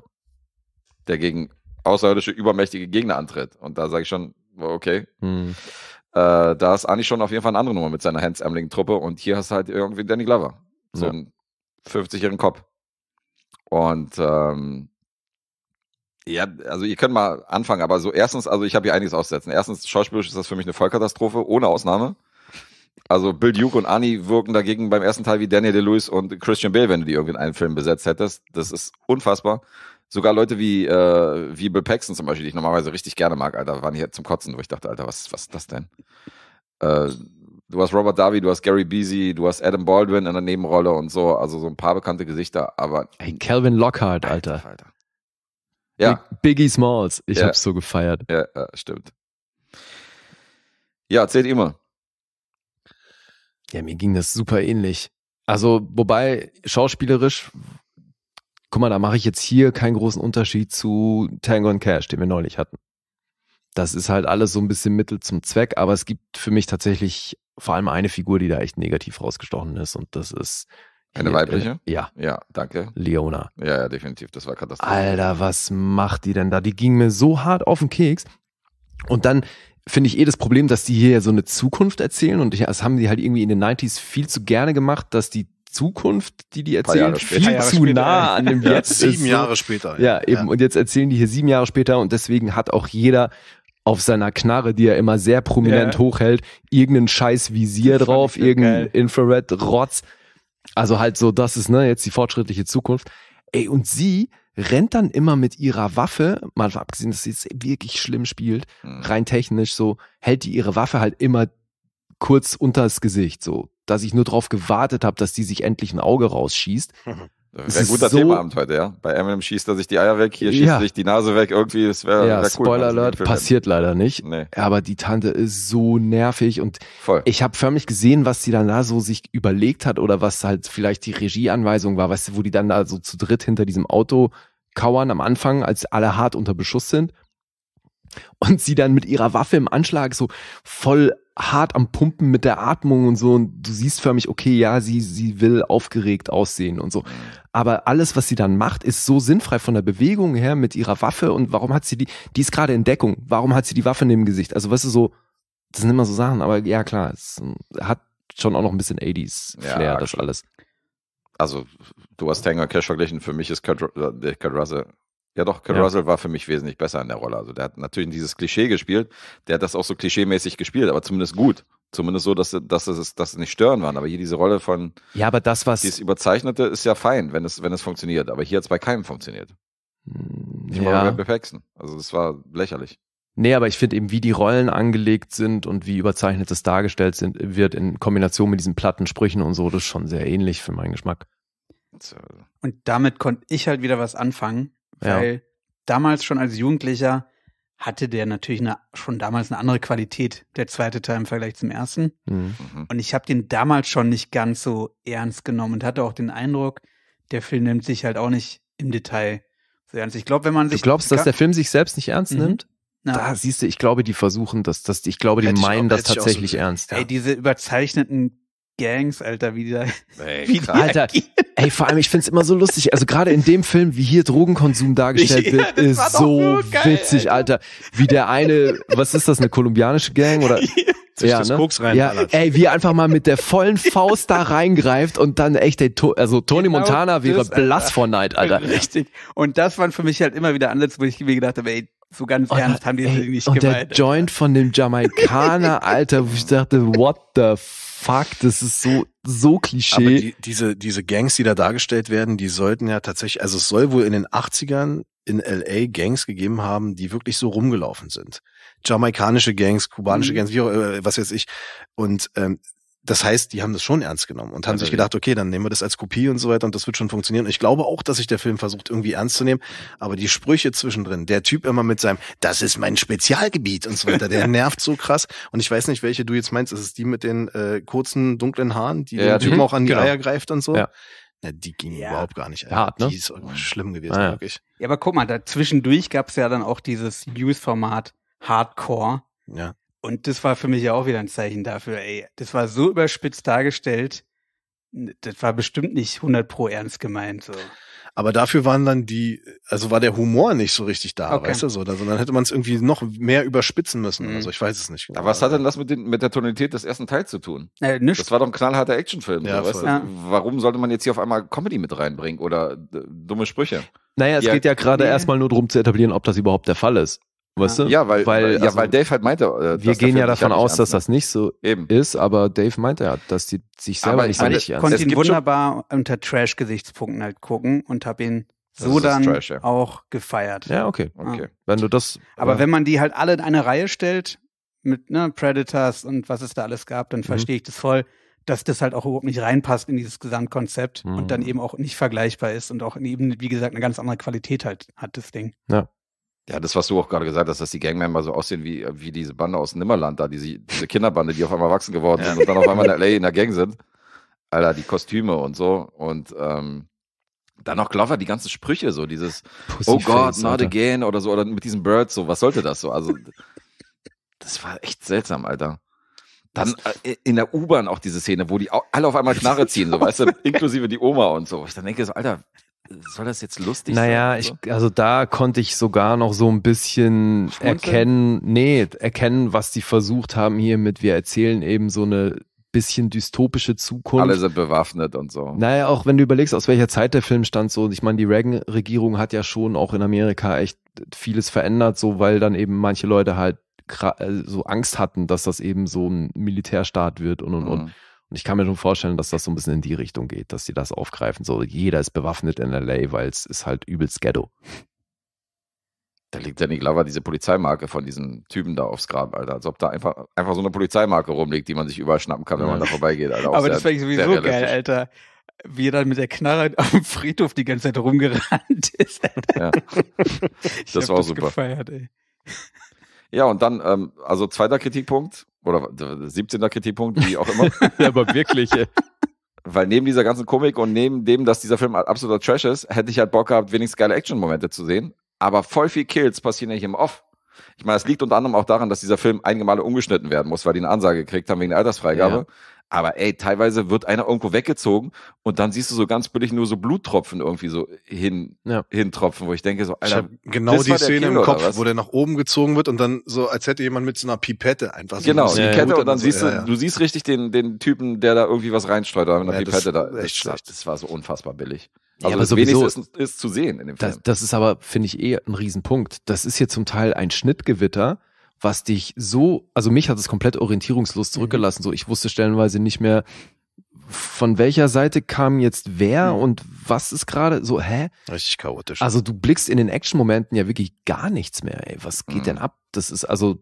der gegen außerirdische, übermächtige Gegner antritt. Und da sage ich schon, okay. Mhm. Äh, da ist Ani schon auf jeden Fall eine andere Nummer mit seiner hemsärmeligen Truppe und hier hast du halt irgendwie Danny Glover. So ja. 50-jährigen Kopf. Und ähm, ja, also ihr könnt mal anfangen, aber so erstens, also ich habe hier einiges aussetzen. Erstens, schauspielerisch ist das für mich eine Vollkatastrophe, ohne Ausnahme. Also Bill Duke und Ani wirken dagegen beim ersten Teil wie Daniel DeLuis und Christian Bale, wenn du die irgendwie in einen Film besetzt hättest. Das ist unfassbar. Sogar Leute wie, äh, wie Bill Paxton zum Beispiel, die ich normalerweise richtig gerne mag, Alter, waren hier zum Kotzen, wo ich dachte, Alter, was, was ist das denn? Äh, du hast Robert Darby, du hast Gary Beasy, du hast Adam Baldwin in der Nebenrolle und so, also so ein paar bekannte Gesichter, aber. Hey, Calvin Lockhart, Alter. Alter, Alter. Ja. Big, Biggie Smalls, ich ja. hab's so gefeiert. Ja, ja, stimmt. Ja, erzählt immer. Ja, mir ging das super ähnlich. Also, wobei, schauspielerisch, guck mal, da mache ich jetzt hier keinen großen Unterschied zu Tango and Cash, den wir neulich hatten. Das ist halt alles so ein bisschen Mittel zum Zweck, aber es gibt für mich tatsächlich vor allem eine Figur, die da echt negativ rausgestochen ist und das ist eine weibliche? Äh, ja. Ja, danke. Leona. Ja, ja, definitiv. Das war katastrophal. Alter, was macht die denn da? Die ging mir so hart auf den Keks. Und dann finde ich eh das Problem, dass die hier ja so eine Zukunft erzählen und das haben die halt irgendwie in den 90s viel zu gerne gemacht, dass die Zukunft, die die erzählen, viel zu später, nah an dem ja, Jetzt. Sieben ist, Jahre später. Ja, ja eben. Ja. Und jetzt erzählen die hier sieben Jahre später und deswegen hat auch jeder auf seiner Knarre, die er immer sehr prominent yeah. hochhält, irgendeinen scheiß Visier das drauf, irgendein Infrared-Rotz. Also halt so, das ist ne, jetzt die fortschrittliche Zukunft. Ey, und sie rennt dann immer mit ihrer Waffe, mal abgesehen, dass sie jetzt wirklich schlimm spielt, hm. rein technisch so, hält die ihre Waffe halt immer kurz unters Gesicht, so, dass ich nur drauf gewartet habe, dass die sich endlich ein Auge rausschießt. Mhm. Äh, wäre ein guter so Themaabend heute, ja. Bei Eminem schießt er sich die Eier weg, hier schießt ja. sich die Nase weg, irgendwie, das wäre ja, wär cool. Spoiler Alert, passiert leider nicht. Nee. Aber die Tante ist so nervig und Voll. ich habe förmlich gesehen, was sie dann da so sich überlegt hat oder was halt vielleicht die Regieanweisung war, weißt du, wo die dann da so zu dritt hinter diesem Auto kauern am Anfang, als alle hart unter Beschuss sind. Und sie dann mit ihrer Waffe im Anschlag so voll hart am Pumpen mit der Atmung und so und du siehst für mich, okay, ja, sie, sie will aufgeregt aussehen und so. Aber alles, was sie dann macht, ist so sinnfrei von der Bewegung her mit ihrer Waffe und warum hat sie die, die ist gerade in Deckung, warum hat sie die Waffe neben dem Gesicht? Also weißt du, so, das sind immer so Sachen, aber ja klar, es ähm, hat schon auch noch ein bisschen 80s-Flair, ja, das alles. Also, du hast Tango Cash verglichen, für mich ist Kurt, äh, Kurt Russell ja, doch, Ken ja. Russell war für mich wesentlich besser in der Rolle. Also, der hat natürlich dieses Klischee gespielt. Der hat das auch so klischeemäßig gespielt, aber zumindest gut. Zumindest so, dass, dass, es, dass es nicht stören waren. Aber hier diese Rolle von. Ja, aber das, was. Dieses Überzeichnete ist ja fein, wenn es, wenn es funktioniert. Aber hier hat es bei keinem funktioniert. Hm, ich ja. war bei Paxton. Also, das war lächerlich. Nee, aber ich finde eben, wie die Rollen angelegt sind und wie überzeichnet das dargestellt sind, wird in Kombination mit diesen platten Sprüchen und so, das ist schon sehr ähnlich für meinen Geschmack. Und damit konnte ich halt wieder was anfangen, weil ja. damals schon als Jugendlicher hatte der natürlich eine, schon damals eine andere Qualität, der zweite Teil im Vergleich zum ersten. Mhm. mhm. Und ich habe den damals schon nicht ganz so ernst genommen und hatte auch den Eindruck, der Film nimmt sich halt auch nicht im Detail so ernst. Ich glaube, wenn man sich. Du glaubst, dass der Film sich selbst nicht ernst mhm. nimmt? Na. Da siehst du, ich glaube, die versuchen das, das ich glaube, die Hätt meinen ich auch, das tatsächlich so ernst. Ey, diese überzeichneten Gangs, Alter, wie, da, ey, wie die Alter, ey, vor allem, ich find's immer so lustig. Also gerade in dem Film, wie hier Drogenkonsum dargestellt wird, ist so geil, witzig, Alter. Alter. Wie der eine, was ist das, eine kolumbianische Gang oder? ja, ne? Koks rein. Ja, ey, wie er einfach mal mit der vollen Faust da reingreift und dann echt, ey, also Tony genau Montana wäre das, blass vor Neid, Alter. Richtig. Und das waren für mich halt immer wieder Anlässe, wo ich mir gedacht habe, ey, so ganz und, ernst haben die das irgendwie nicht gemeint. Und der Joint von dem Jamaikaner, Alter, wo ich dachte, what the fuck? fuck, das ist so, so Klischee. Aber die, diese, diese Gangs, die da dargestellt werden, die sollten ja tatsächlich, also es soll wohl in den 80ern in LA Gangs gegeben haben, die wirklich so rumgelaufen sind. Jamaikanische Gangs, kubanische mhm. Gangs, wie auch, äh, was weiß ich. Und ähm, das heißt, die haben das schon ernst genommen und haben also, sich gedacht, okay, dann nehmen wir das als Kopie und so weiter und das wird schon funktionieren. Und ich glaube auch, dass sich der Film versucht, irgendwie ernst zu nehmen. Aber die Sprüche zwischendrin, der Typ immer mit seinem, das ist mein Spezialgebiet und so weiter, der nervt so krass. Und ich weiß nicht, welche du jetzt meinst. Ist es die mit den äh, kurzen, dunklen Haaren, die ja, den Typen mhm, auch an die genau. Eier greift und so? Ja. Na, die ging ja. überhaupt gar nicht. Alter. Hart, ne? Die ist mhm. schlimm gewesen, ah, ja. wirklich. Ja, aber guck mal, dazwischendurch gab es ja dann auch dieses News-Format Hardcore. Ja und das war für mich ja auch wieder ein Zeichen dafür, ey, das war so überspitzt dargestellt, das war bestimmt nicht 100 pro ernst gemeint, so. Aber dafür waren dann die, also war der Humor nicht so richtig da, okay. weißt du so, sondern also hätte man es irgendwie noch mehr überspitzen müssen. Mhm. Also ich weiß es nicht. Genau. Aber was hat denn das mit, den, mit der Tonalität des ersten Teils zu tun? Äh, nichts. Das war doch ein knallharter Actionfilm. Ja, weißt du? ja. Warum sollte man jetzt hier auf einmal Comedy mit reinbringen oder dumme Sprüche? Naja, es ja, geht ja gerade nee. erstmal nur darum zu etablieren, ob das überhaupt der Fall ist. Weißt du? Ja, weil, weil, äh, ja, also, weil Dave halt meinte. Äh, wir gehen ja davon aus, dass das nicht so Eben. ist, aber Dave meinte ja, dass die sich selber aber nicht so richtig nicht Ich konnte ihn wunderbar unter Trash-Gesichtspunkten halt gucken und habe ihn so dann Trash, ja. auch gefeiert. Ja, okay. okay. Ja. Wenn du das. Aber ja. Äh wenn man die halt alle in eine Reihe stellt, mit ne, Predators und was es da alles gab, dann mhm. verstehe mhm. ich das voll, dass das halt auch überhaupt nicht reinpasst in dieses Gesamtkonzept mhm. und dann mhm. eben auch nicht vergleichbar ist und auch eben, wie gesagt, eine ganz andere Qualität halt hat, das Ding. Ja. Ja, das, was du auch gerade gesagt hast, dass die Gangmember so aussehen wie, wie diese Bande aus Nimmerland da, diese, diese Kinderbande, die auf einmal wachsen geworden ja. sind und dann auf einmal in L.A. in der Gang sind. Alter, die Kostüme und so. Und ähm, dann noch Glover, die ganzen Sprüche, so dieses Pussy Oh God, not Alter. again oder so, oder mit diesen Birds, so, was sollte das so? Also, das war echt seltsam, Alter. Dann äh, in der U-Bahn auch diese Szene, wo die alle auf einmal Knarre ziehen, so weißt du, inklusive die Oma und so. Ich dann denke so, Alter, soll das jetzt lustig naja, sein? Naja, so? also da konnte ich sogar noch so ein bisschen Schmunzeln? erkennen, nee, erkennen, was die versucht haben hier mit, wir erzählen eben so eine bisschen dystopische Zukunft. Alle sind bewaffnet und so. Naja, auch wenn du überlegst, aus welcher Zeit der Film stand, so, ich meine, die Reagan-Regierung hat ja schon auch in Amerika echt vieles verändert, so, weil dann eben manche Leute halt äh, so Angst hatten, dass das eben so ein Militärstaat wird und und und. Mhm. Und ich kann mir schon vorstellen, dass das so ein bisschen in die Richtung geht, dass sie das aufgreifen. So, jeder ist bewaffnet in LA, weil es ist halt übelst Ghetto. Da liegt ja nicht Lava diese Polizeimarke von diesem Typen da aufs Grab, Alter. Als ob da einfach, einfach so eine Polizeimarke rumliegt, die man sich überschnappen kann, wenn man da vorbeigeht, Alter. Aber sehr, das fände ich sowieso geil, Alter. Wie er dann mit der Knarre am Friedhof die ganze Zeit rumgerannt ist. Alter. Ja. Ich das war das super. gefeiert, ey. Ja, und dann, ähm, also zweiter Kritikpunkt oder 17. Äh, Kritikpunkt, wie auch immer. ja, aber wirklich. Ey. Weil neben dieser ganzen Komik und neben dem, dass dieser Film absoluter Trash ist, hätte ich halt Bock gehabt, wenigstens geile Action-Momente zu sehen. Aber voll viel Kills passieren ja hier im Off. Ich meine, es liegt unter anderem auch daran, dass dieser Film einige Male umgeschnitten werden muss, weil die eine Ansage gekriegt haben wegen der Altersfreigabe. Ja. Aber ey, teilweise wird einer irgendwo weggezogen und dann siehst du so ganz billig nur so Bluttropfen irgendwie so hin, ja. hintropfen, wo ich denke so, Alter. genau die Szene Kill, im Kopf, wo der nach oben gezogen wird und dann so, als hätte jemand mit so einer Pipette einfach so Genau, Pipette ja, und dann, dann siehst du, ja, du siehst richtig den, den Typen, der da irgendwie was reinstreut oder mit einer Pipette da. Echt schlecht. das war so unfassbar billig. Also ja, aber das sowieso ist, ist, zu sehen in dem Film. Das, das ist aber, finde ich, eh ein Riesenpunkt. Das ist hier zum Teil ein Schnittgewitter, was dich so, also mich hat es komplett orientierungslos mhm. zurückgelassen. So, ich wusste stellenweise nicht mehr, von welcher Seite kam jetzt wer mhm. und was ist gerade so, hä? Richtig chaotisch. Also du blickst in den Action-Momenten ja wirklich gar nichts mehr. Ey, was geht mhm. denn ab? Das ist also,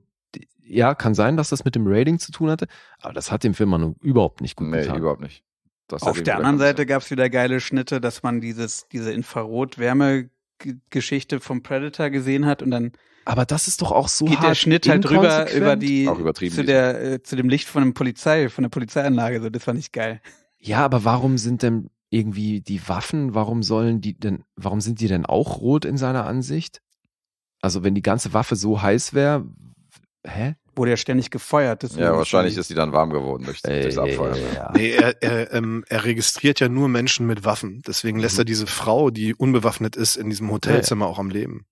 ja, kann sein, dass das mit dem Rating zu tun hatte, aber das hat dem Film man überhaupt nicht gut nee, getan. Nee, überhaupt nicht. Das Auf der anderen Seite gab es wieder geile Schnitte, dass man dieses, diese Infrarot-Wärme-Geschichte vom Predator gesehen hat und dann aber das ist doch auch so Geht hart der Schnitt halt drüber über die zu der äh, zu dem Licht von dem Polizei von der Polizeianlage so, das war nicht geil. Ja, aber warum sind denn irgendwie die Waffen, warum sollen die denn warum sind die denn auch rot in seiner Ansicht? Also, wenn die ganze Waffe so heiß wäre, hä? wurde ja ständig gefeuert. Das ja, wahrscheinlich ist die dann warm geworden durch, das durchs Abfeuern. Nee, er, er, ähm, er registriert ja nur Menschen mit Waffen. Deswegen lässt mhm. er diese Frau, die unbewaffnet ist, in diesem Hotelzimmer ja. auch am Leben.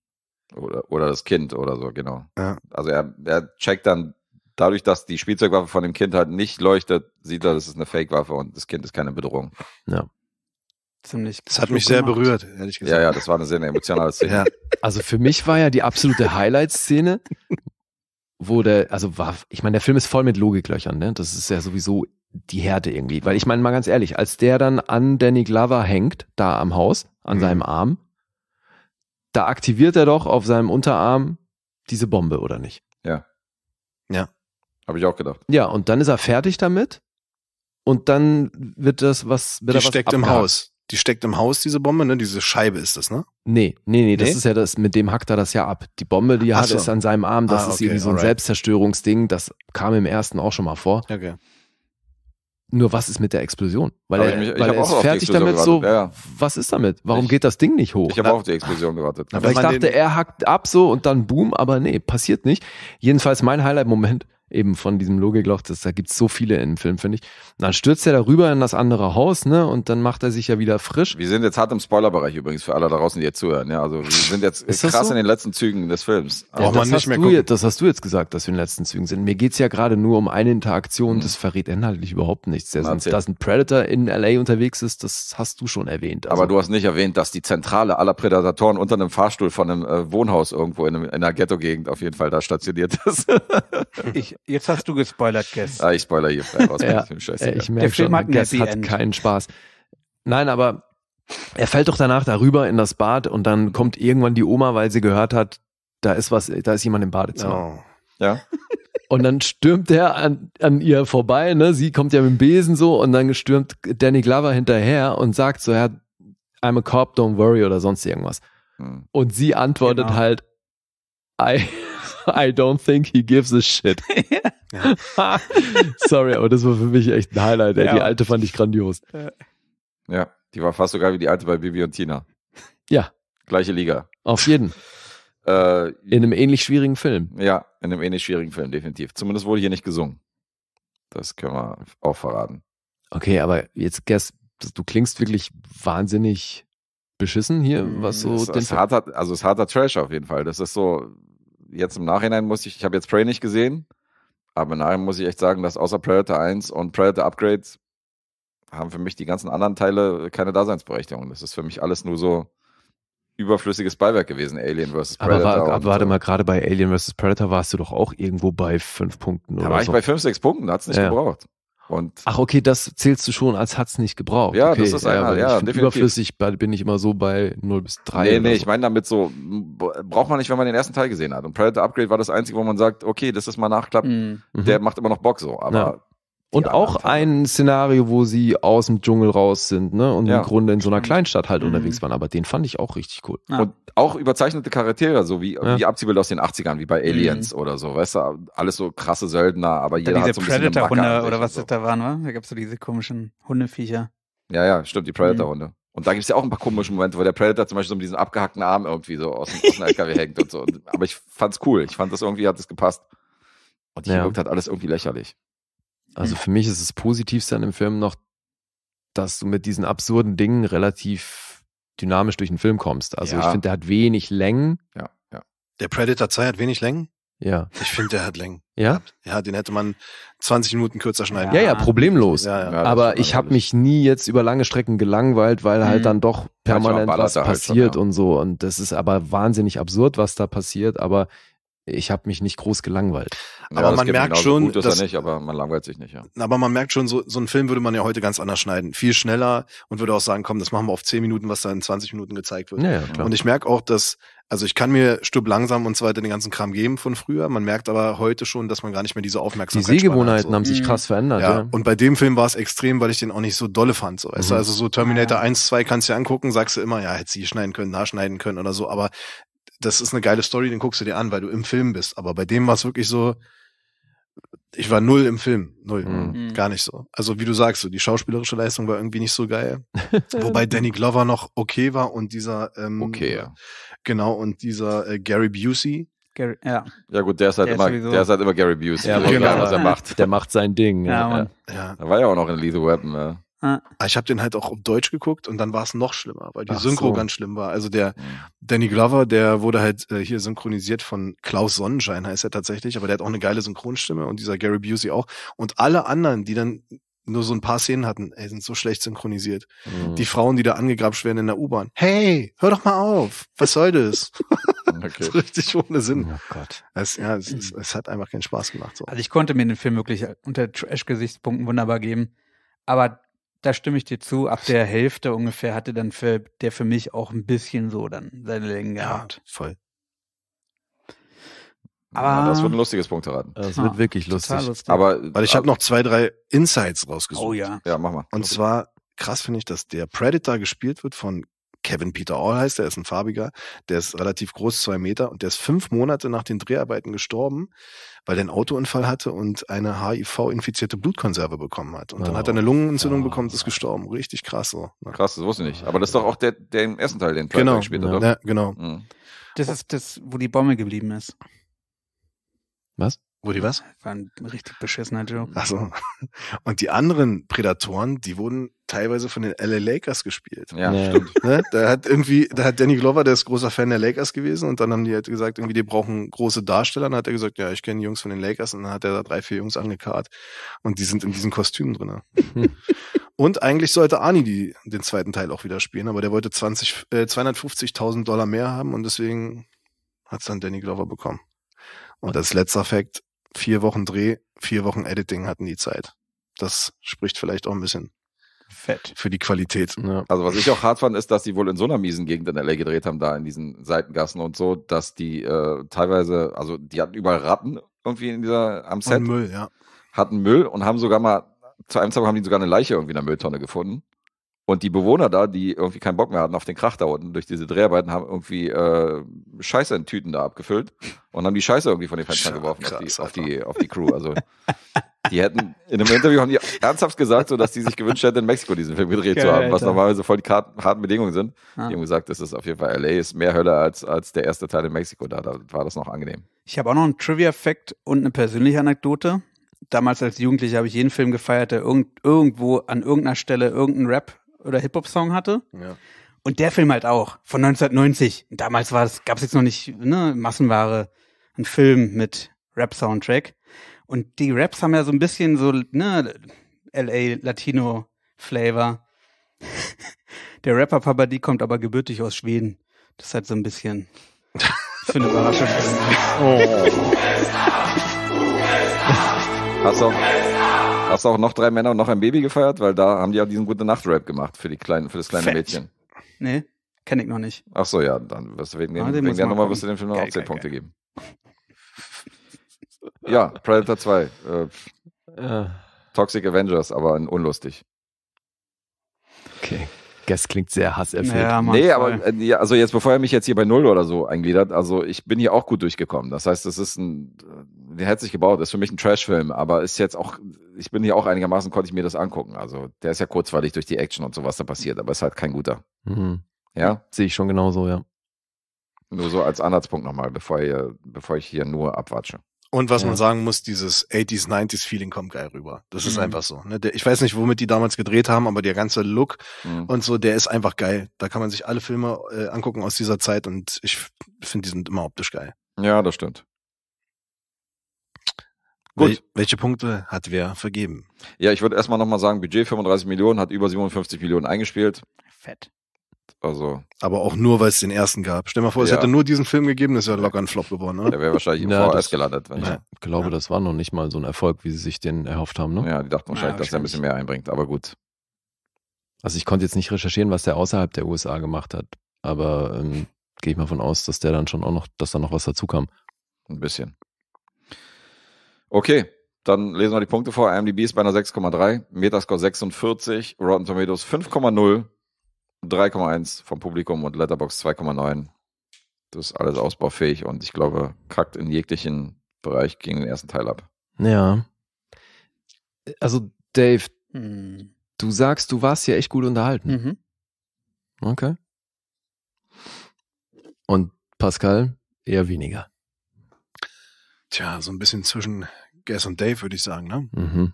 Oder, oder das Kind oder so, genau. Ja. Also er, er checkt dann, dadurch, dass die Spielzeugwaffe von dem Kind halt nicht leuchtet, sieht er, das ist eine Fake-Waffe und das Kind ist keine Bedrohung. Ja. Ziemlich das hat mich sehr gemacht. berührt, ehrlich gesagt. Ja, ja, das war eine sehr emotionale Szene. ja. Also für mich war ja die absolute Highlight-Szene, wo der, also war, ich meine, der Film ist voll mit Logiklöchern, ne? Das ist ja sowieso die Härte irgendwie. Weil ich meine mal ganz ehrlich, als der dann an Danny Glover hängt, da am Haus, an mhm. seinem Arm, da aktiviert er doch auf seinem Unterarm diese Bombe, oder nicht? Ja. Ja. Habe ich auch gedacht. Ja, und dann ist er fertig damit und dann wird das was. Wird Die was steckt abgehakt. im Haus. Die steckt im Haus, diese Bombe, ne? Diese Scheibe ist das, ne? Nee, nee, nee, das nee? ist ja das, mit dem hackt er das ja ab. Die Bombe, die er hat, so. ist an seinem Arm, das ah, ist irgendwie so ein alright. Selbstzerstörungsding, das kam im ersten auch schon mal vor. Okay. Nur was ist mit der Explosion? Weil aber er, ich, ich weil er ist fertig damit gewartet. so, ja. was ist damit? Warum ich, geht das Ding nicht hoch? Ich habe auch auf die Explosion gewartet. Aber ich dachte, er hackt ab so und dann boom, aber nee, passiert nicht. Jedenfalls mein Highlight-Moment eben von diesem Logikloch, das, da gibt's so viele in dem Film, finde ich. Und dann stürzt er darüber in das andere Haus, ne? Und dann macht er sich ja wieder frisch. Wir sind jetzt hart im Spoilerbereich übrigens für alle da draußen, die jetzt zuhören. Ja, also wir sind jetzt krass so? in den letzten Zügen des Films. Ja, das, hast mehr jetzt, das hast du jetzt gesagt, dass wir in den letzten Zügen sind. Mir geht's ja gerade nur um eine Interaktion, mhm. das verrät inhaltlich überhaupt nichts. Der sind, dass ein Predator in LA unterwegs ist, das hast du schon erwähnt. Also. Aber du hast nicht erwähnt, dass die Zentrale aller Predatoren unter einem Fahrstuhl von einem äh, Wohnhaus irgendwo in, einem, in einer Ghetto-Gegend auf jeden Fall da stationiert ist. ich, Jetzt hast du gespoilert, Guess. Ah, ich spoiler hier frei raus. ja, äh, ich scheiße, ich merke schon, hat Guess hat keinen Spaß. Nein, aber er fällt doch danach darüber in das Bad und dann kommt irgendwann die Oma, weil sie gehört hat, da ist was, da ist jemand im Badezimmer. Oh. Ja. Und dann stürmt er an, an ihr vorbei, ne? Sie kommt ja mit dem Besen so und dann stürmt Danny Glover hinterher und sagt so, Herr, I'm a cop, don't worry oder sonst irgendwas. Hm. Und sie antwortet genau. halt, I I don't think he gives a shit. Ja. Sorry, aber das war für mich echt ein Highlight. Ey. Ja. Die alte fand ich grandios. Ja, die war fast sogar wie die alte bei Bibi und Tina. Ja. Gleiche Liga. Auf jeden. Äh, in einem ähnlich schwierigen Film. Ja, in einem ähnlich schwierigen Film, definitiv. Zumindest wurde hier nicht gesungen. Das können wir auch verraten. Okay, aber jetzt, Gers, du klingst wirklich wahnsinnig beschissen hier, was mm, so. Das, den ist harter, also es ist harter Trash auf jeden Fall. Das ist so, jetzt im Nachhinein muss ich, ich habe jetzt Prey nicht gesehen, aber nachher muss ich echt sagen, dass außer Predator 1 und Predator Upgrades haben für mich die ganzen anderen Teile keine Daseinsberechtigung. Das ist für mich alles nur so überflüssiges Beiwerk gewesen, Alien vs. Predator. Aber, aber warte so. mal, gerade bei Alien vs. Predator warst du doch auch irgendwo bei fünf Punkten da oder so. Da war ich bei fünf, sechs Punkten, da hat es nicht ja. gebraucht. Und Ach, okay, das zählst du schon als hat's nicht gebraucht. Ja, okay, das ist einer, ja, ja Überflüssig bin ich immer so bei 0 bis 3. Nee, nee, so. ich meine damit so, braucht man nicht, wenn man den ersten Teil gesehen hat. Und Predator Upgrade war das einzige, wo man sagt, okay, das ist mal nachklappen, mhm. der macht immer noch Bock so. Aber ja. Und auch ein Szenario, wo sie aus dem Dschungel raus sind, ne? Und ja. im Grunde in so einer Kleinstadt halt mhm. unterwegs waren. Aber den fand ich auch richtig cool. Ja. Und auch überzeichnete Charaktere, so wie, wie Abziehbild aus den 80ern, wie bei mhm. Aliens mhm. oder so, weißt du? Alles so krasse Söldner, aber jeder hat so ein Predator-Hunde oder was so. das da waren, wa? Da gab es so diese komischen Hundeviecher. Ja, ja, stimmt, die Predator-Hunde. Mhm. Und da gibt es ja auch ein paar komische Momente, wo der Predator zum Beispiel so mit diesem abgehackten Arm irgendwie so aus dem, aus dem LKW hängt und so. Aber ich fand's cool. Ich fand das irgendwie, hat es gepasst. Und hier wirkt halt alles irgendwie lächerlich. Also für mich ist das Positivste an dem Film noch, dass du mit diesen absurden Dingen relativ dynamisch durch den Film kommst. Also ja. ich finde, der hat wenig Längen. Ja, ja. Der Predator 2 hat wenig Längen? Ja. Ich finde, der hat Längen. Ja? Ja, den hätte man 20 Minuten kürzer schneiden. Ja, ja, problemlos. Ja, ja. Aber ich habe mich nie jetzt über lange Strecken gelangweilt, weil halt mhm. dann doch permanent was passiert halt schon, und so. Und das ist aber wahnsinnig absurd, was da passiert. Aber ich habe mich nicht groß gelangweilt. Ja, aber man merkt schon, gut, dass, nicht, aber man langweilt sich nicht, ja. Aber man merkt schon, so, so einen Film würde man ja heute ganz anders schneiden, viel schneller und würde auch sagen, komm, das machen wir auf 10 Minuten, was da in 20 Minuten gezeigt wird. Ja, ja, und ich merke auch, dass also ich kann mir Stub langsam und so weiter den ganzen Kram geben von früher. Man merkt aber heute schon, dass man gar nicht mehr diese Aufmerksamkeit hat. Die Sehgewohnheiten so. haben sich mhm. krass verändert. Ja. ja. Und bei dem Film war es extrem, weil ich den auch nicht so dolle fand. So. Mhm. Also so Terminator 1, 2 kannst du dir angucken, sagst du immer, ja, hätte sie schneiden können, nachschneiden können oder so. Aber das ist eine geile Story, den guckst du dir an, weil du im Film bist. Aber bei dem war es wirklich so, ich war null im Film. Null. Mhm. mhm. Gar nicht so. Also, wie du sagst, so, die schauspielerische Leistung war irgendwie nicht so geil. Wobei Danny Glover noch okay war und dieser, ähm, okay, ja. genau, und dieser äh, Gary Busey, Gary, ja. ja gut, der ist halt, der immer, ist der ist halt immer Gary Busey. Ja, genau. was er macht. Der macht sein Ding. Ja, ja. ja. Da war ja auch noch in Lethal Weapon. Ja. Ja. Ah, ich habe den halt auch auf Deutsch geguckt und dann war es noch schlimmer, weil die Ach Synchro so. ganz schlimm war. Also der Danny Glover, der wurde halt äh, hier synchronisiert von Klaus Sonnenschein, heißt er tatsächlich, aber der hat auch eine geile Synchronstimme und dieser Gary Busey auch. Und alle anderen, die dann nur so ein paar Szenen hatten, ey, sind so schlecht synchronisiert. Mhm. Die Frauen, die da angegrapscht werden in der U-Bahn. Hey, hör doch mal auf. Was soll das? Okay. so richtig ohne Sinn. Oh Gott. Es, ja, es, es, es hat einfach keinen Spaß gemacht. So. Also ich konnte mir den Film wirklich unter Trash-Gesichtspunkten wunderbar geben. Aber da stimme ich dir zu. Ab der Hälfte ungefähr hatte dann für, der für mich auch ein bisschen so dann seine Länge ja, gehabt. Voll. Aber ja, das wird ein lustiges Punkt raten. Das ah, wird wirklich lustig. lustig. Aber weil ich habe noch zwei, drei Insights rausgesucht. Oh ja. Ja, mach mal. Und okay. zwar krass finde ich, dass der Predator gespielt wird von Kevin Peter All heißt, der ist ein farbiger, der ist relativ groß, zwei Meter und der ist fünf Monate nach den Dreharbeiten gestorben, weil er einen Autounfall hatte und eine HIV-infizierte Blutkonserve bekommen hat. Und oh. dann hat er oh, eine Lungenentzündung oh. bekommen und ist gestorben. Richtig krass so. Ne? Krass, das wusste ich nicht. Aber das ist doch auch der, der im ersten Teil, den Teil genau. hat, ja. doch? Ja, genau. Mhm. Das ist das, wo die Bombe geblieben ist. Was? Wo die was? War ein richtig beschissener Joke. Ach so. Und die anderen Prädatoren, die wurden teilweise von den LA Lakers gespielt. Ja, ja. stimmt. Ne? Da hat irgendwie, da hat Danny Glover, der ist großer Fan der Lakers gewesen und dann haben die halt gesagt, irgendwie, die brauchen große Darsteller. Und dann hat er gesagt, ja, ich kenne die Jungs von den Lakers und dann hat er da drei, vier Jungs angekarrt und die sind in diesen Kostümen drin. und eigentlich sollte Ani den zweiten Teil auch wieder spielen, aber der wollte 20, äh, 250.000 Dollar mehr haben und deswegen hat es dann Danny Glover bekommen. Und als letzter Fact, vier Wochen Dreh, vier Wochen Editing hatten die Zeit. Das spricht vielleicht auch ein bisschen Fett. Für die Qualität. Ja. Ne? Also was ich auch hart fand, ist, dass die wohl in so einer miesen Gegend in LA gedreht haben, da in diesen Seitengassen und so, dass die äh, teilweise, also die hatten überall Ratten irgendwie in dieser am Set. Und Müll, ja. Hatten Müll und haben sogar mal, zu einem Zeitpunkt haben die sogar eine Leiche irgendwie in der Mülltonne gefunden. Und die Bewohner da, die irgendwie keinen Bock mehr hatten auf den Krach da unten durch diese Dreharbeiten, haben irgendwie äh, Scheiße in Tüten da abgefüllt und haben die Scheiße irgendwie von den Fenstern geworfen krass, auf, die, auf, die, auf die Crew. Also Die hätten in einem Interview haben die ernsthaft gesagt, so, dass die sich gewünscht hätten, in Mexiko diesen Film gedreht Geil, zu haben, was normalerweise voll die harten Bedingungen sind. Ah. Die haben gesagt, das ist auf jeden Fall LA ist mehr Hölle als, als der erste Teil in Mexiko. Da, da war das noch angenehm. Ich habe auch noch einen Trivia-Fact und eine persönliche Anekdote. Damals als Jugendlicher habe ich jeden Film gefeiert, der irgend, irgendwo an irgendeiner Stelle irgendeinen Rap oder Hip-Hop-Song hatte. Ja. Und der Film halt auch, von 1990. Damals gab es jetzt noch nicht, ne, Massenware, ein Film mit Rap-Soundtrack. Und die Raps haben ja so ein bisschen so, ne, LA Latino Flavor. Der Rapper Papa D kommt aber gebürtig aus Schweden. Das ist halt so ein bisschen. Für eine Überraschung. Oh. Hast du, auch, hast du auch noch drei Männer und noch ein Baby gefeiert? Weil da haben die ja diesen gute nacht rap gemacht für, die kleinen, für das kleine Fett. Mädchen. Nee, kenne ich noch nicht. Ach so, ja, dann wirst du wegen, ah, dem, ah, wegen der Nummer wirst du dem Film noch 10 Punkte geil. geben ja, Predator 2. Äh, ja. Äh. Toxic Avengers, aber unlustig. Okay. Das klingt sehr hasserfüllt. Ja, Mann, nee, aber äh, also jetzt, bevor er mich jetzt hier bei Null oder so eingliedert, also ich bin hier auch gut durchgekommen. Das heißt, das ist ein, äh, der hat sich gebaut, das ist für mich ein Trash-Film, aber ist jetzt auch, ich bin hier auch einigermaßen, konnte ich mir das angucken. Also der ist ja kurzweilig durch die Action und so, was da passiert, aber ist halt kein guter. Mhm. Ja? Sehe ich schon genauso, ja. Nur so als Anhaltspunkt nochmal, bevor, ihr, bevor ich hier nur abwatsche. Und was ja. man sagen muss, dieses 80s, 90s Feeling kommt geil rüber. Das mhm. ist einfach so. Ne? Der, ich weiß nicht, womit die damals gedreht haben, aber der ganze Look mhm. und so, der ist einfach geil. Da kann man sich alle Filme äh, angucken aus dieser Zeit und ich finde, die sind immer optisch geil. Ja, das stimmt. Gut. Wel welche Punkte hat wer vergeben? Ja, ich würde erstmal nochmal sagen, Budget 35 Millionen, hat über 57 Millionen eingespielt. Fett. Also. Aber auch nur, weil es den ersten gab. Stell dir mal vor, es hätte nur diesen Film gegeben, das wäre locker ein Flop geworden. Ne? Der wäre wahrscheinlich im Na, VHS gelandet. Wenn ich ja. glaube, das war noch nicht mal so ein Erfolg, wie sie sich den erhofft haben. Ne? Ja, die dachten wahrscheinlich, dass er ein bisschen mehr einbringt, aber gut. Also ich konnte jetzt nicht recherchieren, was der außerhalb der USA gemacht hat, aber ähm, gehe ich mal von aus, dass der dann schon auch noch, dass da noch was dazu kam. Ein bisschen. Okay, dann lesen wir die Punkte vor. IMDb ist bei einer 6,3, Metascore 46, Rotten Tomatoes 5,0. 3,1 vom Publikum und Letterbox 2,9. Das ist alles ausbaufähig und ich glaube, kackt in jeglichen Bereich gegen den ersten Teil ab. Ja. Also, Dave, hm. du sagst, du warst hier echt gut unterhalten. Mhm. Okay. Und Pascal eher weniger. Tja, so ein bisschen zwischen Guess und Dave, würde ich sagen, ne? Mhm.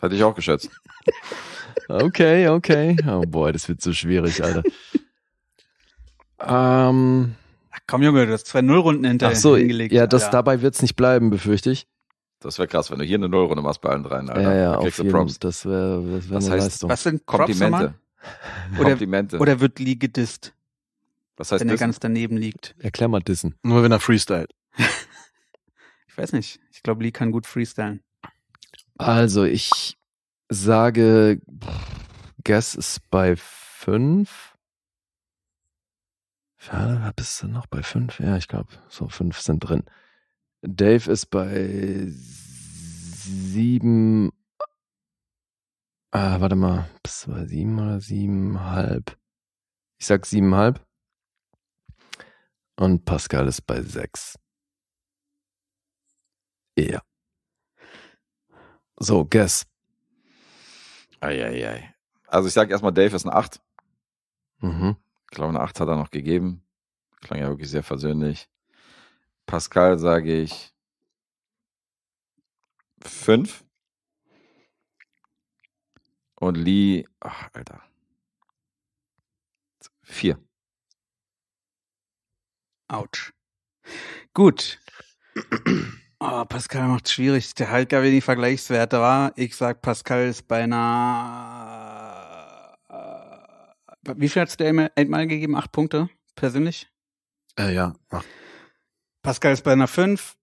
Hätte ich auch geschätzt. Okay, okay. Oh boy, das wird so schwierig, Alter. Ähm, Ach komm, Junge, du hast zwei Nullrunden hinterher ach so, hingelegt. Ja, das, ja. dabei wird's nicht bleiben, befürchte ich. Das wäre krass, wenn du hier eine Nullrunde machst bei allen dreien, Alter. Ja, ja, auf jeden, Props. Das wäre das wär das heißt, Leistung. Was sind Komplimente? Oder, Komplimente. Oder wird Lee gedisst? Was heißt wenn dissen? er ganz daneben liegt. Erklär mal dissen. Nur wenn er freestylt. ich weiß nicht. Ich glaube, Lee kann gut freestylen. Also, ich sage, Guess ist bei 5. Ja, bist du noch bei 5? Ja, ich glaube, so 5 sind drin. Dave ist bei 7. Ah, warte mal, bist du bei 7 oder 7,5? Ich sag 7,5. Und Pascal ist bei 6. Ja. So, Guess. Eieiei. Ei, ei. Also ich sage erstmal, Dave ist eine 8. Mhm. Ich glaube, eine 8 hat er noch gegeben. Klang ja wirklich sehr versöhnlich. Pascal sage ich 5. Und Lee, ach, Alter. 4. Autsch. Gut. Oh, Pascal macht schwierig. Der gar wenig Vergleichswerte war. Ich sag, Pascal ist beinahe. Äh, wie viel hat der einmal gegeben? Acht Punkte persönlich? Äh, ja, acht. Pascal ist beinahe fünf,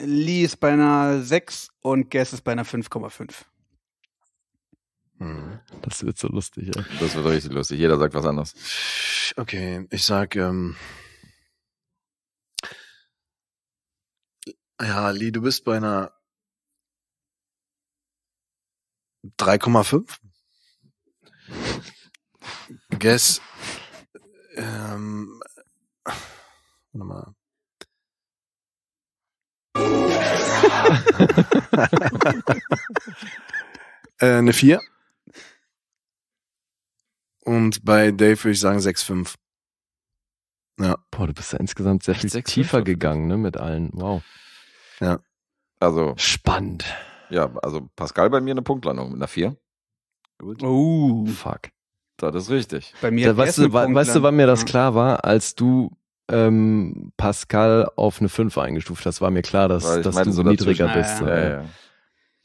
Lee ist beinahe sechs und Guess ist beinahe 5,5. Mhm. Das wird so lustig, ey. Das wird richtig lustig. Jeder sagt was anderes. Okay, ich sag, ähm, Ja, Lee, du bist bei einer 3,5. Guess. Ähm, warte mal. äh, eine 4. Und bei Dave würde ich sagen 6,5. Ja. Boah, du bist ja insgesamt sehr viel 6, tiefer 5, gegangen, ne, mit allen. Wow. Ja. Also. Spannend. Ja, also Pascal bei mir eine Punktlandung mit einer 4. Gut. Oh. Fuck. Das ist richtig. Bei mir da, weißt, du, weißt du, wann mir das klar war, als du ähm, Pascal auf eine 5 eingestuft hast, war mir klar, dass, dass meine, du so niedriger bist. Ah, ja. Ja, ja.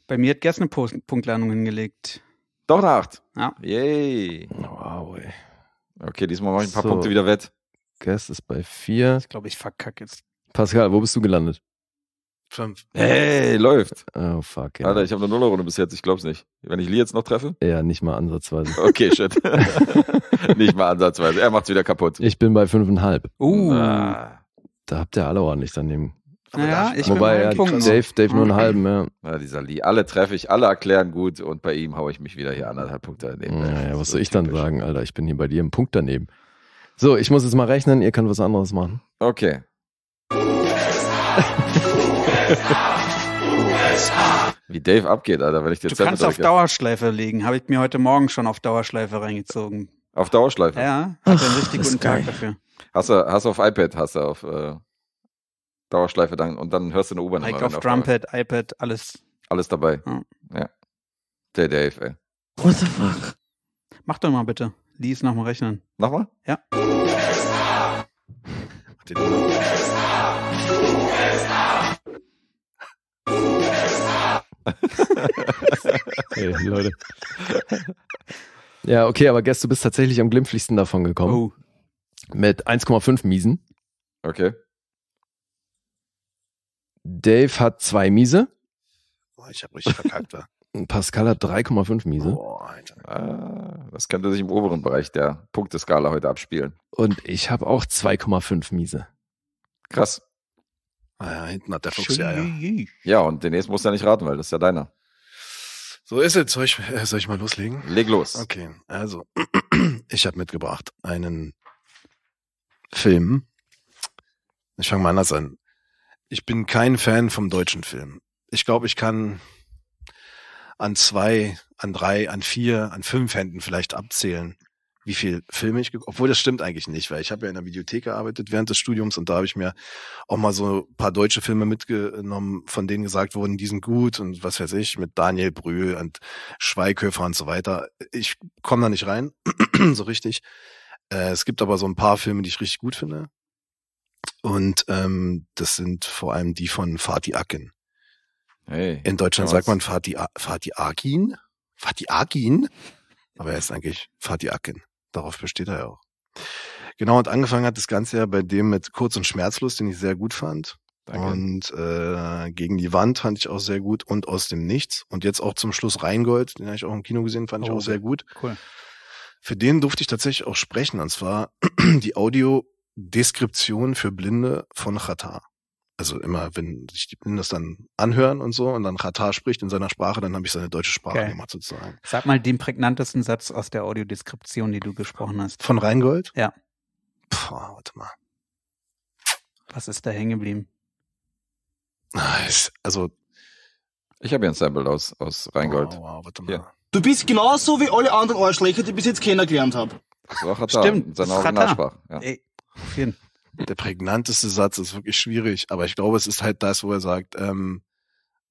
Bei mir hat Gers eine Punktlandung hingelegt. Doch eine 8. Ja. Yay. Wow, ey. Okay, diesmal mache ich ein paar so. Punkte wieder wett. Gers ist bei 4. Ich glaube, ich verkacke jetzt. Pascal, wo bist du gelandet? Fünf. Hey, läuft. Oh, fuck. Ja. Alter, ich habe eine Nullerrunde bis jetzt. Ich glaub's nicht. Wenn ich Lee jetzt noch treffe? Ja, nicht mal ansatzweise. Okay, shit. nicht mal ansatzweise. Er macht's wieder kaputt. Ich bin bei fünfeinhalb. Uh. Da habt ihr alle ordentlich daneben. ja, ich Wobei, bin ja, Punkt Dave, Dave nur einen halben, ja. Na, dieser Lee. Alle treffe ich, alle erklären gut und bei ihm haue ich mich wieder hier anderthalb Punkte daneben. Naja, was soll ich typisch. dann sagen, Alter? Ich bin hier bei dir im Punkt daneben. So, ich muss jetzt mal rechnen, ihr könnt was anderes machen. Okay. Wie Dave abgeht, Alter, wenn ich dir Du kannst auf Dauerschleife legen, habe ich mir heute Morgen schon auf Dauerschleife reingezogen. Auf Dauerschleife? Ja, hat Ach, einen richtig guten Tag dafür. Hast du, hast du auf iPad, hast du auf äh, Dauerschleife dann und dann hörst du eine U-Bahn. Like auf Drumpad, iPad, alles. Alles dabei. Ja. ja. Der Dave, ey. What the fuck? Mach doch mal bitte. Lies nochmal rechnen. Nochmal? Ja. USA! USA! USA! hey, Leute. Ja, okay, aber Guess, du bist tatsächlich am glimpflichsten davon gekommen. Oh. Mit 1,5 Miesen. Okay. Dave hat zwei Miese. Oh, ich hab richtig verkackt da. Pascal hat 3,5 Miese. Oh, Alter. Ah, das könnte sich im oberen Bereich der Punkteskala heute abspielen. Und ich habe auch 2,5 Miese. Krass. Ah ja, hinten hat der Fuchs ja, ja. Ja, und den nächsten musst du ja nicht raten, weil das ist ja deiner. So ist es. Soll ich, äh, soll ich mal loslegen? Leg los. Okay, also ich habe mitgebracht einen Film. Ich fange mal anders an. Ich bin kein Fan vom deutschen Film. Ich glaube, ich kann an zwei, an drei, an vier, an fünf Händen vielleicht abzählen, wie viel Filme ich obwohl das stimmt eigentlich nicht, weil ich habe ja in der Videothek gearbeitet während des Studiums und da habe ich mir auch mal so ein paar deutsche Filme mitgenommen, von denen gesagt wurden, die sind gut und was weiß ich, mit Daniel Brühl und Schweighöfer und so weiter. Ich komme da nicht rein, so richtig. Äh, es gibt aber so ein paar Filme, die ich richtig gut finde. Und ähm, das sind vor allem die von Fatih Akin. Hey, in Deutschland sagt man Fatih, Fatih Akin. Fatih Akin? Aber er ist eigentlich Fatih Akin darauf besteht er ja auch. Genau, und angefangen hat das Ganze ja bei dem mit Kurz und Schmerzlos, den ich sehr gut fand. Danke. Und äh, gegen die Wand fand ich auch sehr gut und aus dem Nichts. Und jetzt auch zum Schluss Reingold, den habe ich auch im Kino gesehen, fand oh, ich auch oh, sehr gut. Cool. Für den durfte ich tatsächlich auch sprechen, und zwar die Audiodeskription für Blinde von Chata also immer, wenn sich die Blinden das dann anhören und so und dann Katar spricht in seiner Sprache, dann habe ich seine deutsche Sprache okay. gemacht sozusagen. Sag mal den prägnantesten Satz aus der Audiodeskription, die du gesprochen hast. Von Rheingold? Ja. Puh, warte mal. Was ist da hängen geblieben? Nice. Ah, also. Ich habe ja ein Sample aus, aus Rheingold. Wow, wow, warte mal. Hier. Du bist genauso wie alle anderen Arschlöcher, die ich bis jetzt kennengelernt habe. Stimmt, in seiner Originalsprache. Ja. Ey, auf jeden Fall der prägnanteste Satz ist wirklich schwierig, aber ich glaube, es ist halt das, wo er sagt, ähm,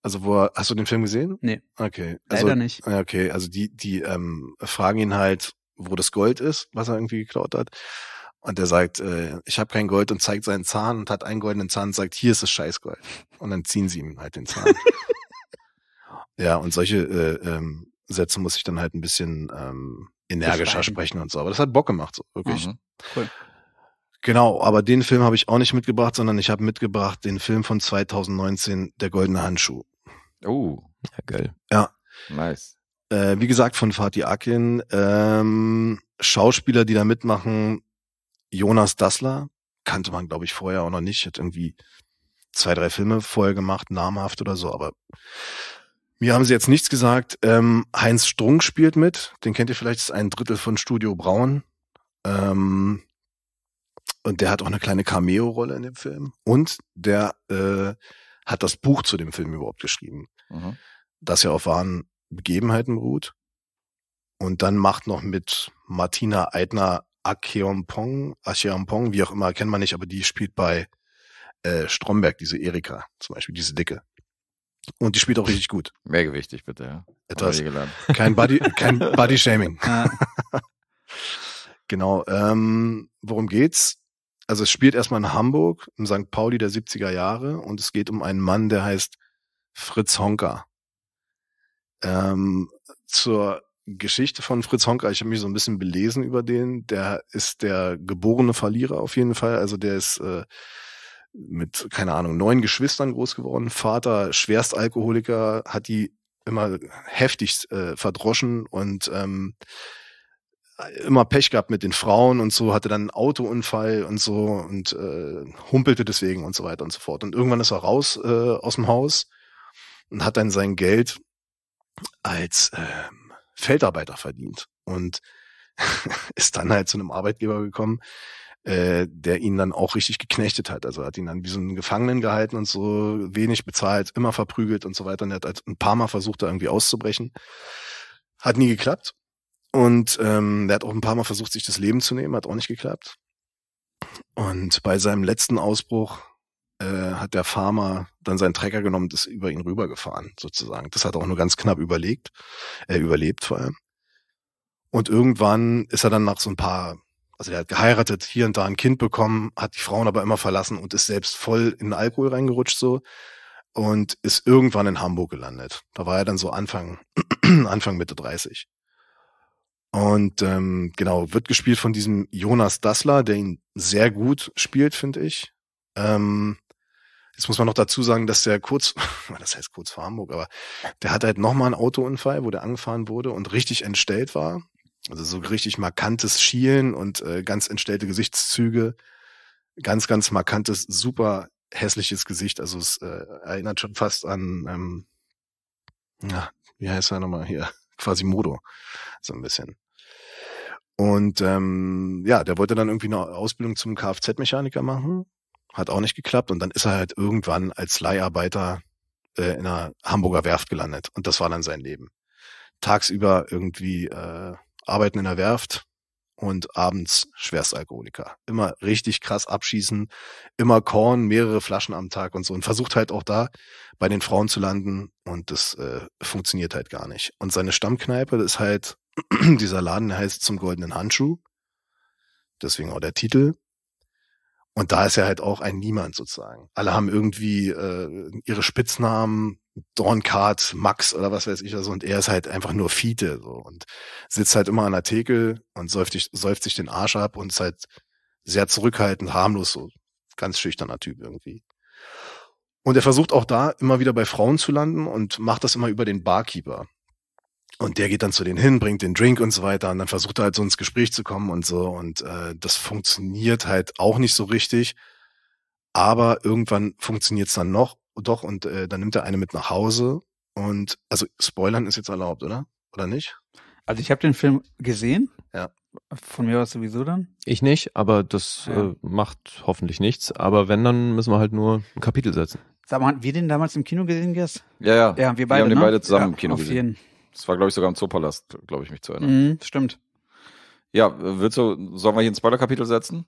also wo er, hast du den Film gesehen? Nee. Okay. Also, Leider nicht. Okay, also die, die ähm, fragen ihn halt, wo das Gold ist, was er irgendwie geklaut hat. Und er sagt, äh, ich habe kein Gold und zeigt seinen Zahn und hat einen goldenen Zahn und sagt, hier ist das Scheißgold. Und dann ziehen sie ihm halt den Zahn. ja, und solche äh, ähm, Sätze muss ich dann halt ein bisschen ähm, energischer sprechen und so. Aber das hat Bock gemacht, so wirklich. Mhm. Cool. Genau, aber den Film habe ich auch nicht mitgebracht, sondern ich habe mitgebracht den Film von 2019, Der goldene Handschuh. Oh, ja, geil. Ja. Nice. Äh, wie gesagt, von Fatih Akin. Ähm, Schauspieler, die da mitmachen, Jonas Dassler, kannte man, glaube ich, vorher auch noch nicht. Hat irgendwie zwei, drei Filme vorher gemacht, namhaft oder so, aber mir haben sie jetzt nichts gesagt. Ähm, Heinz Strunk spielt mit, den kennt ihr vielleicht, ist ein Drittel von Studio Braun. Ähm, und der hat auch eine kleine Cameo-Rolle in dem Film. Und der äh, hat das Buch zu dem Film überhaupt geschrieben, mhm. das ja auf wahren Begebenheiten beruht. Und dann macht noch mit Martina Eitner Acheompong, Acheompong, wie auch immer, kennt man nicht, aber die spielt bei äh, Stromberg, diese Erika zum Beispiel, diese Dicke. Und die spielt auch richtig gut. Mehrgewichtig bitte, ja. Etwas. Kein Body, kein Body Shaming. genau. Ähm, worum geht's? also es spielt erstmal in Hamburg, im St. Pauli der 70er Jahre und es geht um einen Mann, der heißt Fritz Honka. Ähm, zur Geschichte von Fritz Honka, ich habe mich so ein bisschen belesen über den, der ist der geborene Verlierer auf jeden Fall, also der ist äh, mit, keine Ahnung, neun Geschwistern groß geworden, Vater Schwerstalkoholiker, hat die immer heftig äh, verdroschen und ähm, immer Pech gehabt mit den Frauen und so, hatte dann einen Autounfall und so und äh, humpelte deswegen und so weiter und so fort. Und irgendwann ist er raus äh, aus dem Haus und hat dann sein Geld als äh, Feldarbeiter verdient und ist dann halt zu einem Arbeitgeber gekommen, äh, der ihn dann auch richtig geknechtet hat. Also hat ihn dann wie so einen Gefangenen gehalten und so wenig bezahlt, immer verprügelt und so weiter. Und er hat halt ein paar Mal versucht, da irgendwie auszubrechen. Hat nie geklappt. Und ähm, der hat auch ein paar Mal versucht, sich das Leben zu nehmen, hat auch nicht geklappt. Und bei seinem letzten Ausbruch äh, hat der Farmer dann seinen Trecker genommen und ist über ihn rübergefahren, sozusagen. Das hat er auch nur ganz knapp überlegt, äh, überlebt vor allem. Und irgendwann ist er dann nach so ein paar, also er hat geheiratet, hier und da ein Kind bekommen, hat die Frauen aber immer verlassen und ist selbst voll in Alkohol reingerutscht so und ist irgendwann in Hamburg gelandet. Da war er dann so Anfang, Anfang Mitte 30. Und ähm, genau, wird gespielt von diesem Jonas Dassler, der ihn sehr gut spielt, finde ich. Ähm, jetzt muss man noch dazu sagen, dass der kurz, das heißt kurz vor Hamburg, aber der hat halt nochmal einen Autounfall, wo der angefahren wurde und richtig entstellt war. Also so richtig markantes Schielen und äh, ganz entstellte Gesichtszüge. Ganz, ganz markantes, super hässliches Gesicht. Also es äh, erinnert schon fast an, ähm, ja, wie heißt er nochmal hier? Quasimodo, so ein bisschen. Und ähm, ja, der wollte dann irgendwie eine Ausbildung zum Kfz-Mechaniker machen, hat auch nicht geklappt und dann ist er halt irgendwann als Leiharbeiter äh, in einer Hamburger Werft gelandet und das war dann sein Leben. Tagsüber irgendwie äh, arbeiten in der Werft, und abends Schwerstalkoholiker. Immer richtig krass abschießen, immer Korn, mehrere Flaschen am Tag und so und versucht halt auch da bei den Frauen zu landen und das äh, funktioniert halt gar nicht. Und seine Stammkneipe ist halt, dieser Laden heißt zum goldenen Handschuh, deswegen auch der Titel. Und da ist er halt auch ein Niemand sozusagen. Alle haben irgendwie äh, ihre Spitznamen, Dorncard, Max oder was weiß ich also Und er ist halt einfach nur Fiete so und sitzt halt immer an der Theke und säuft, sich, säuft sich den Arsch ab und ist halt sehr zurückhaltend, harmlos, so ganz schüchterner Typ irgendwie. Und er versucht auch da immer wieder bei Frauen zu landen und macht das immer über den Barkeeper. Und der geht dann zu denen hin, bringt den Drink und so weiter. Und dann versucht er halt so ins Gespräch zu kommen und so. Und äh, das funktioniert halt auch nicht so richtig. Aber irgendwann funktioniert es dann noch. Oh, doch, und äh, dann nimmt er eine mit nach Hause. Und also Spoilern ist jetzt erlaubt, oder? Oder nicht? Also ich habe den Film gesehen. Ja. Von mir aus sowieso dann? Ich nicht, aber das ja. äh, macht hoffentlich nichts. Aber wenn, dann müssen wir halt nur ein Kapitel setzen. Sag mal, haben wir den damals im Kino gesehen, Gers? Ja, ja. Ja, wir beide. Wir haben ne? den beide zusammen ja, im Kino auf gesehen. Jeden. Das war, glaube ich, sogar im Zoopalast, glaube ich, mich zu erinnern. Mhm, stimmt. Ja, willst du, sollen wir hier ein Spoiler-Kapitel setzen?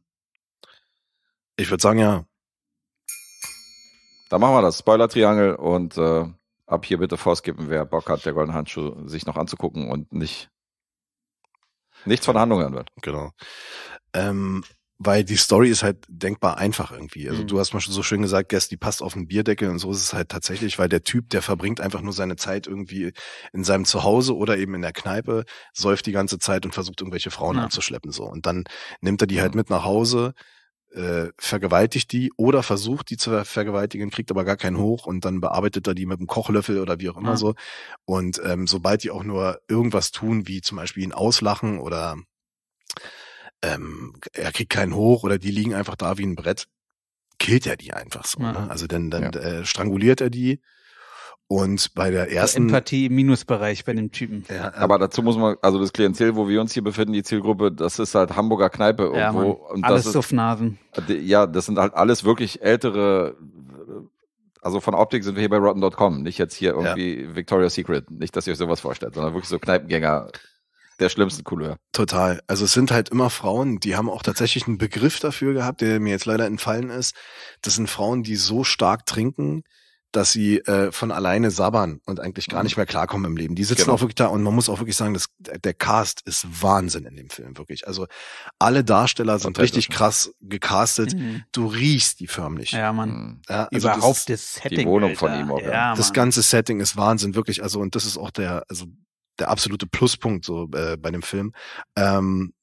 Ich würde sagen, ja. Dann machen wir das. Spoiler-Triangel und äh, ab hier bitte vorskippen, wer Bock hat, der goldenen Handschuh sich noch anzugucken und nicht nichts von Handlungen anhört. Genau. Ähm, weil die Story ist halt denkbar einfach irgendwie. Also mhm. du hast mal schon so schön gesagt, Guess, die passt auf den Bierdeckel und so ist es halt tatsächlich, weil der Typ, der verbringt einfach nur seine Zeit irgendwie in seinem Zuhause oder eben in der Kneipe, säuft die ganze Zeit und versucht irgendwelche Frauen ja. abzuschleppen so. Und dann nimmt er die halt mit nach Hause, äh, vergewaltigt die oder versucht die zu vergewaltigen, kriegt aber gar keinen hoch und dann bearbeitet er die mit einem Kochlöffel oder wie auch immer ja. so. Und ähm, sobald die auch nur irgendwas tun, wie zum Beispiel ihn auslachen oder ähm, er kriegt keinen hoch oder die liegen einfach da wie ein Brett, killt er die einfach so. Ne? Ja. Ne? Also dann, dann ja. äh, stranguliert er die und bei der also ersten. Empathie im Minusbereich bei dem Typen. Ja, aber dazu muss man, also das Klientel, wo wir uns hier befinden, die Zielgruppe, das ist halt Hamburger Kneipe irgendwo. Ja, Mann. und alles das Suffnasen. Ja, das sind halt alles wirklich ältere. Also von Optik sind wir hier bei Rotten.com, nicht jetzt hier irgendwie ja. Victoria's Secret. Nicht, dass ihr euch sowas vorstellt, sondern wirklich so Kneipengänger der schlimmsten Couleur. Total. Also es sind halt immer Frauen, die haben auch tatsächlich einen Begriff dafür gehabt, der mir jetzt leider entfallen ist. Das sind Frauen, die so stark trinken, dass sie äh, von alleine sabbern und eigentlich gar mhm. nicht mehr klarkommen im Leben. Die sitzen genau. auch wirklich da und man muss auch wirklich sagen, dass der Cast ist Wahnsinn in dem Film, wirklich. Also alle Darsteller sind richtig krass gecastet. Mhm. Du riechst die förmlich. Ja, man. Mhm. Ja, also Überhaupt das, das Setting. Die Wohnung Alter. von ihm auch. Ja, ja. Das ganze Setting ist Wahnsinn, wirklich. Also, und das ist auch der, also der absolute Pluspunkt so äh, bei dem Film. Ähm,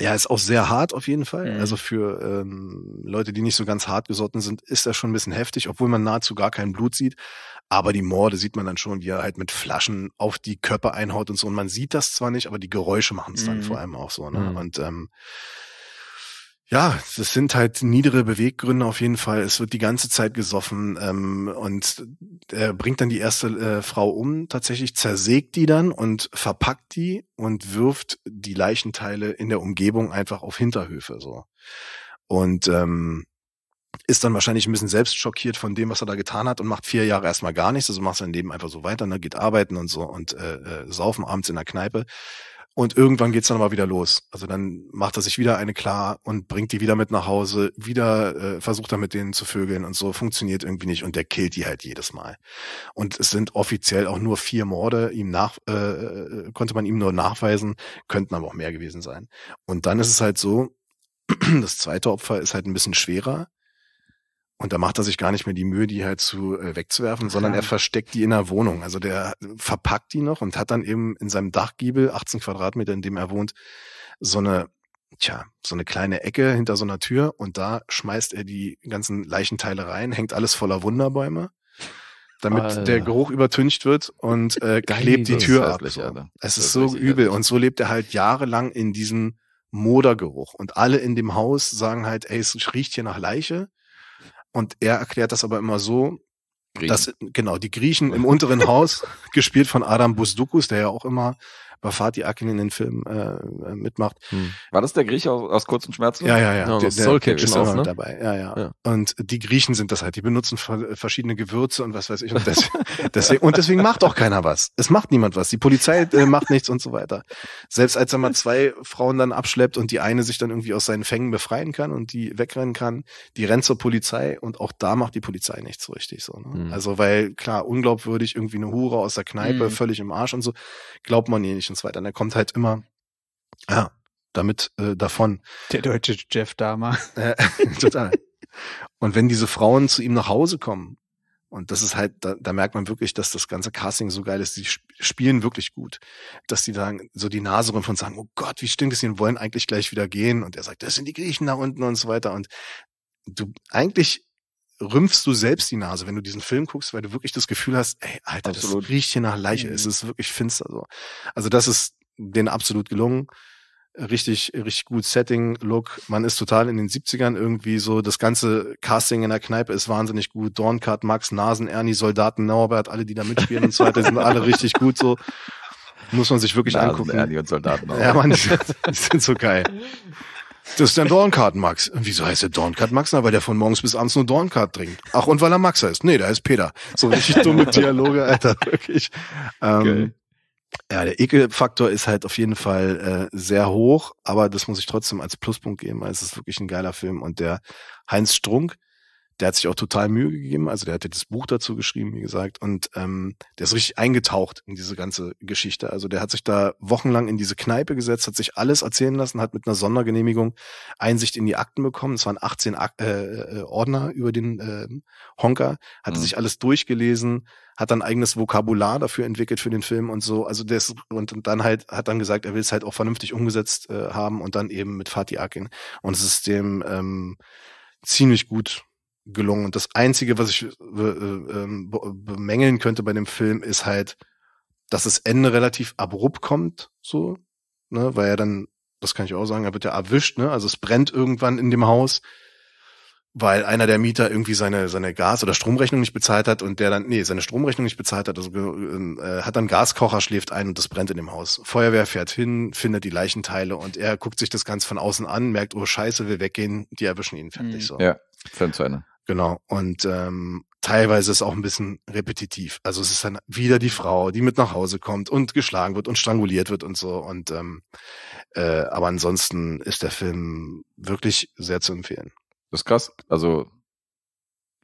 ja, ist auch sehr hart auf jeden Fall. Mhm. Also für ähm, Leute, die nicht so ganz hart gesotten sind, ist das schon ein bisschen heftig, obwohl man nahezu gar kein Blut sieht. Aber die Morde sieht man dann schon, wie er halt mit Flaschen auf die Köpfe einhaut und so. Und man sieht das zwar nicht, aber die Geräusche machen es dann mhm. vor allem auch so. Ne? Mhm. Und ähm, ja, das sind halt niedere Beweggründe auf jeden Fall. Es wird die ganze Zeit gesoffen ähm, und er bringt dann die erste äh, Frau um, tatsächlich zersägt die dann und verpackt die und wirft die Leichenteile in der Umgebung einfach auf Hinterhöfe so. Und ähm, ist dann wahrscheinlich ein bisschen selbst schockiert von dem, was er da getan hat und macht vier Jahre erstmal gar nichts, also macht sein Leben einfach so weiter, ne, geht arbeiten und so und äh, äh, saufen abends in der Kneipe. Und irgendwann geht's dann mal wieder los. Also dann macht er sich wieder eine klar und bringt die wieder mit nach Hause, wieder äh, versucht er mit denen zu vögeln und so, funktioniert irgendwie nicht und der killt die halt jedes Mal. Und es sind offiziell auch nur vier Morde, ihm nach, äh, äh konnte man ihm nur nachweisen, könnten aber auch mehr gewesen sein. Und dann ist es halt so, das zweite Opfer ist halt ein bisschen schwerer und da macht er sich gar nicht mehr die Mühe, die halt zu äh, wegzuwerfen, sondern ja. er versteckt die in der Wohnung. Also der verpackt die noch und hat dann eben in seinem Dachgiebel, 18 Quadratmeter, in dem er wohnt, so eine, tja, so eine kleine Ecke hinter so einer Tür und da schmeißt er die ganzen Leichenteile rein, hängt alles voller Wunderbäume, damit Alter. der Geruch übertüncht wird und äh, klebt die Tür ab. So. Es ist so übel und so lebt er halt jahrelang in diesem Modergeruch und alle in dem Haus sagen halt, ey, es riecht hier nach Leiche und er erklärt das aber immer so, Griechen. dass genau die Griechen im unteren Haus, gespielt von Adam Busdukus, der ja auch immer bei Fatih Akin in den Filmen äh, äh, mitmacht. Hm. War das der Grieche aus, aus kurzen Schmerzen? Ja, ja, ja. No, der, Soul der, der ist auch, ne? dabei. Ja, ja, ja, Und die Griechen sind das halt. Die benutzen verschiedene Gewürze und was weiß ich. Und deswegen, deswegen, und deswegen macht auch keiner was. Es macht niemand was. Die Polizei äh, macht nichts und so weiter. Selbst als er mal zwei Frauen dann abschleppt und die eine sich dann irgendwie aus seinen Fängen befreien kann und die wegrennen kann, die rennt zur Polizei und auch da macht die Polizei nichts richtig so. Ne? Hm. Also weil klar, unglaubwürdig, irgendwie eine Hure aus der Kneipe, hm. völlig im Arsch und so, glaubt man ihr nicht und so weiter. Und er kommt halt immer, ja, damit äh, davon. Der deutsche Jeff Dahmer. total. und wenn diese Frauen zu ihm nach Hause kommen, und das ist halt, da, da merkt man wirklich, dass das ganze Casting so geil ist. Die sp spielen wirklich gut. Dass die dann so die Nase rümpfen und sagen, oh Gott, wie stinkt es ihnen, wollen eigentlich gleich wieder gehen. Und er sagt, das sind die Griechen da unten und so weiter. Und du, eigentlich rümpfst du selbst die Nase, wenn du diesen Film guckst, weil du wirklich das Gefühl hast, ey, Alter, absolut. das riecht hier nach Leiche. Mhm. Es ist wirklich finster so. Also das ist denen absolut gelungen. Richtig, richtig gut Setting, Look. Man ist total in den 70ern irgendwie so. Das ganze Casting in der Kneipe ist wahnsinnig gut. Dorncard, Max, Nasen, Ernie, Soldaten, Norbert, alle, die da mitspielen und so weiter, sind alle richtig gut so. Muss man sich wirklich Nasen, angucken. Ernie und Soldaten. Auch. Ja, man, die sind so geil. Das ist der Dorncard Max. wieso heißt der Dorncard Max? Na, weil der von morgens bis abends nur Dorncard trinkt. Ach, und weil er Maxer ist. Nee, da ist Peter. So richtig dumme Dialoge, Alter, wirklich. Ähm, ja, der Ekelfaktor ist halt auf jeden Fall äh, sehr hoch, aber das muss ich trotzdem als Pluspunkt geben, weil es ist wirklich ein geiler Film und der Heinz Strunk, der hat sich auch total Mühe gegeben. Also der hat ja das Buch dazu geschrieben, wie gesagt, und ähm, der ist richtig eingetaucht in diese ganze Geschichte. Also der hat sich da wochenlang in diese Kneipe gesetzt, hat sich alles erzählen lassen, hat mit einer Sondergenehmigung Einsicht in die Akten bekommen. Es waren 18 Ak äh, äh, Ordner über den äh, Honker, hatte mhm. sich alles durchgelesen, hat dann eigenes Vokabular dafür entwickelt für den Film und so. Also der ist, und dann halt hat dann gesagt, er will es halt auch vernünftig umgesetzt äh, haben und dann eben mit Fatih Akin. Und es ist dem ähm, ziemlich gut gelungen. Und das Einzige, was ich äh, äh, ähm, bemängeln könnte bei dem Film, ist halt, dass das Ende relativ abrupt kommt, so, ne, weil er dann, das kann ich auch sagen, er wird ja erwischt, ne, also es brennt irgendwann in dem Haus, weil einer der Mieter irgendwie seine, seine Gas- oder Stromrechnung nicht bezahlt hat und der dann, nee, seine Stromrechnung nicht bezahlt hat, also ähm, äh, hat dann Gaskocher, schläft ein und das brennt in dem Haus. Feuerwehr fährt hin, findet die Leichenteile und er guckt sich das Ganze von außen an, merkt, oh Scheiße, will weggehen, die erwischen ihn fertig, mhm. so. Ja, Fan zu einer. Genau. Und ähm, teilweise ist es auch ein bisschen repetitiv. Also es ist dann wieder die Frau, die mit nach Hause kommt und geschlagen wird und stranguliert wird und so. Und ähm, äh, aber ansonsten ist der Film wirklich sehr zu empfehlen. Das ist krass. Also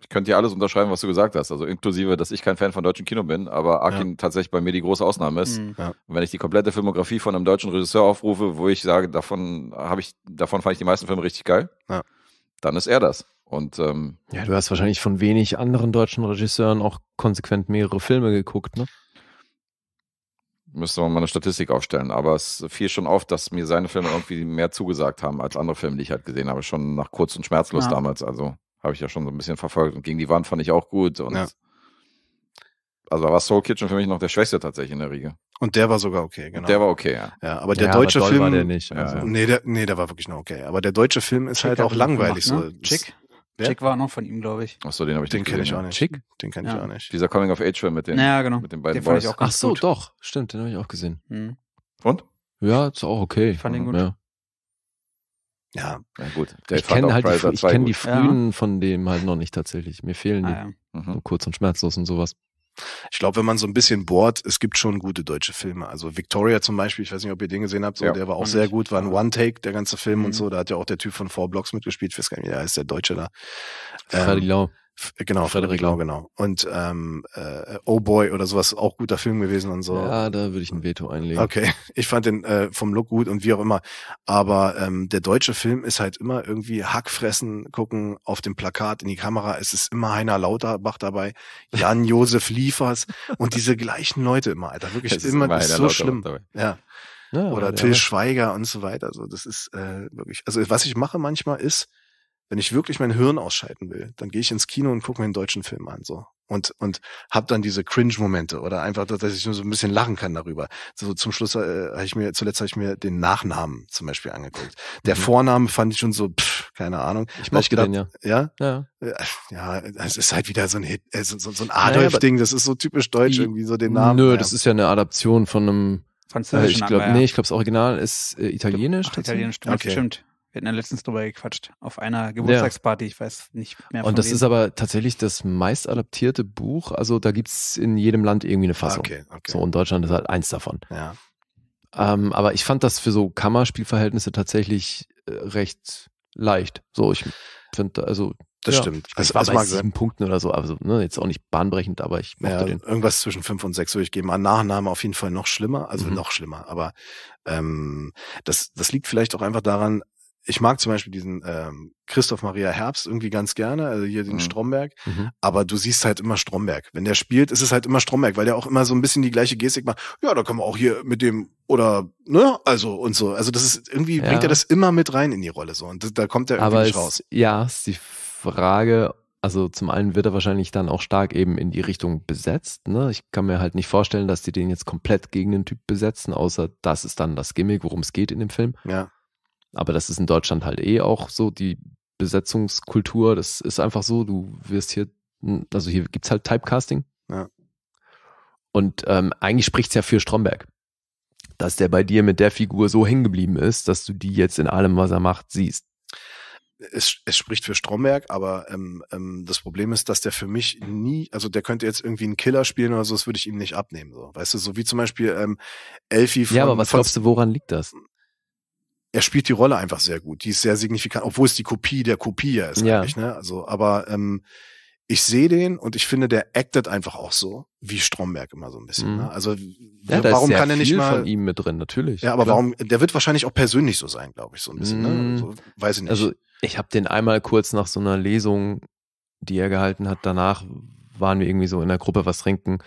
ich könnte dir alles unterschreiben, was du gesagt hast. Also inklusive, dass ich kein Fan von deutschem Kino bin, aber Akin ja. tatsächlich bei mir die große Ausnahme ist. Mhm. Und wenn ich die komplette Filmografie von einem deutschen Regisseur aufrufe, wo ich sage, davon habe ich, davon fand ich die meisten Filme richtig geil, ja. dann ist er das. Und ähm, ja, du hast wahrscheinlich von wenig anderen deutschen Regisseuren auch konsequent mehrere Filme geguckt, ne? Müsste man mal eine Statistik aufstellen, aber es fiel schon auf, dass mir seine Filme irgendwie mehr zugesagt haben als andere Filme, die ich halt gesehen habe. Schon nach kurz und schmerzlos ja. damals. Also habe ich ja schon so ein bisschen verfolgt. Und gegen die Wand fand ich auch gut. Und ja. Also war Soul Kitchen für mich noch der Schwächste tatsächlich in der Riege. Und der war sogar okay, genau. der war okay, ja. Ja, aber der ja, deutsche aber Film war der nicht. Also. Nee, der, nee, der war wirklich noch okay. Aber der deutsche Film ist Chick halt auch langweilig gemacht, ne? so. Chick? Wer? Chick war auch noch von ihm, glaube ich. Achso, den habe ich Den kenne ich auch nicht. Chick? Den kenne ich Ja. auch nicht. Dieser Coming of Age Film mit den, Ja, genau. mit den beiden Den fand Boys. ich auch Ach ganz so, doch. Stimmt, den habe ich auch gesehen. Hm. Und? Ja, ist auch okay. Ich fand den gut. Ja. Ja, Na gut. Der Ich kenne halt die, kenn die gut. frühen von dem halt noch nicht tatsächlich. Mir fehlen die. Ah, ja. Mhm. So kurz und schmerzlos und sowas. Ich glaube, wenn man so ein bisschen bohrt, es gibt schon gute deutsche Filme. Also Victoria zum Beispiel, ich weiß nicht, ob ihr den gesehen habt, so, ja, der war auch sehr gut, war ein One-Take, der ganze Film mhm. und so. Da hat ja auch der Typ von Four Blocks mitgespielt, ich weiß gar nicht, wie der heißt, der Deutsche da. Ähm, Genau, Frederik Lau, genau. Und ähm, äh, Oh Boy oder sowas, auch guter Film gewesen und so. Ja, da würde ich ein Veto einlegen. Okay, ich fand den äh, vom Look gut und wie auch immer. Aber ähm, der deutsche Film ist halt immer irgendwie Hackfressen gucken auf dem Plakat in die Kamera. Es ist immer Heiner Lauterbach dabei, Jan-Josef Liefers und diese gleichen Leute immer, Alter. Wirklich, das immer, ist, ist so schlimm. Ja. Ja, oder Till Schweiger und so weiter. So, das ist äh, wirklich. Also was ich mache manchmal ist, wenn ich wirklich mein Hirn ausschalten will, dann gehe ich ins Kino und gucke mir einen deutschen Film an so und und habe dann diese Cringe-Momente oder einfach, dass ich nur so ein bisschen lachen kann darüber. So zum Schluss äh, habe ich mir zuletzt habe ich mir den Nachnamen zum Beispiel angeguckt. Der mhm. Vorname fand ich schon so, pff, keine Ahnung. Ich habe ich gedacht, den, ja. ja, äh, ja, es ist halt wieder so ein Hit, äh, so, so ein Adolf-Ding. Das ist so typisch deutsch die, irgendwie so den Namen. Nö, ja. das ist ja eine Adaption von einem Französisch. Äh, ich glaube, nee, ich glaube, das Original ist äh, italienisch. Ach, italienisch, okay. stimmt. Wir hatten ja letztens drüber gequatscht, auf einer Geburtstagsparty, ja. ich weiß nicht mehr. Und das wem. ist aber tatsächlich das meist adaptierte Buch. Also da gibt es in jedem Land irgendwie eine Fassung. Okay, okay. So, in Deutschland ist halt eins davon. Ja. Ähm, aber ich fand das für so Kammerspielverhältnisse tatsächlich äh, recht leicht. So, ich finde, also das ja, stimmt. Ich also, war also bei sieben sein. Punkten oder so, also ne, jetzt auch nicht bahnbrechend, aber ich mochte ja, den. Irgendwas zwischen fünf und sechs würde ich geben. An Nachname auf jeden Fall noch schlimmer, also mhm. noch schlimmer. Aber ähm, das, das liegt vielleicht auch einfach daran, ich mag zum Beispiel diesen ähm, Christoph Maria Herbst irgendwie ganz gerne, also hier den mhm. Stromberg. Mhm. Aber du siehst halt immer Stromberg. Wenn der spielt, ist es halt immer Stromberg, weil der auch immer so ein bisschen die gleiche Gestik macht. Ja, da können wir auch hier mit dem oder ne, also und so. Also das ist irgendwie ja. bringt er das immer mit rein in die Rolle so und da kommt er irgendwie aber nicht es, raus. Ja, ist die Frage. Also zum einen wird er wahrscheinlich dann auch stark eben in die Richtung besetzt. Ne? Ich kann mir halt nicht vorstellen, dass die den jetzt komplett gegen den Typ besetzen, außer das ist dann das Gimmick, worum es geht in dem Film. Ja. Aber das ist in Deutschland halt eh auch so, die Besetzungskultur, das ist einfach so, du wirst hier, hm, also hier gibt es halt Typecasting. Ja. Und ähm, eigentlich spricht es ja für Stromberg, dass der bei dir mit der Figur so hängen geblieben ist, dass du die jetzt in allem, was er macht, siehst. Es, es spricht für Stromberg, aber ähm, ähm, das Problem ist, dass der für mich nie, also der könnte jetzt irgendwie einen Killer spielen oder so, das würde ich ihm nicht abnehmen. So. Weißt du, so wie zum Beispiel ähm, Elfie von. Ja, aber was von, glaubst du, woran liegt das? er spielt die Rolle einfach sehr gut. Die ist sehr signifikant, obwohl es die Kopie der Kopie ist ja. eigentlich. Ne? Also, aber ähm, ich sehe den und ich finde, der acted einfach auch so wie Stromberg immer so ein bisschen. Ne? Mhm. Ne? Also ja, warum kann er nicht mal von ihm mit drin natürlich? Ja, aber klar. warum? Der wird wahrscheinlich auch persönlich so sein, glaube ich, so ein bisschen. Ne? Mhm. Ne? So, also, weiß ich nicht. Also ich habe den einmal kurz nach so einer Lesung, die er gehalten hat, danach waren wir irgendwie so in der Gruppe was trinken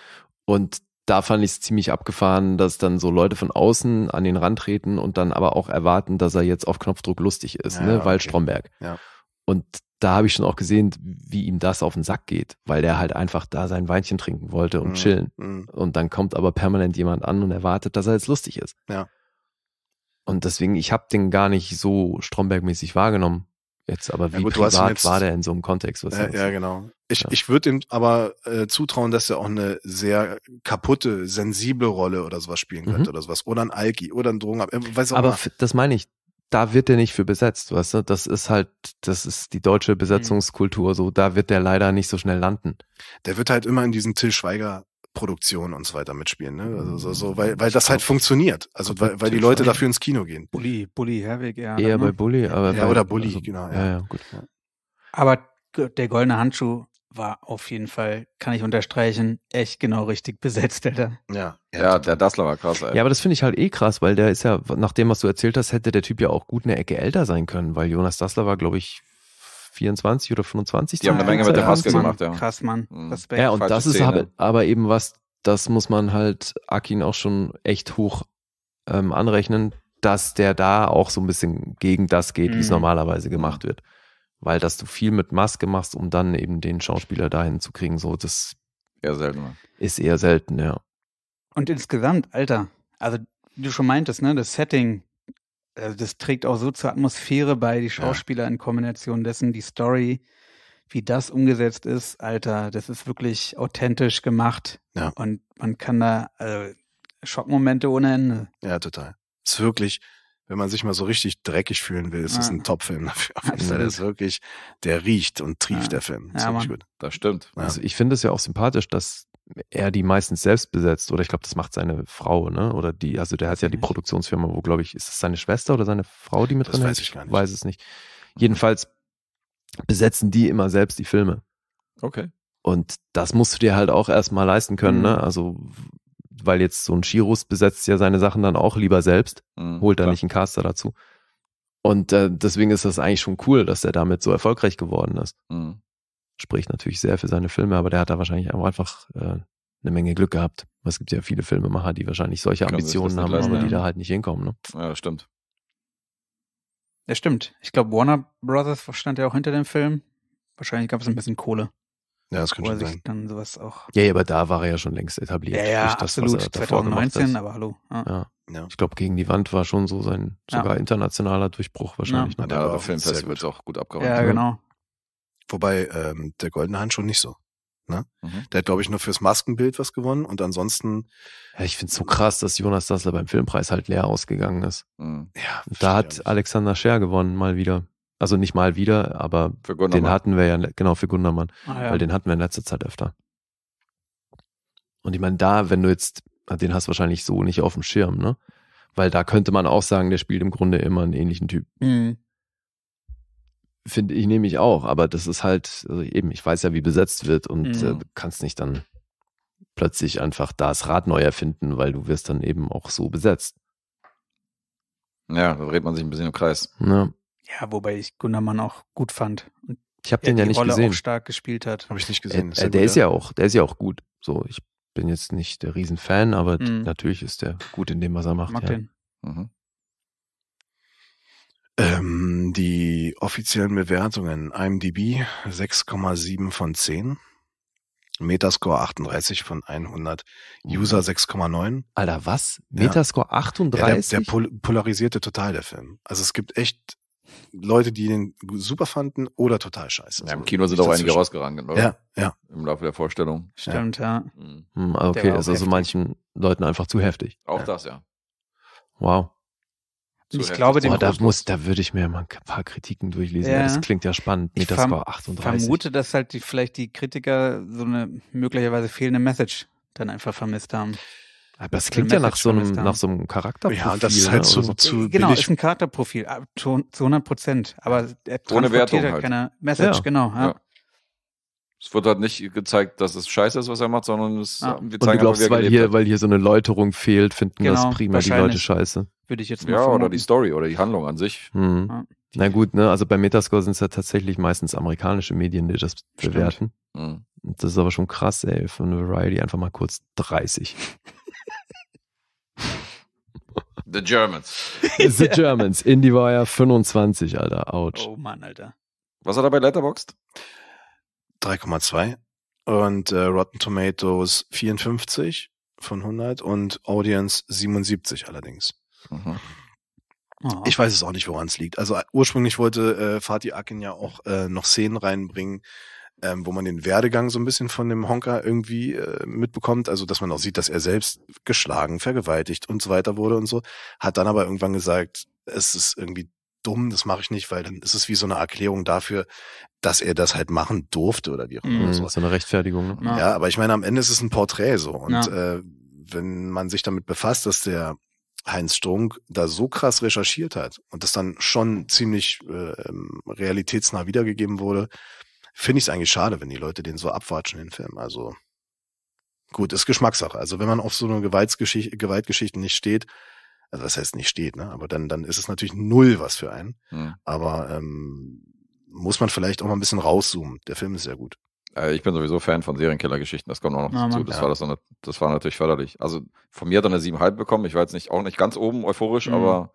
und da fand ich es ziemlich abgefahren, dass dann so Leute von außen an den Rand treten und dann aber auch erwarten, dass er jetzt auf Knopfdruck lustig ist, ja, ne? Okay. Weil Stromberg. Ja. Und da habe ich schon auch gesehen, wie ihm das auf den Sack geht, weil der halt einfach da sein Weinchen trinken wollte und mhm. chillen. Mhm. Und dann kommt aber permanent jemand an und erwartet, dass er jetzt lustig ist. Ja. Und deswegen, ich habe den gar nicht so Stromberg-mäßig wahrgenommen. Jetzt aber wie ja, gut, privat jetzt, war der in so einem Kontext? Was ja, ja, genau. Ich, ja. ich würde ihm aber äh, zutrauen, dass er auch eine sehr kaputte, sensible Rolle oder sowas spielen könnte mhm. oder sowas. Oder ein Alki oder ein Drogen. Äh, aber das meine ich, da wird der nicht für besetzt, weißt du? Das ist halt, das ist die deutsche mhm. Besetzungskultur so, da wird der leider nicht so schnell landen. Der wird halt immer in diesen Till Schweiger Produktion und so weiter mitspielen, ne? Also so, so weil, weil das halt funktioniert. Also weil, weil die Leute dafür ins Kino gehen. Bully, Bully Herwig, ja. Eher ne? bei Bully, aber ja, bei, oder Bully, also, genau. Ja, ja, ja gut. Ja. Aber der goldene Handschuh war auf jeden Fall, kann ich unterstreichen, echt genau richtig besetzt, Alter. Ja, ja, der Dassler war krass, Alter. Ja, aber das finde ich halt eh krass, weil der ist ja, nach dem, was du erzählt hast, hätte der Typ ja auch gut eine Ecke älter sein können, weil Jonas Dassler war, glaube ich, 24 oder 25. Die haben eine Menge mit der Maske gemacht, ja. Krass, Mann. Mhm. Respekt. Ja, und Falsche das ist aber, aber, eben was, das muss man halt Akin auch schon echt hoch ähm, anrechnen, dass der da auch so ein bisschen gegen das geht, mhm. wie es mhm. normalerweise gemacht wird weil dass du viel mit Maske machst, um dann eben den Schauspieler dahin zu kriegen, so das eher selten. Ne? ist eher selten, ja. Und insgesamt, Alter, also du schon meintest, ne, das Setting, also das trägt auch so zur Atmosphäre bei, die Schauspieler ja. in Kombination dessen, die Story, wie das umgesetzt ist, Alter, das ist wirklich authentisch gemacht. Ja. Und man kann da also, Schockmomente ohne Ende. Ja, total. ist wirklich, wenn man sich mal so richtig dreckig fühlen will, ist es ja. ein Top-Film dafür. Der ist wirklich, der riecht und trieft ja. der Film. Das ja, ist gut. Das stimmt. Also ich finde es ja auch sympathisch, dass er die meistens selbst besetzt oder ich glaube, das macht seine Frau, ne? Oder die, also der hat ja die mhm. Produktionsfirma, wo glaube ich, ist es seine Schwester oder seine Frau, die mit das drin weiß ist? Ich gar nicht. weiß es nicht. Jedenfalls besetzen die immer selbst die Filme. Okay. Und das musst du dir halt auch erstmal leisten können, mhm. ne? Also weil jetzt so ein Chirus besetzt ja seine Sachen dann auch lieber selbst, mhm, holt da nicht einen Caster dazu. Und äh, deswegen ist das eigentlich schon cool, dass er damit so erfolgreich geworden ist. Mhm. Spricht natürlich sehr für seine Filme, aber der hat da wahrscheinlich auch einfach äh, eine Menge Glück gehabt. Es gibt ja viele Filmemacher, die wahrscheinlich solche glaub, Ambitionen haben, aber die da halt nicht hinkommen. Ne? Ja, stimmt. Ja, stimmt. Ich glaube, Warner Brothers stand ja auch hinter dem Film. Wahrscheinlich gab es ein bisschen Kohle. Ja, das könnte schon sein. dann sowas auch. Ja, ja, aber da war er ja schon längst etabliert. Ja, ja, das, absolut. 2019, aber hallo. Ah. Ja. Ja. Ich glaube, gegen die Wand war schon so sein sogar ja. internationaler Durchbruch wahrscheinlich. Ja. aber Filmfest wird auch gut abgeräumt. Ja, ne? genau. Wobei ähm, der goldene Handschuh nicht so. Ne? Mhm. Der hat, glaube ich, nur fürs Maskenbild was gewonnen und ansonsten. Ja, ich finde es so krass, dass Jonas Dassler beim Filmpreis halt leer ausgegangen ist. Mhm. Ja, da hat Alexander Scher gewonnen, mal wieder. Also nicht mal wieder, aber den hatten wir ja, genau, für Gundermann. Ah, ja. Weil den hatten wir in letzter Zeit öfter. Und ich meine, da, wenn du jetzt, den hast du wahrscheinlich so nicht auf dem Schirm, ne? Weil da könnte man auch sagen, der spielt im Grunde immer einen ähnlichen Typ. Mhm. Finde ich, nehme ich auch, aber das ist halt, also eben, ich weiß ja, wie besetzt wird und äh, mhm. äh, kannst nicht dann plötzlich einfach das Rad neu erfinden, weil du wirst dann eben auch so besetzt. Ja, da dreht man sich ein bisschen im Kreis. Ja. Ja, wobei ich Gundermann auch gut fand. Und ich habe den ja nicht Rolle gesehen. Auch stark gespielt hat. Habe ich nicht äh, gesehen. Äh, äh, der ist ja auch, der ist ja auch gut. So, ich bin jetzt nicht der Riesenfan, aber mhm. natürlich ist der gut in dem, was er macht. Mag ja. den. Mhm. Ähm, die offiziellen Bewertungen IMDb 6,7 von 10. Metascore 38 von 100, mhm. User 6,9. Alter, was? Metascore 38? Ja, der, der pol polarisierte total, der Film. Also es gibt echt Leute, die den super fanden oder total scheiße. Ja, im Kino sind auch einige rausgerannt, oder? Ja, ja. Im Laufe der Vorstellung. Stimmt, ja. Mhm. Hm, ah, okay, also heftig. so manchen Leuten einfach zu heftig. Auch ja. das, ja. Wow. Zu ich glaube, oh, da muss, da würde ich mir mal ein paar Kritiken durchlesen. Ja. Das klingt ja spannend. ich das war 38. vermute, dass halt die, vielleicht die Kritiker so eine möglicherweise fehlende Message dann einfach vermisst haben. Aber das klingt ja nach so, einem, nach so einem Charakterprofil. Ja, das ist halt so, so zu Genau, billig. ist ein Charakterprofil, zu, zu 100 Prozent. Aber er Ohne Wertung halt, halt. keine Message, ja. genau. Ja. Ja. Es wird halt nicht gezeigt, dass es scheiße ist, was er macht, sondern es, ah. wir zeigen Und du glaubst, einfach, weil, hier, hat. weil hier so eine Läuterung fehlt, finden genau, das prima die Leute scheiße. Würde ich jetzt mal Ja, oder die Story oder die Handlung an sich. Mhm. Na gut, ne, also bei Metascore sind es ja tatsächlich meistens amerikanische Medien, die das bewerten. Mhm. Das ist aber schon krass, ey, von Variety einfach mal kurz 30. The Germans. The Germans. IndieWire 25, Alter. Autsch. Oh Mann, Alter. Was hat er bei Letterboxd? 3,2 und äh, Rotten Tomatoes 54 von 100 und Audience 77 allerdings. Mhm. Oh. Ich weiß es auch nicht, woran es liegt. Also äh, ursprünglich wollte äh, Fatih Akin ja auch äh, noch Szenen reinbringen, ähm, wo man den Werdegang so ein bisschen von dem Honker irgendwie äh, mitbekommt. Also dass man auch sieht, dass er selbst geschlagen, vergewaltigt und so weiter wurde und so. Hat dann aber irgendwann gesagt, es ist irgendwie dumm, das mache ich nicht, weil dann ist es wie so eine Erklärung dafür, dass er das halt machen durfte oder wie auch immer. Mhm, so. so eine Rechtfertigung. Ne? Ja. aber ich meine, am Ende ist es ein Porträt so. Und ja. äh, wenn man sich damit befasst, dass der Heinz Strunk da so krass recherchiert hat und das dann schon ziemlich äh, ähm, realitätsnah wiedergegeben wurde, finde ich es eigentlich schade, wenn die Leute den so abwatschen, den Film. Also gut, ist Geschmackssache. Also wenn man auf so eine Gewaltgeschichte, Gewaltgeschichten nicht steht, also das heißt nicht steht, ne? aber dann, dann ist es natürlich null was für einen. Mhm. Aber ähm, muss man vielleicht auch mal ein bisschen rauszoomen. Der Film ist sehr gut. Äh, ich bin sowieso Fan von Serienkiller-Geschichten, das kommt auch noch dazu. Mann, das, ja. war das, eine, das war natürlich förderlich. Also von mir hat er eine 7,5 bekommen. Ich war jetzt nicht, auch nicht ganz oben euphorisch, mhm. aber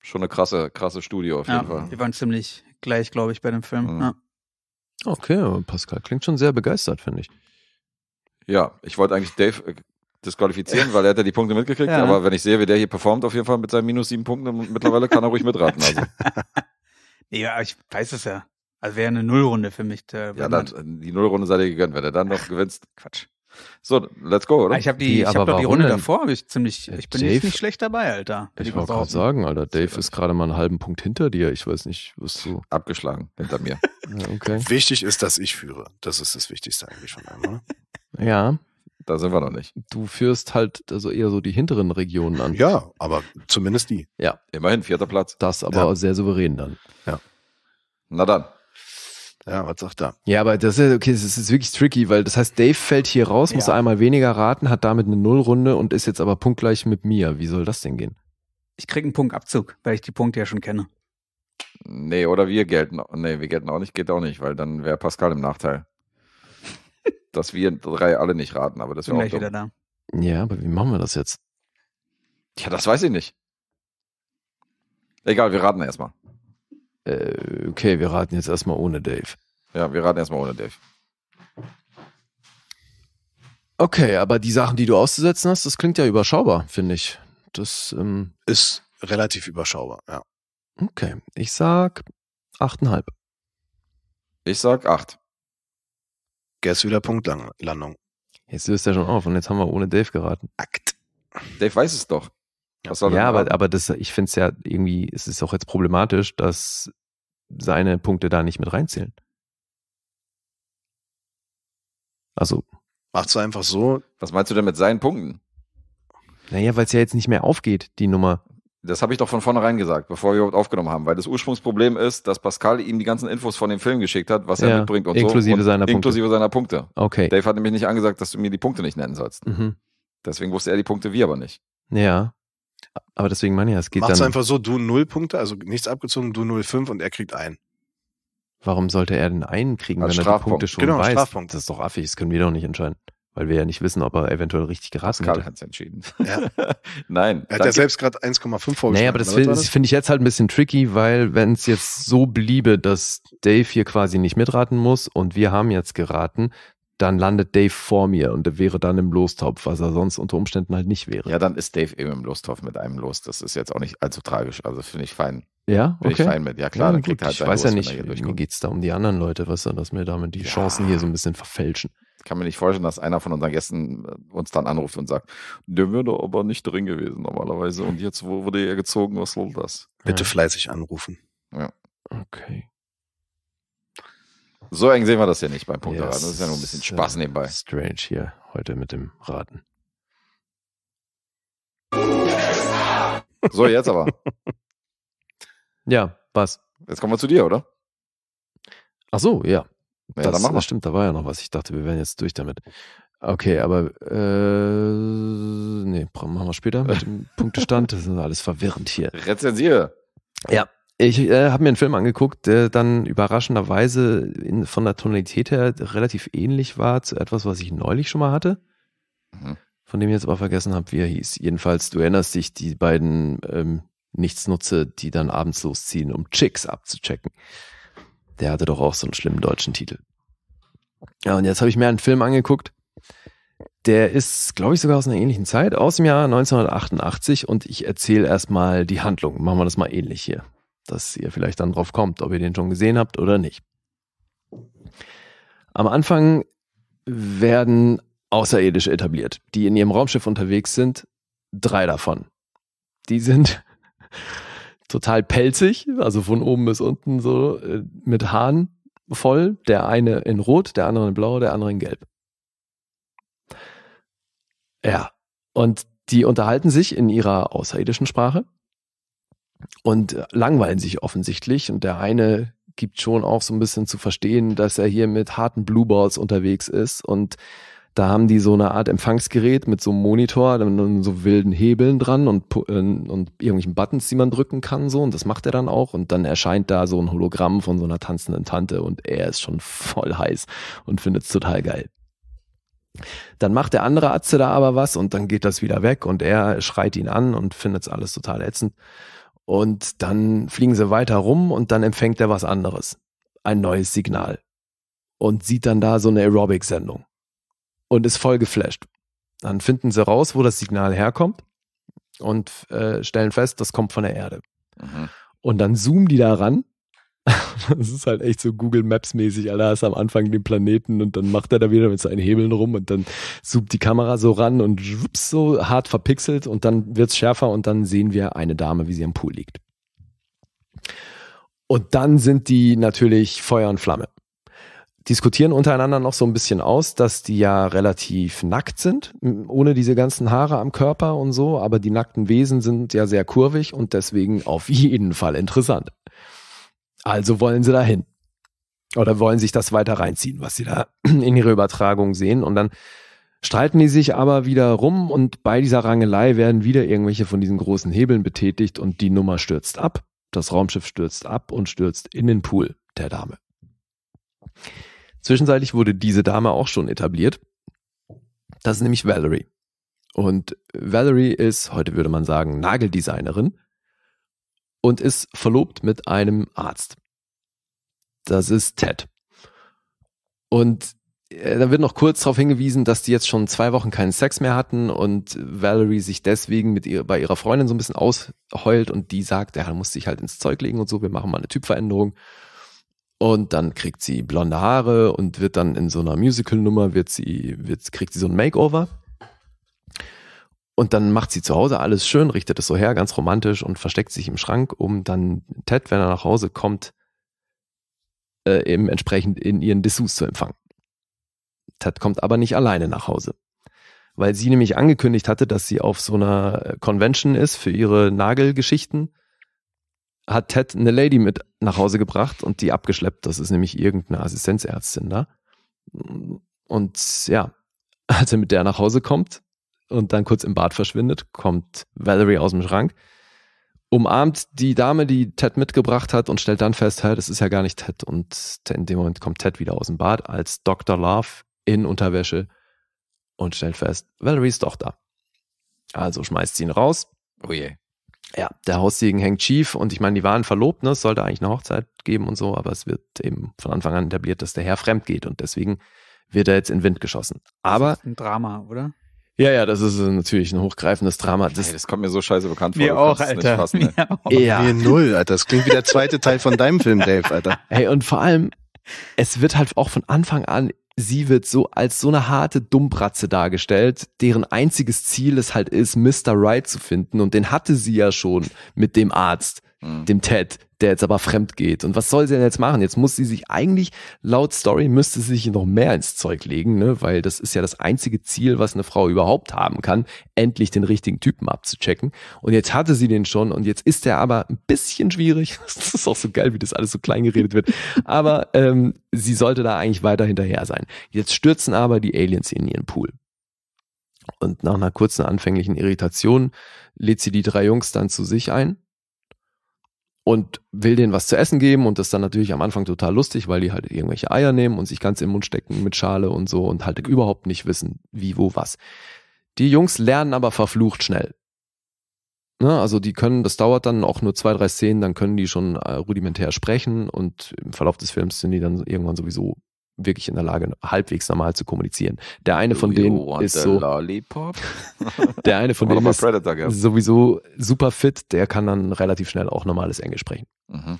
schon eine krasse, krasse Studie auf jeden ja, Fall. Wir waren ziemlich gleich, glaube ich, bei dem Film. Mhm. Ja. Okay, Pascal, klingt schon sehr begeistert, finde ich. Ja, ich wollte eigentlich Dave äh, disqualifizieren, weil er hat ja die Punkte mitgekriegt, ja. aber wenn ich sehe, wie der hier performt, auf jeden Fall mit seinen minus sieben Punkten, mittlerweile kann er ruhig mitraten. Also. ja, ich weiß es ja. Also wäre eine Nullrunde für mich. Der, äh, ja, dann, äh, die Nullrunde sei dir gegönnt, wenn du dann noch Ach, gewinnst. Quatsch. So, let's go, oder? Ah, ich habe die, ich hab die Runde denn? davor, ich ziemlich, ich bin Dave, nicht schlecht dabei, Alter. Ich wollte gerade sagen, Alter, Dave ist gerade mal einen halben Punkt hinter dir. Ich weiß nicht, wirst du. Abgeschlagen, hinter mir. okay. Wichtig ist, dass ich führe. Das ist das Wichtigste eigentlich schon einmal. Ja. Da sind wir noch nicht. Du führst halt also eher so die hinteren Regionen an. Ja, aber zumindest die. Ja. Immerhin vierter Platz. Das aber ja. sehr souverän dann. Ja. Na dann. Ja, was sagt er? Ja, aber das ist okay, das ist wirklich tricky, weil das heißt, Dave fällt hier raus, ja. muss einmal weniger raten, hat damit eine Nullrunde und ist jetzt aber punktgleich mit mir. Wie soll das denn gehen? Ich kriege einen Punktabzug, weil ich die Punkte ja schon kenne. Nee, oder wir gelten. Nee, wir gelten auch nicht, geht auch nicht, weil dann wäre Pascal im Nachteil. Dass wir drei alle nicht raten, aber das wäre auch. Gleich wieder da. Ja, aber wie machen wir das jetzt? Ja, das weiß ich nicht. Egal, wir raten erstmal. Äh, okay, wir raten jetzt erstmal ohne Dave. Ja, wir raten erstmal ohne Dave. Okay, aber die Sachen, die du auszusetzen hast, das klingt ja überschaubar, finde ich. Das ähm, ist relativ überschaubar, ja. Okay, ich sag 8,5. Ich sag 8. Guess wieder Punktlandung. Jetzt löst er schon auf und jetzt haben wir ohne Dave geraten. Akt. Dave weiß es doch ja, aber, aber das, ich finde es ja irgendwie, es ist auch jetzt problematisch, dass seine Punkte da nicht mit reinzählen. Also. Macht's einfach so. Was meinst du denn mit seinen Punkten? Naja, weil es ja jetzt nicht mehr aufgeht, die Nummer. Das habe ich doch von vornherein gesagt, bevor wir überhaupt aufgenommen haben, weil das Ursprungsproblem ist, dass Pascal ihm die ganzen Infos von dem Film geschickt hat, was ja, er mitbringt und inklusive so. Und seiner inklusive Punkte. seiner Punkte. Okay. Dave hat nämlich nicht angesagt, dass du mir die Punkte nicht nennen sollst. Mhm. Deswegen wusste er die Punkte, wir aber nicht. Ja. Aber deswegen meine ich, es geht Mach's dann. einfach so, du null Punkte, also nichts abgezogen, du null fünf und er kriegt einen. Warum sollte er denn einen kriegen, Als wenn er die Punkte schon genau, weiß? Strafpunkt. Das ist doch affig, das können wir doch nicht entscheiden. Weil wir ja nicht wissen, ob er eventuell richtig geraten hat. Karl hat entschieden. Ja. Nein. Er hat ja selbst gerade 1,5 vorgeschlagen. Naja, aber das finde find ich jetzt halt ein bisschen tricky, weil wenn es jetzt so bliebe, dass Dave hier quasi nicht mitraten muss und wir haben jetzt geraten, dann landet Dave vor mir und er wäre dann im Lostopf, was er sonst unter Umständen halt nicht wäre. Ja, dann ist Dave eben im Lostopf mit einem Los. Das ist jetzt auch nicht allzu tragisch. Also finde ich fein. Ja, okay. Bin ich fein mit. Ja, klar, ja, dann kriegt halt Ich weiß Los, ja nicht, mir geht es da um die anderen Leute, was du, dass wir damit die ja. Chancen hier so ein bisschen verfälschen. Ich kann mir nicht vorstellen, dass einer von unseren Gästen äh, uns dann anruft und sagt, der würde aber nicht drin gewesen normalerweise. Und jetzt wurde er gezogen, was soll das? Bitte fleißig anrufen. Ja. Okay. So eng sehen wir das ja nicht beim Punkteraten. Yes. Das ist ja nur ein bisschen Spaß nebenbei. Strange hier heute mit dem Raten. So, jetzt aber. ja, was? Jetzt kommen wir zu dir, oder? Ach so, ja. ja das, dann machen wir. stimmt, da war ja noch was. Ich dachte, wir wären jetzt durch damit. Okay, aber äh, nee, machen wir später mit dem Punktestand. Das ist alles verwirrend hier. Rezensiere. Ja, ich äh, habe mir einen Film angeguckt, der dann überraschenderweise in, von der Tonalität her relativ ähnlich war zu etwas, was ich neulich schon mal hatte. Mhm. Von dem ich jetzt aber vergessen habe, wie er hieß. Jedenfalls, du erinnerst dich, die beiden ähm, Nichtsnutze, die dann abends losziehen, um Chicks abzuchecken. Der hatte doch auch so einen schlimmen deutschen Titel. Ja, und jetzt habe ich mir einen Film angeguckt. Der ist, glaube ich, sogar aus einer ähnlichen Zeit, aus dem Jahr 1988. Und ich erzähle erstmal die Handlung. Machen wir das mal ähnlich hier dass ihr vielleicht dann drauf kommt, ob ihr den schon gesehen habt oder nicht. Am Anfang werden Außerirdische etabliert, die in ihrem Raumschiff unterwegs sind. Drei davon. Die sind total pelzig, also von oben bis unten so äh, mit Haaren voll. Der eine in Rot, der andere in Blau, der andere in Gelb. Ja, und die unterhalten sich in ihrer außerirdischen Sprache und äh, langweilen sich offensichtlich. Und der eine gibt schon auch so ein bisschen zu verstehen, dass er hier mit harten Blue Balls unterwegs ist. Und da haben die so eine Art Empfangsgerät mit so einem Monitor, dann so wilden Hebeln dran und, äh, und irgendwelchen Buttons, die man drücken kann, so. Und das macht er dann auch. Und dann erscheint da so ein Hologramm von so einer tanzenden Tante und er ist schon voll heiß und findet es total geil. Dann macht der andere Atze da aber was und dann geht das wieder weg und er schreit ihn an und findet es alles total ätzend und dann fliegen sie weiter rum und dann empfängt er was anderes, ein neues Signal und sieht dann da so eine Aerobic-Sendung und ist voll geflasht. Dann finden sie raus, wo das Signal herkommt und äh, stellen fest, das kommt von der Erde. Mhm. Und dann zoomen die da ran Das ist halt echt so Google Maps mäßig, Alter, hast am Anfang den Planeten und dann macht er da wieder mit seinen Hebeln rum und dann zoomt die Kamera so ran und wups, so hart verpixelt und dann wird's schärfer und dann sehen wir eine Dame, wie sie am Pool liegt. Und dann sind die natürlich Feuer und Flamme. Diskutieren untereinander noch so ein bisschen aus, dass die ja relativ nackt sind, ohne diese ganzen Haare am Körper und so, aber die nackten Wesen sind ja sehr kurvig und deswegen auf jeden Fall interessant. Also wollen sie dahin. Oder wollen sich das weiter reinziehen, was sie da in ihre Übertragung sehen. Und dann streiten die sich aber wieder rum und bei dieser Rangelei werden wieder irgendwelche von diesen großen Hebeln betätigt und die Nummer stürzt ab. Das Raumschiff stürzt ab und stürzt in den Pool der Dame. Zwischenzeitlich wurde diese Dame auch schon etabliert. Das ist nämlich Valerie. Und Valerie ist, heute würde man sagen, Nageldesignerin und ist verlobt mit einem Arzt. Das ist Ted. Und äh, da wird noch kurz darauf hingewiesen, dass die jetzt schon zwei Wochen keinen Sex mehr hatten und Valerie sich deswegen mit ihr, bei ihrer Freundin so ein bisschen ausheult und die sagt, ja, muss sich halt ins Zeug legen und so, wir machen mal eine Typveränderung. Und dann kriegt sie blonde Haare und wird dann in so einer Musical-Nummer, wird sie, wird, kriegt sie so ein Makeover. Und dann macht sie zu Hause alles schön, richtet es so her, ganz romantisch und versteckt sich im Schrank, um dann Ted, wenn er nach Hause kommt, äh, eben entsprechend in ihren Dessous zu empfangen. Ted kommt aber nicht alleine nach Hause, weil sie nämlich angekündigt hatte, dass sie auf so einer äh, Convention ist für ihre Nagelgeschichten. Hat Ted eine Lady mit nach Hause gebracht und die abgeschleppt. Das ist nämlich irgendeine Assistenzärztin da. Und ja, als er mit der nach Hause kommt und dann kurz im Bad verschwindet, kommt Valerie aus dem Schrank, umarmt die Dame, die Ted mitgebracht hat und stellt dann fest, das ist ja gar nicht Ted. Und in dem Moment kommt Ted wieder aus dem Bad als Dr. Love in Unterwäsche und stellt fest, Valerie ist doch da. Also schmeißt sie ihn raus. Oh je. Ja, der Haussegen hängt schief und ich meine, die waren verlobt, ne? es sollte eigentlich eine Hochzeit geben und so, aber es wird eben von Anfang an etabliert, dass der Herr fremd geht und deswegen wird er jetzt in Wind geschossen. Aber. Das ist ein Drama, oder? Ja, ja, das ist äh, natürlich ein hochgreifendes Drama. Das, hey, das kommt mir so scheiße bekannt vor. Wir auch, Alter. Fassen, ne? Wir auch. Ja. null, Alter. Das klingt wie der zweite Teil von deinem Film, Dave, Alter. Hey, und vor allem, es wird halt auch von Anfang an, sie wird so als so eine harte Dummbratze dargestellt, deren einziges Ziel es halt ist, Mr. Right zu finden. Und den hatte sie ja schon mit dem Arzt. Mhm. dem Ted, der jetzt aber fremd geht. Und was soll sie denn jetzt machen? Jetzt muss sie sich eigentlich, laut Story, müsste sie sich noch mehr ins Zeug legen, ne? weil das ist ja das einzige Ziel, was eine Frau überhaupt haben kann, endlich den richtigen Typen abzuchecken. Und jetzt hatte sie den schon und jetzt ist der aber ein bisschen schwierig. Das ist auch so geil, wie das alles so klein geredet wird. Aber ähm, sie sollte da eigentlich weiter hinterher sein. Jetzt stürzen aber die Aliens in ihren Pool. Und nach einer kurzen anfänglichen Irritation lädt sie die drei Jungs dann zu sich ein und will denen was zu essen geben und das ist dann natürlich am Anfang total lustig, weil die halt irgendwelche Eier nehmen und sich ganz im Mund stecken mit Schale und so und halt überhaupt nicht wissen, wie, wo, was. Die Jungs lernen aber verflucht schnell. Ne, also die können, das dauert dann auch nur zwei, drei Szenen, dann können die schon äh, rudimentär sprechen und im Verlauf des Films sind die dann irgendwann sowieso wirklich in der Lage, halbwegs normal zu kommunizieren. Der eine von denen ist so. Lollipop? der eine von denen ist sowieso super fit, der kann dann relativ schnell auch normales Englisch sprechen. Mhm.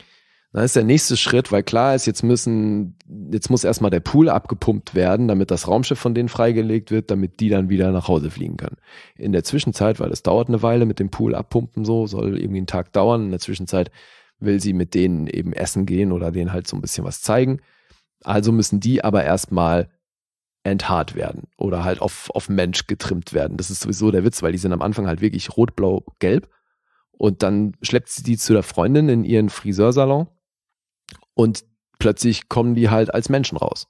Dann ist der nächste Schritt, weil klar ist, jetzt müssen, jetzt muss erstmal der Pool abgepumpt werden, damit das Raumschiff von denen freigelegt wird, damit die dann wieder nach Hause fliegen können. In der Zwischenzeit, weil das dauert eine Weile mit dem Pool abpumpen, so, soll irgendwie einen Tag dauern. In der Zwischenzeit will sie mit denen eben essen gehen oder denen halt so ein bisschen was zeigen. Also müssen die aber erstmal enthaart werden oder halt auf, auf Mensch getrimmt werden. Das ist sowieso der Witz, weil die sind am Anfang halt wirklich rot, blau, gelb. Und dann schleppt sie die zu der Freundin in ihren Friseursalon und plötzlich kommen die halt als Menschen raus.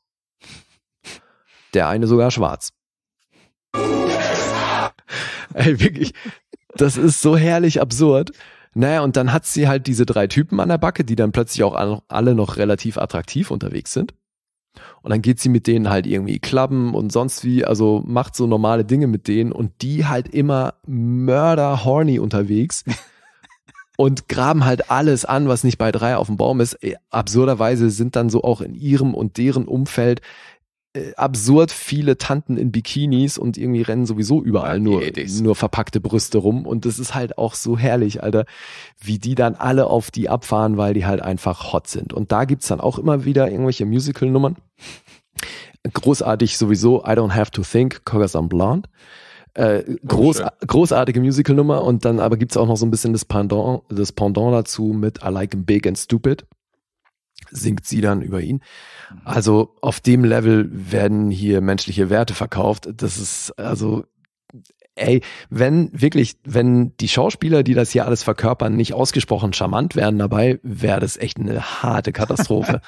Der eine sogar schwarz. Ey, wirklich, das ist so herrlich absurd. Naja, und dann hat sie halt diese drei Typen an der Backe, die dann plötzlich auch alle noch relativ attraktiv unterwegs sind. Und dann geht sie mit denen halt irgendwie klappen und sonst wie, also macht so normale Dinge mit denen und die halt immer mörder horny unterwegs und graben halt alles an, was nicht bei drei auf dem Baum ist. Absurderweise sind dann so auch in ihrem und deren Umfeld äh, absurd viele Tanten in Bikinis und irgendwie rennen sowieso überall nur, nur verpackte Brüste rum. Und das ist halt auch so herrlich, Alter, wie die dann alle auf die abfahren, weil die halt einfach hot sind. Und da gibt's dann auch immer wieder irgendwelche Musical-Nummern. Großartig sowieso, I don't have to think, Cogas I'm blonde. Äh, oh, groß, großartige Musical-Nummer und dann aber gibt's auch noch so ein bisschen das Pendant, das Pendant dazu mit I like him big and stupid singt sie dann über ihn. Mhm. Also auf dem Level werden hier menschliche Werte verkauft. Das ist also ey, wenn wirklich, wenn die Schauspieler, die das hier alles verkörpern, nicht ausgesprochen charmant wären dabei, wäre das echt eine harte Katastrophe.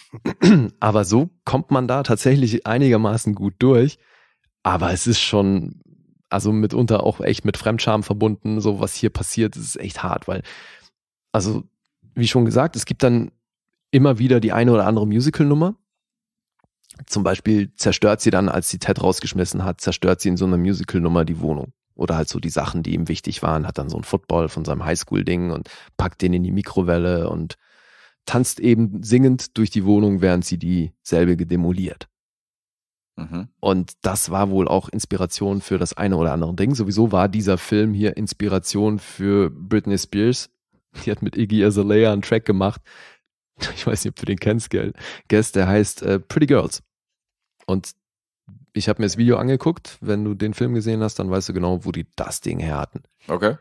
Aber so kommt man da tatsächlich einigermaßen gut durch. Aber es ist schon, also mitunter auch echt mit Fremdscham verbunden. So was hier passiert, ist echt hart, weil, also, wie schon gesagt, es gibt dann immer wieder die eine oder andere Musical-Nummer. Zum Beispiel zerstört sie dann, als sie Ted rausgeschmissen hat, zerstört sie in so einer Musical-Nummer die Wohnung. Oder halt so die Sachen, die ihm wichtig waren, hat dann so einen Football von seinem Highschool-Ding und packt den in die Mikrowelle und tanzt eben singend durch die Wohnung, während sie dieselbe demoliert. Mhm. Und das war wohl auch Inspiration für das eine oder andere Ding. Sowieso war dieser Film hier Inspiration für Britney Spears. Die hat mit Iggy Azalea einen Track gemacht, ich weiß nicht, ob du den kennst, gell? Guess, der heißt äh, Pretty Girls. Und ich habe mir das Video angeguckt. Wenn du den Film gesehen hast, dann weißt du genau, wo die das Ding her hatten. Okay.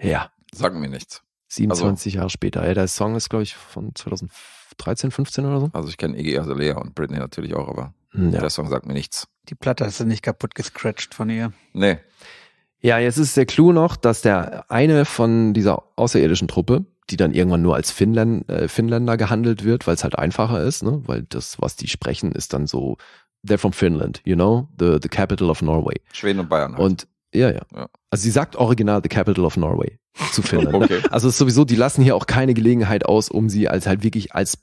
Ja. Sagen mir nichts. 27 also, Jahre später. Ja, der Song ist, glaube ich, von 2013, 15 oder so. Also ich kenne Iggy Azalea und Britney natürlich auch, aber hm, ja. der Song sagt mir nichts. Die Platte hast du nicht kaputt gescratcht von ihr. Nee. Ja, jetzt ist der Clou noch, dass der eine von dieser außerirdischen Truppe, die dann irgendwann nur als Finnland, äh, Finnländer gehandelt wird, weil es halt einfacher ist, ne? weil das, was die sprechen, ist dann so, they're from Finland, you know, the, the capital of Norway. Schweden und Bayern. Halt. Und ja, ja, ja, Also sie sagt original the capital of Norway zu Finnland. Ne? okay. Also es ist sowieso, die lassen hier auch keine Gelegenheit aus, um sie als halt wirklich als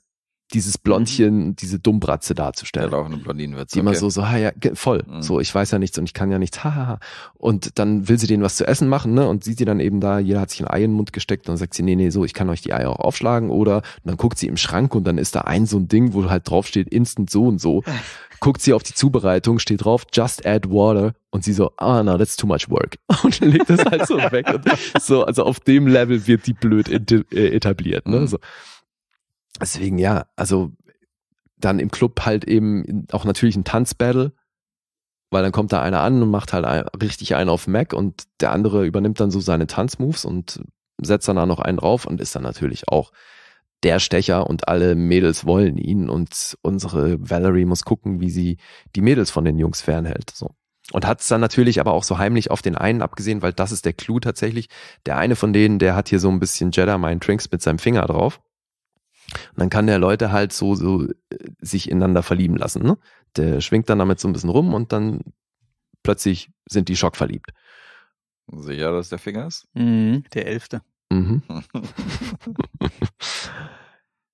dieses Blondchen, mhm. diese Dummbratze darzustellen. Der laufende Blondinenwitz. Die okay. immer so, so, ha, ja, voll. Mhm. So, ich weiß ja nichts und ich kann ja nichts, ha, Ha, ha. Und dann will sie denen was zu essen machen, ne? Und sieht sie dann eben da, jeder hat sich ein Ei in den Mund gesteckt und dann sagt sie, nee, nee, so, ich kann euch die Eier auch aufschlagen oder, und dann guckt sie im Schrank und dann ist da ein so ein Ding, wo halt drauf steht, instant so und so. guckt sie auf die Zubereitung, steht drauf, just add water und sie so, ah, oh, no, that's too much work. Und legt das halt so weg. Und so, also auf dem Level wird die blöd äh, etabliert, ne? Mhm. So. Deswegen ja, also dann im Club halt eben auch natürlich ein Tanzbattle, weil dann kommt da einer an und macht halt richtig einen auf Mac und der andere übernimmt dann so seine Tanzmoves und setzt dann da noch einen drauf und ist dann natürlich auch der Stecher und alle Mädels wollen ihn und unsere Valerie muss gucken, wie sie die Mädels von den Jungs fernhält. So. Und hat es dann natürlich aber auch so heimlich auf den einen abgesehen, weil das ist der Clou tatsächlich. Der eine von denen, der hat hier so ein bisschen Jedi Mind Trinks mit seinem Finger drauf. Und dann kann der Leute halt so, so äh, sich ineinander verlieben lassen. Ne? Der schwingt dann damit so ein bisschen rum und dann plötzlich sind die schockverliebt. Sicher, dass der Finger ist? Mhm, der Elfte. Mhm.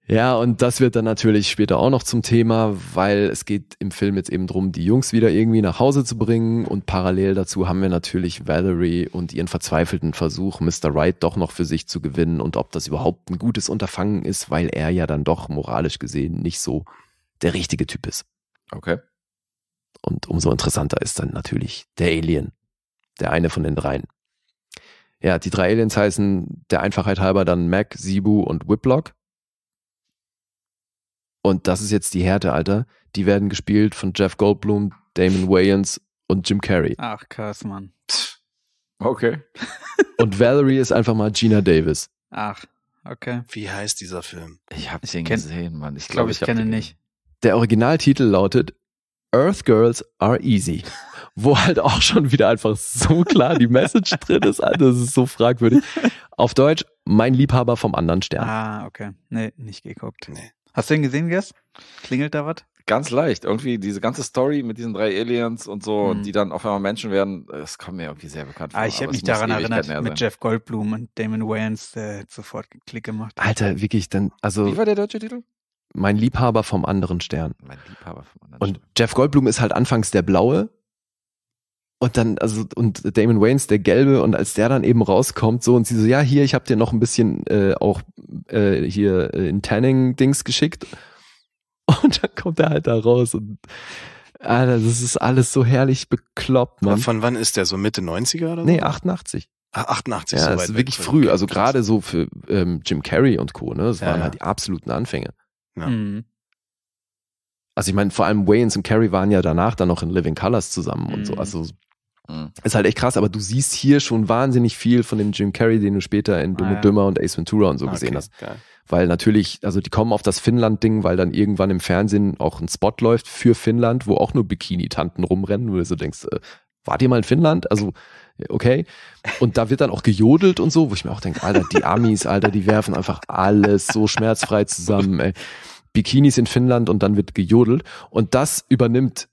Ja, und das wird dann natürlich später auch noch zum Thema, weil es geht im Film jetzt eben drum, die Jungs wieder irgendwie nach Hause zu bringen. Und parallel dazu haben wir natürlich Valerie und ihren verzweifelten Versuch, Mr. Wright doch noch für sich zu gewinnen und ob das überhaupt ein gutes Unterfangen ist, weil er ja dann doch moralisch gesehen nicht so der richtige Typ ist. Okay. Und umso interessanter ist dann natürlich der Alien, der eine von den dreien. Ja, die drei Aliens heißen der Einfachheit halber dann Mac, Sibu und Whiplock. Und das ist jetzt die Härte, Alter. Die werden gespielt von Jeff Goldblum, Damon Wayans und Jim Carrey. Ach, krass, Mann. Okay. und Valerie ist einfach mal Gina Davis. Ach, okay. Wie heißt dieser Film? Ich habe den kenn, gesehen, Mann. Ich glaube, glaub, ich, ich kenne nicht. Der Originaltitel lautet Earth Girls Are Easy. Wo halt auch schon wieder einfach so klar die Message drin ist, Alter. Das ist so fragwürdig. Auf Deutsch, mein Liebhaber vom anderen Stern. Ah, okay. Nee, nicht geguckt. Nee. Hast du ihn gesehen, Guess? Klingelt da was? Ganz leicht. Irgendwie diese ganze Story mit diesen drei Aliens und so, mhm. die dann auf einmal Menschen werden, das kommt mir irgendwie sehr bekannt vor. Ah, ich habe mich daran erinnert mit sein. Jeff Goldblum und Damon Wayans, der hat sofort Klick gemacht. Alter, wirklich, denn, also. Wie war der deutsche Titel? Mein Liebhaber vom anderen Stern. Mein Liebhaber vom anderen Stern. Und Jeff Goldblum ist halt anfangs der Blaue, und dann, also, und Damon Waynes, der Gelbe, und als der dann eben rauskommt, so, und sie so, ja, hier, ich habe dir noch ein bisschen äh, auch äh, hier äh, in Tanning-Dings geschickt. Und dann kommt er halt da raus und Alter, das ist alles so herrlich bekloppt, Mann. von wann ist der? So Mitte 90er oder Nee, 88. 88, ah, ja, so das ist wirklich früh. Game also gerade so für ähm, Jim Carrey und Co. Ne, das ja, waren ja. halt die absoluten Anfänge. Ja. Mhm. Also ich meine, vor allem Wayans und Carrey waren ja danach dann noch in Living Colors zusammen mhm. und so. Mhm. Also Mhm. Ist halt echt krass, aber du siehst hier schon wahnsinnig viel von dem Jim Carrey, den du später in Dumme ah, ja. und Dümmer und Ace Ventura und so ah, okay, gesehen hast. Geil. Weil natürlich, also die kommen auf das Finnland-Ding, weil dann irgendwann im Fernsehen auch ein Spot läuft für Finnland, wo auch nur Bikini-Tanten rumrennen, wo du so denkst, äh, wart ihr mal in Finnland? Also, okay. Und da wird dann auch gejodelt und so, wo ich mir auch denke, Alter, die Amis, Alter, die werfen einfach alles so schmerzfrei zusammen, ey. Bikinis in Finnland und dann wird gejodelt. Und das übernimmt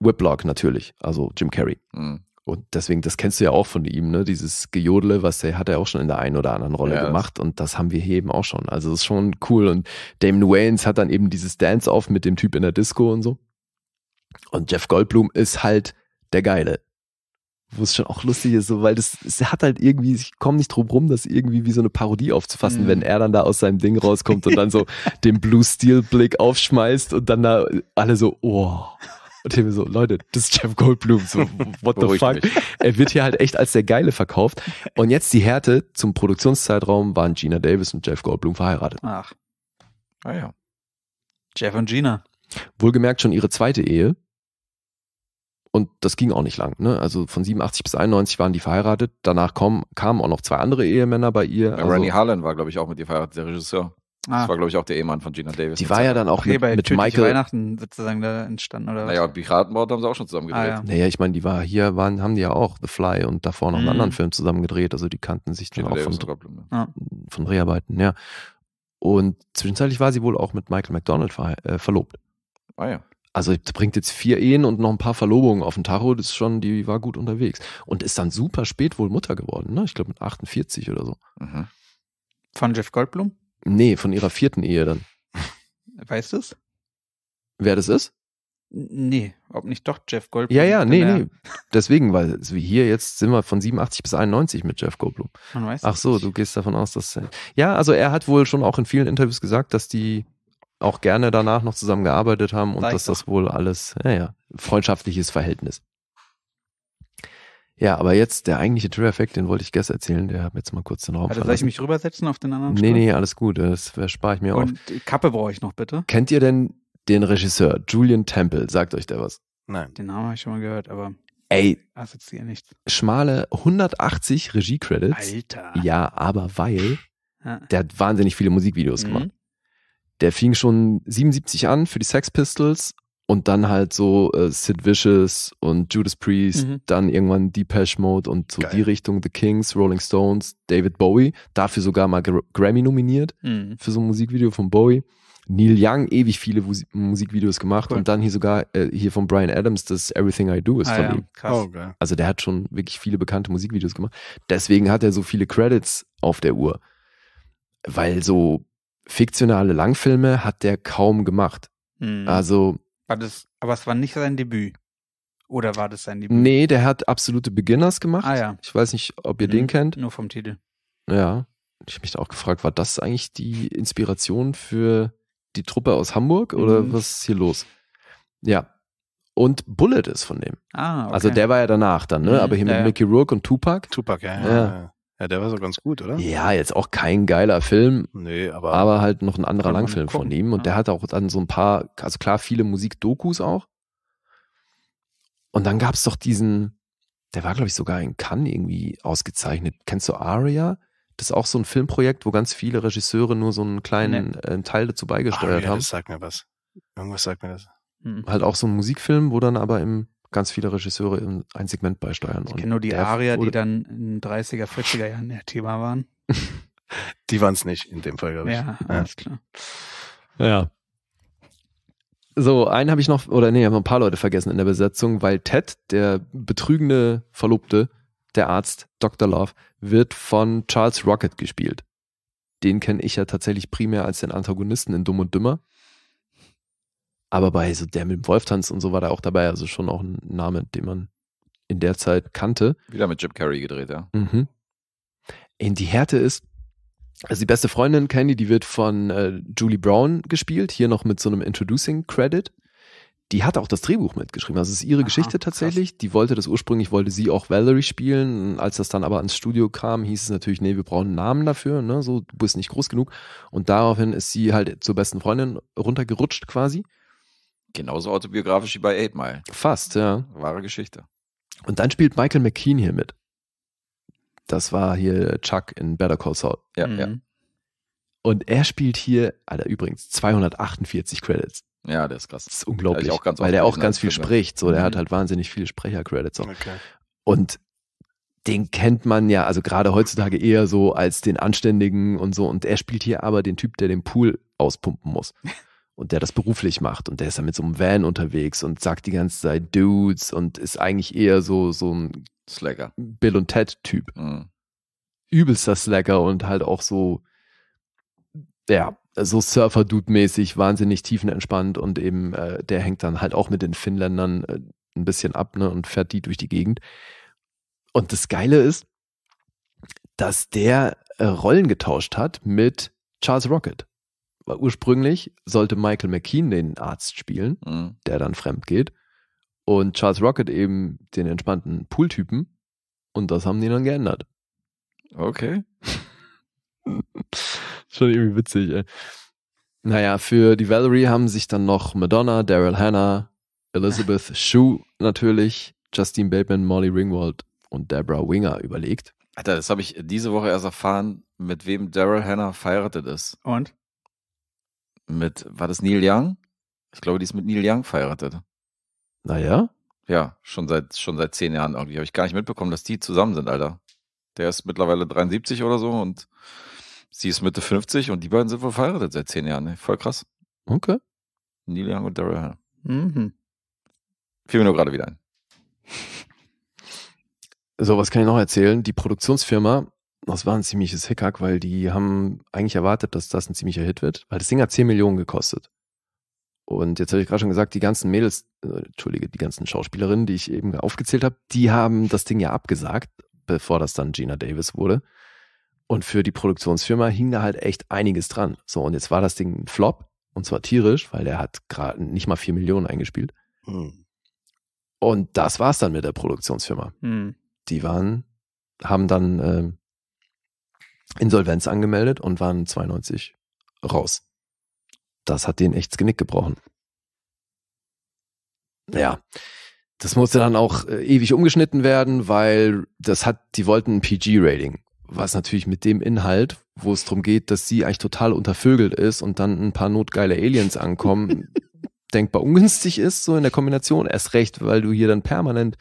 Whiplock natürlich, also Jim Carrey. Mhm. Und deswegen, das kennst du ja auch von ihm, ne? Dieses Gejodle, was er hat er auch schon in der einen oder anderen Rolle ja. gemacht. Und das haben wir hier eben auch schon. Also das ist schon cool. Und Damon Wayans hat dann eben dieses Dance-Off mit dem Typ in der Disco und so. Und Jeff Goldblum ist halt der Geile. Wo es schon auch lustig ist, so, weil das, es hat halt irgendwie, ich komme nicht drum rum, das irgendwie wie so eine Parodie aufzufassen, mhm. wenn er dann da aus seinem Ding rauskommt und dann so den Blue Steel Blick aufschmeißt und dann da alle so, oh. Und ich mir so, Leute, das ist Jeff Goldblum. So, what the fuck? Er wird hier halt echt als der Geile verkauft. Und jetzt die Härte zum Produktionszeitraum waren Gina Davis und Jeff Goldblum verheiratet. Ach. Ah ja. Jeff und Gina. Wohlgemerkt schon ihre zweite Ehe. Und das ging auch nicht lang. Ne? Also von 87 bis 91 waren die verheiratet. Danach kommen, kamen auch noch zwei andere Ehemänner bei ihr. Ja, also, Randy Harlan war, glaube ich, auch mit ihr verheiratet, der Regisseur. Ah. Das war, glaube ich, auch der Ehemann von Gina Davis. Die war ja dann auch okay, mit, bei mit Michael. Weihnachten sozusagen da entstanden, oder? Naja, Piratenbord haben sie auch schon zusammen gedreht. Ah, ja. Naja, ich meine, die war hier, waren, haben die ja auch The Fly und davor noch einen mhm. anderen Film zusammen gedreht. Also die kannten sich dann auch Davis von, ja. von Dreharbeiten, ja. Und zwischenzeitlich war sie wohl auch mit Michael McDonald ver äh, verlobt. Ah ja. Also bringt jetzt vier Ehen und noch ein paar Verlobungen auf den Tacho, das ist schon, die war gut unterwegs. Und ist dann super spät wohl Mutter geworden, ne? Ich glaube mit 48 oder so. Mhm. Von Jeff Goldblum? Nee, von ihrer vierten Ehe dann. Weißt du es? Wer das ist? Nee, ob nicht doch Jeff Goldblum. Ja, ja, nee, nee. Deswegen, weil hier jetzt sind wir von 87 bis 91 mit Jeff Goldblum. Man weiß Ach so, nicht. du gehst davon aus, dass. Äh, ja, also er hat wohl schon auch in vielen Interviews gesagt, dass die auch gerne danach noch zusammengearbeitet haben und Sei dass das wohl alles, naja, freundschaftliches Verhältnis. Ja, aber jetzt der eigentliche Trigger-Effekt, den wollte ich gestern erzählen, der hat mir jetzt mal kurz den Raum also, Soll ich mich rübersetzen auf den anderen Nee, Stuhl? nee, alles gut, das spare ich mir Und auf. Kappe brauche ich noch, bitte. Kennt ihr denn den Regisseur Julian Temple? Sagt euch der was? Nein. Den Namen habe ich schon mal gehört, aber Ey, assoziiere nichts. Schmale 180 Regie-Credits. Alter. Ja, aber weil der hat wahnsinnig viele Musikvideos mhm. gemacht. Der fing schon 77 an für die Sex Pistols und dann halt so äh, Sid Vicious und Judas Priest, mhm. dann irgendwann Depeche Mode und so Geil. die Richtung The Kings, Rolling Stones, David Bowie, dafür sogar mal Grammy nominiert mhm. für so ein Musikvideo von Bowie. Neil Young ewig viele Musikvideos gemacht cool. und dann hier sogar äh, hier von Brian Adams, das Everything I Do ist ah, von ja. ihm. Krass. Oh, also der hat schon wirklich viele bekannte Musikvideos gemacht. Deswegen hat er so viele Credits auf der Uhr. Weil so fiktionale Langfilme hat der kaum gemacht. Mhm. Also war das, aber es war nicht sein Debüt. Oder war das sein Debüt? Nee, der hat absolute Beginners gemacht. Ah ja. Ich weiß nicht, ob ihr mhm. den kennt. Nur vom Titel. Ja. Ich habe mich da auch gefragt, war das eigentlich die Inspiration für die Truppe aus Hamburg oder mhm. was ist hier los? Ja. Und Bullet ist von dem. Ah, also okay. Also der war ja danach dann, ne? Mhm. Aber hier mit ja. Mickey Rourke und Tupac. Tupac, ja. ja. ja. Ja, der war so ganz gut, oder? Ja, jetzt auch kein geiler Film. Nee, aber. Aber halt noch ein anderer Langfilm von ihm. Und ja. der ah. hat auch dann so ein paar, also klar, viele Musikdokus auch. Und dann gab es doch diesen, der war, glaube ich, sogar in Cannes irgendwie ausgezeichnet. Kennst du Aria? Das ist auch so ein Filmprojekt, wo ganz viele Regisseure nur so einen kleinen nee. äh, Teil dazu beigesteuert Aria, haben. Das sagt mir was. Irgendwas sagt mir das. Mhm. Halt auch so ein Musikfilm, wo dann aber im ganz viele Regisseure in ein Segment beisteuern. Ich kenne nur die Arier, die dann in 30er, 40er Jahren der Thema waren. die waren es nicht in dem Fall, glaube ich. Ja, alles ja. klar. Ja. So, einen habe ich noch, oder nee, haben ein paar Leute vergessen in der Besetzung, weil Ted, der betrügende Verlobte, der Arzt Dr. Love, wird von Charles Rocket gespielt. Den kenne ich ja tatsächlich primär als den Antagonisten in Dumm und Dümmer. Aber bei so der mit dem Wolftanz und so war da auch dabei. Also schon auch ein Name, den man in der Zeit kannte. Wieder mit Jim Carrey gedreht, ja. Mhm. In die Härte ist, also die beste Freundin Candy, die wird von äh, Julie Brown gespielt, hier noch mit so einem Introducing Credit. Die hat auch das Drehbuch mitgeschrieben. Also ist ihre Aha, Geschichte tatsächlich. Krass. Die wollte das ursprünglich, wollte sie auch Valerie spielen. Als das dann aber ans Studio kam, hieß es natürlich, nee, wir brauchen einen Namen dafür, ne? So, du bist nicht groß genug. Und daraufhin ist sie halt zur besten Freundin runtergerutscht quasi. Genauso autobiografisch wie bei Eight Mile. Fast, ja. Wahre Geschichte. Und dann spielt Michael McKean hier mit. Das war hier Chuck in Better Call Saul. Ja, mhm. ja. Und er spielt hier, Alter, übrigens 248 Credits. Ja, der ist krass. Das ist unglaublich, weil der auch ganz viel Filme. spricht. So, der hat mhm. halt wahnsinnig viele Sprecher-Credits. Okay. Und den kennt man ja, also gerade heutzutage eher so als den Anständigen und so. Und er spielt hier aber den Typ, der den Pool auspumpen muss. und der das beruflich macht und der ist dann mit so einem Van unterwegs und sagt die ganze Zeit Dudes und ist eigentlich eher so, so ein Slacker. Bill und Ted-Typ. Mhm. Übelster Slacker und halt auch so, ja, so Surfer-Dude-mäßig, wahnsinnig tiefenentspannt und eben äh, der hängt dann halt auch mit den Finnländern äh, ein bisschen ab ne, und fährt die durch die Gegend. Und das Geile ist, dass der äh, Rollen getauscht hat mit Charles Rocket ursprünglich sollte Michael McKean den Arzt spielen, mhm. der dann fremd geht. Und Charles Rocket eben den entspannten Pooltypen. Und das haben die dann geändert. Okay. Schon irgendwie witzig, ey. Naja, für die Valerie haben sich dann noch Madonna, Daryl Hannah, Elizabeth Shue natürlich, Justine Bateman, Molly Ringwald und Deborah Winger überlegt. Alter, das habe ich diese Woche erst erfahren, mit wem Daryl Hannah verheiratet ist. Und? mit, war das Neil Young? Ich glaube, die ist mit Neil Young verheiratet. Naja. Ja, schon seit, schon seit zehn Jahren irgendwie. Habe ich gar nicht mitbekommen, dass die zusammen sind, Alter. Der ist mittlerweile 73 oder so und sie ist Mitte 50 und die beiden sind wohl verheiratet seit zehn Jahren. Ne? Voll krass. Okay. Neil Young und Daryl Hannah. Mhm. Fiel mir nur gerade wieder ein. So, was kann ich noch erzählen? Die Produktionsfirma das war ein ziemliches Hickhack, weil die haben eigentlich erwartet, dass das ein ziemlicher Hit wird, weil das Ding hat 10 Millionen gekostet. Und jetzt habe ich gerade schon gesagt, die ganzen Mädels, äh, entschuldige, die ganzen Schauspielerinnen, die ich eben aufgezählt habe, die haben das Ding ja abgesagt, bevor das dann Gina Davis wurde. Und für die Produktionsfirma hing da halt echt einiges dran. So, und jetzt war das Ding ein Flop, und zwar tierisch, weil der hat gerade nicht mal 4 Millionen eingespielt. Hm. Und das war es dann mit der Produktionsfirma. Hm. Die waren, haben dann äh, Insolvenz angemeldet und waren 92 raus. Das hat denen echt das Genick gebrochen. Ja. Das musste dann auch äh, ewig umgeschnitten werden, weil das hat, die wollten ein PG-Rating. Was natürlich mit dem Inhalt, wo es darum geht, dass sie eigentlich total untervögelt ist und dann ein paar notgeile Aliens ankommen, denkbar ungünstig ist, so in der Kombination. Erst recht, weil du hier dann permanent,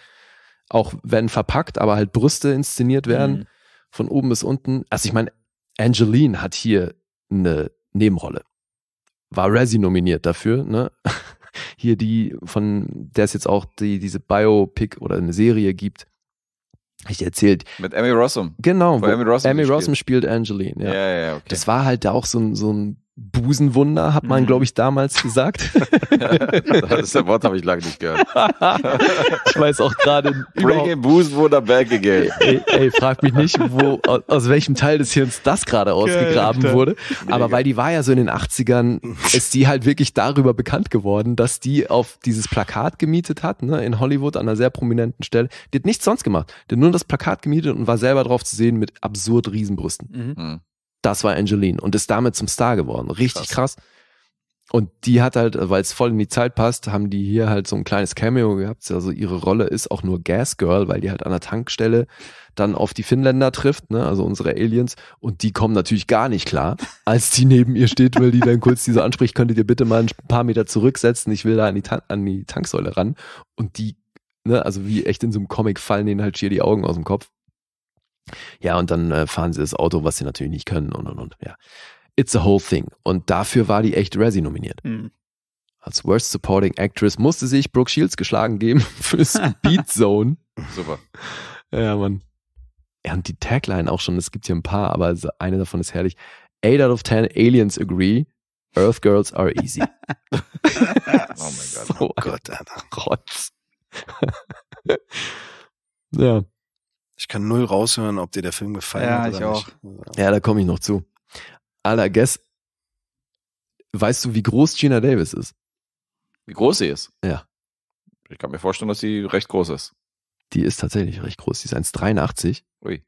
auch wenn verpackt, aber halt Brüste inszeniert werden. Mhm von oben bis unten. Also ich meine, Angeline hat hier eine Nebenrolle. War Razzie nominiert dafür, ne? Hier die von der es jetzt auch die diese Biopic oder eine Serie gibt. Ich erzählt. Mit Emmy Rossum. Genau. Wo Emmy Rossum, Emmy Rossum spielt Angeline. Ja, ja, ja okay. Das war halt da auch so ein, so ein Busenwunder, hat man, mhm. glaube ich, damals gesagt. das Wort habe ich lange nicht gehört. ich weiß auch gerade. Bring in Busenwunder back again. Ey, ey, frag mich nicht, wo, aus welchem Teil des Hirns das gerade ausgegraben Geil, wurde. Aber weil die war ja so in den 80ern, ist die halt wirklich darüber bekannt geworden, dass die auf dieses Plakat gemietet hat, ne, in Hollywood an einer sehr prominenten Stelle. Die hat nichts sonst gemacht. Die hat nur das Plakat gemietet und war selber drauf zu sehen mit absurd Riesenbrüsten. Mhm. Das war Angeline und ist damit zum Star geworden. Richtig krass. krass. Und die hat halt, weil es voll in die Zeit passt, haben die hier halt so ein kleines Cameo gehabt. Also ihre Rolle ist auch nur Gas Girl, weil die halt an der Tankstelle dann auf die Finnländer trifft, ne? also unsere Aliens. Und die kommen natürlich gar nicht klar, als die neben ihr steht, weil die dann kurz diese anspricht, könntet ihr bitte mal ein paar Meter zurücksetzen, ich will da an die, Tan an die Tanksäule ran. Und die, ne, also wie echt in so einem Comic fallen denen halt schier die Augen aus dem Kopf. Ja, und dann äh, fahren sie das Auto, was sie natürlich nicht können und und und. Ja. It's a whole thing. Und dafür war die echt Razzie nominiert. Mhm. Als Worst Supporting Actress musste sich Brooke Shields geschlagen geben für Speed Zone. Super. Ja, Mann. Ja, und die Tagline auch schon, es gibt hier ein paar, aber eine davon ist herrlich. Eight out of ten aliens agree, Earth girls are easy. oh mein Gott. So oh Gott, Alter. Rotz. ja. Ich kann null raushören, ob dir der Film gefallen ja, hat oder ich auch. Nicht. Also ja, da komme ich noch zu. Ala, guess, weißt du, wie groß Gina Davis ist? Wie groß sie ist? Ja. Ich kann mir vorstellen, dass sie recht groß ist. Die ist tatsächlich recht groß. Die ist 1,83. Ui.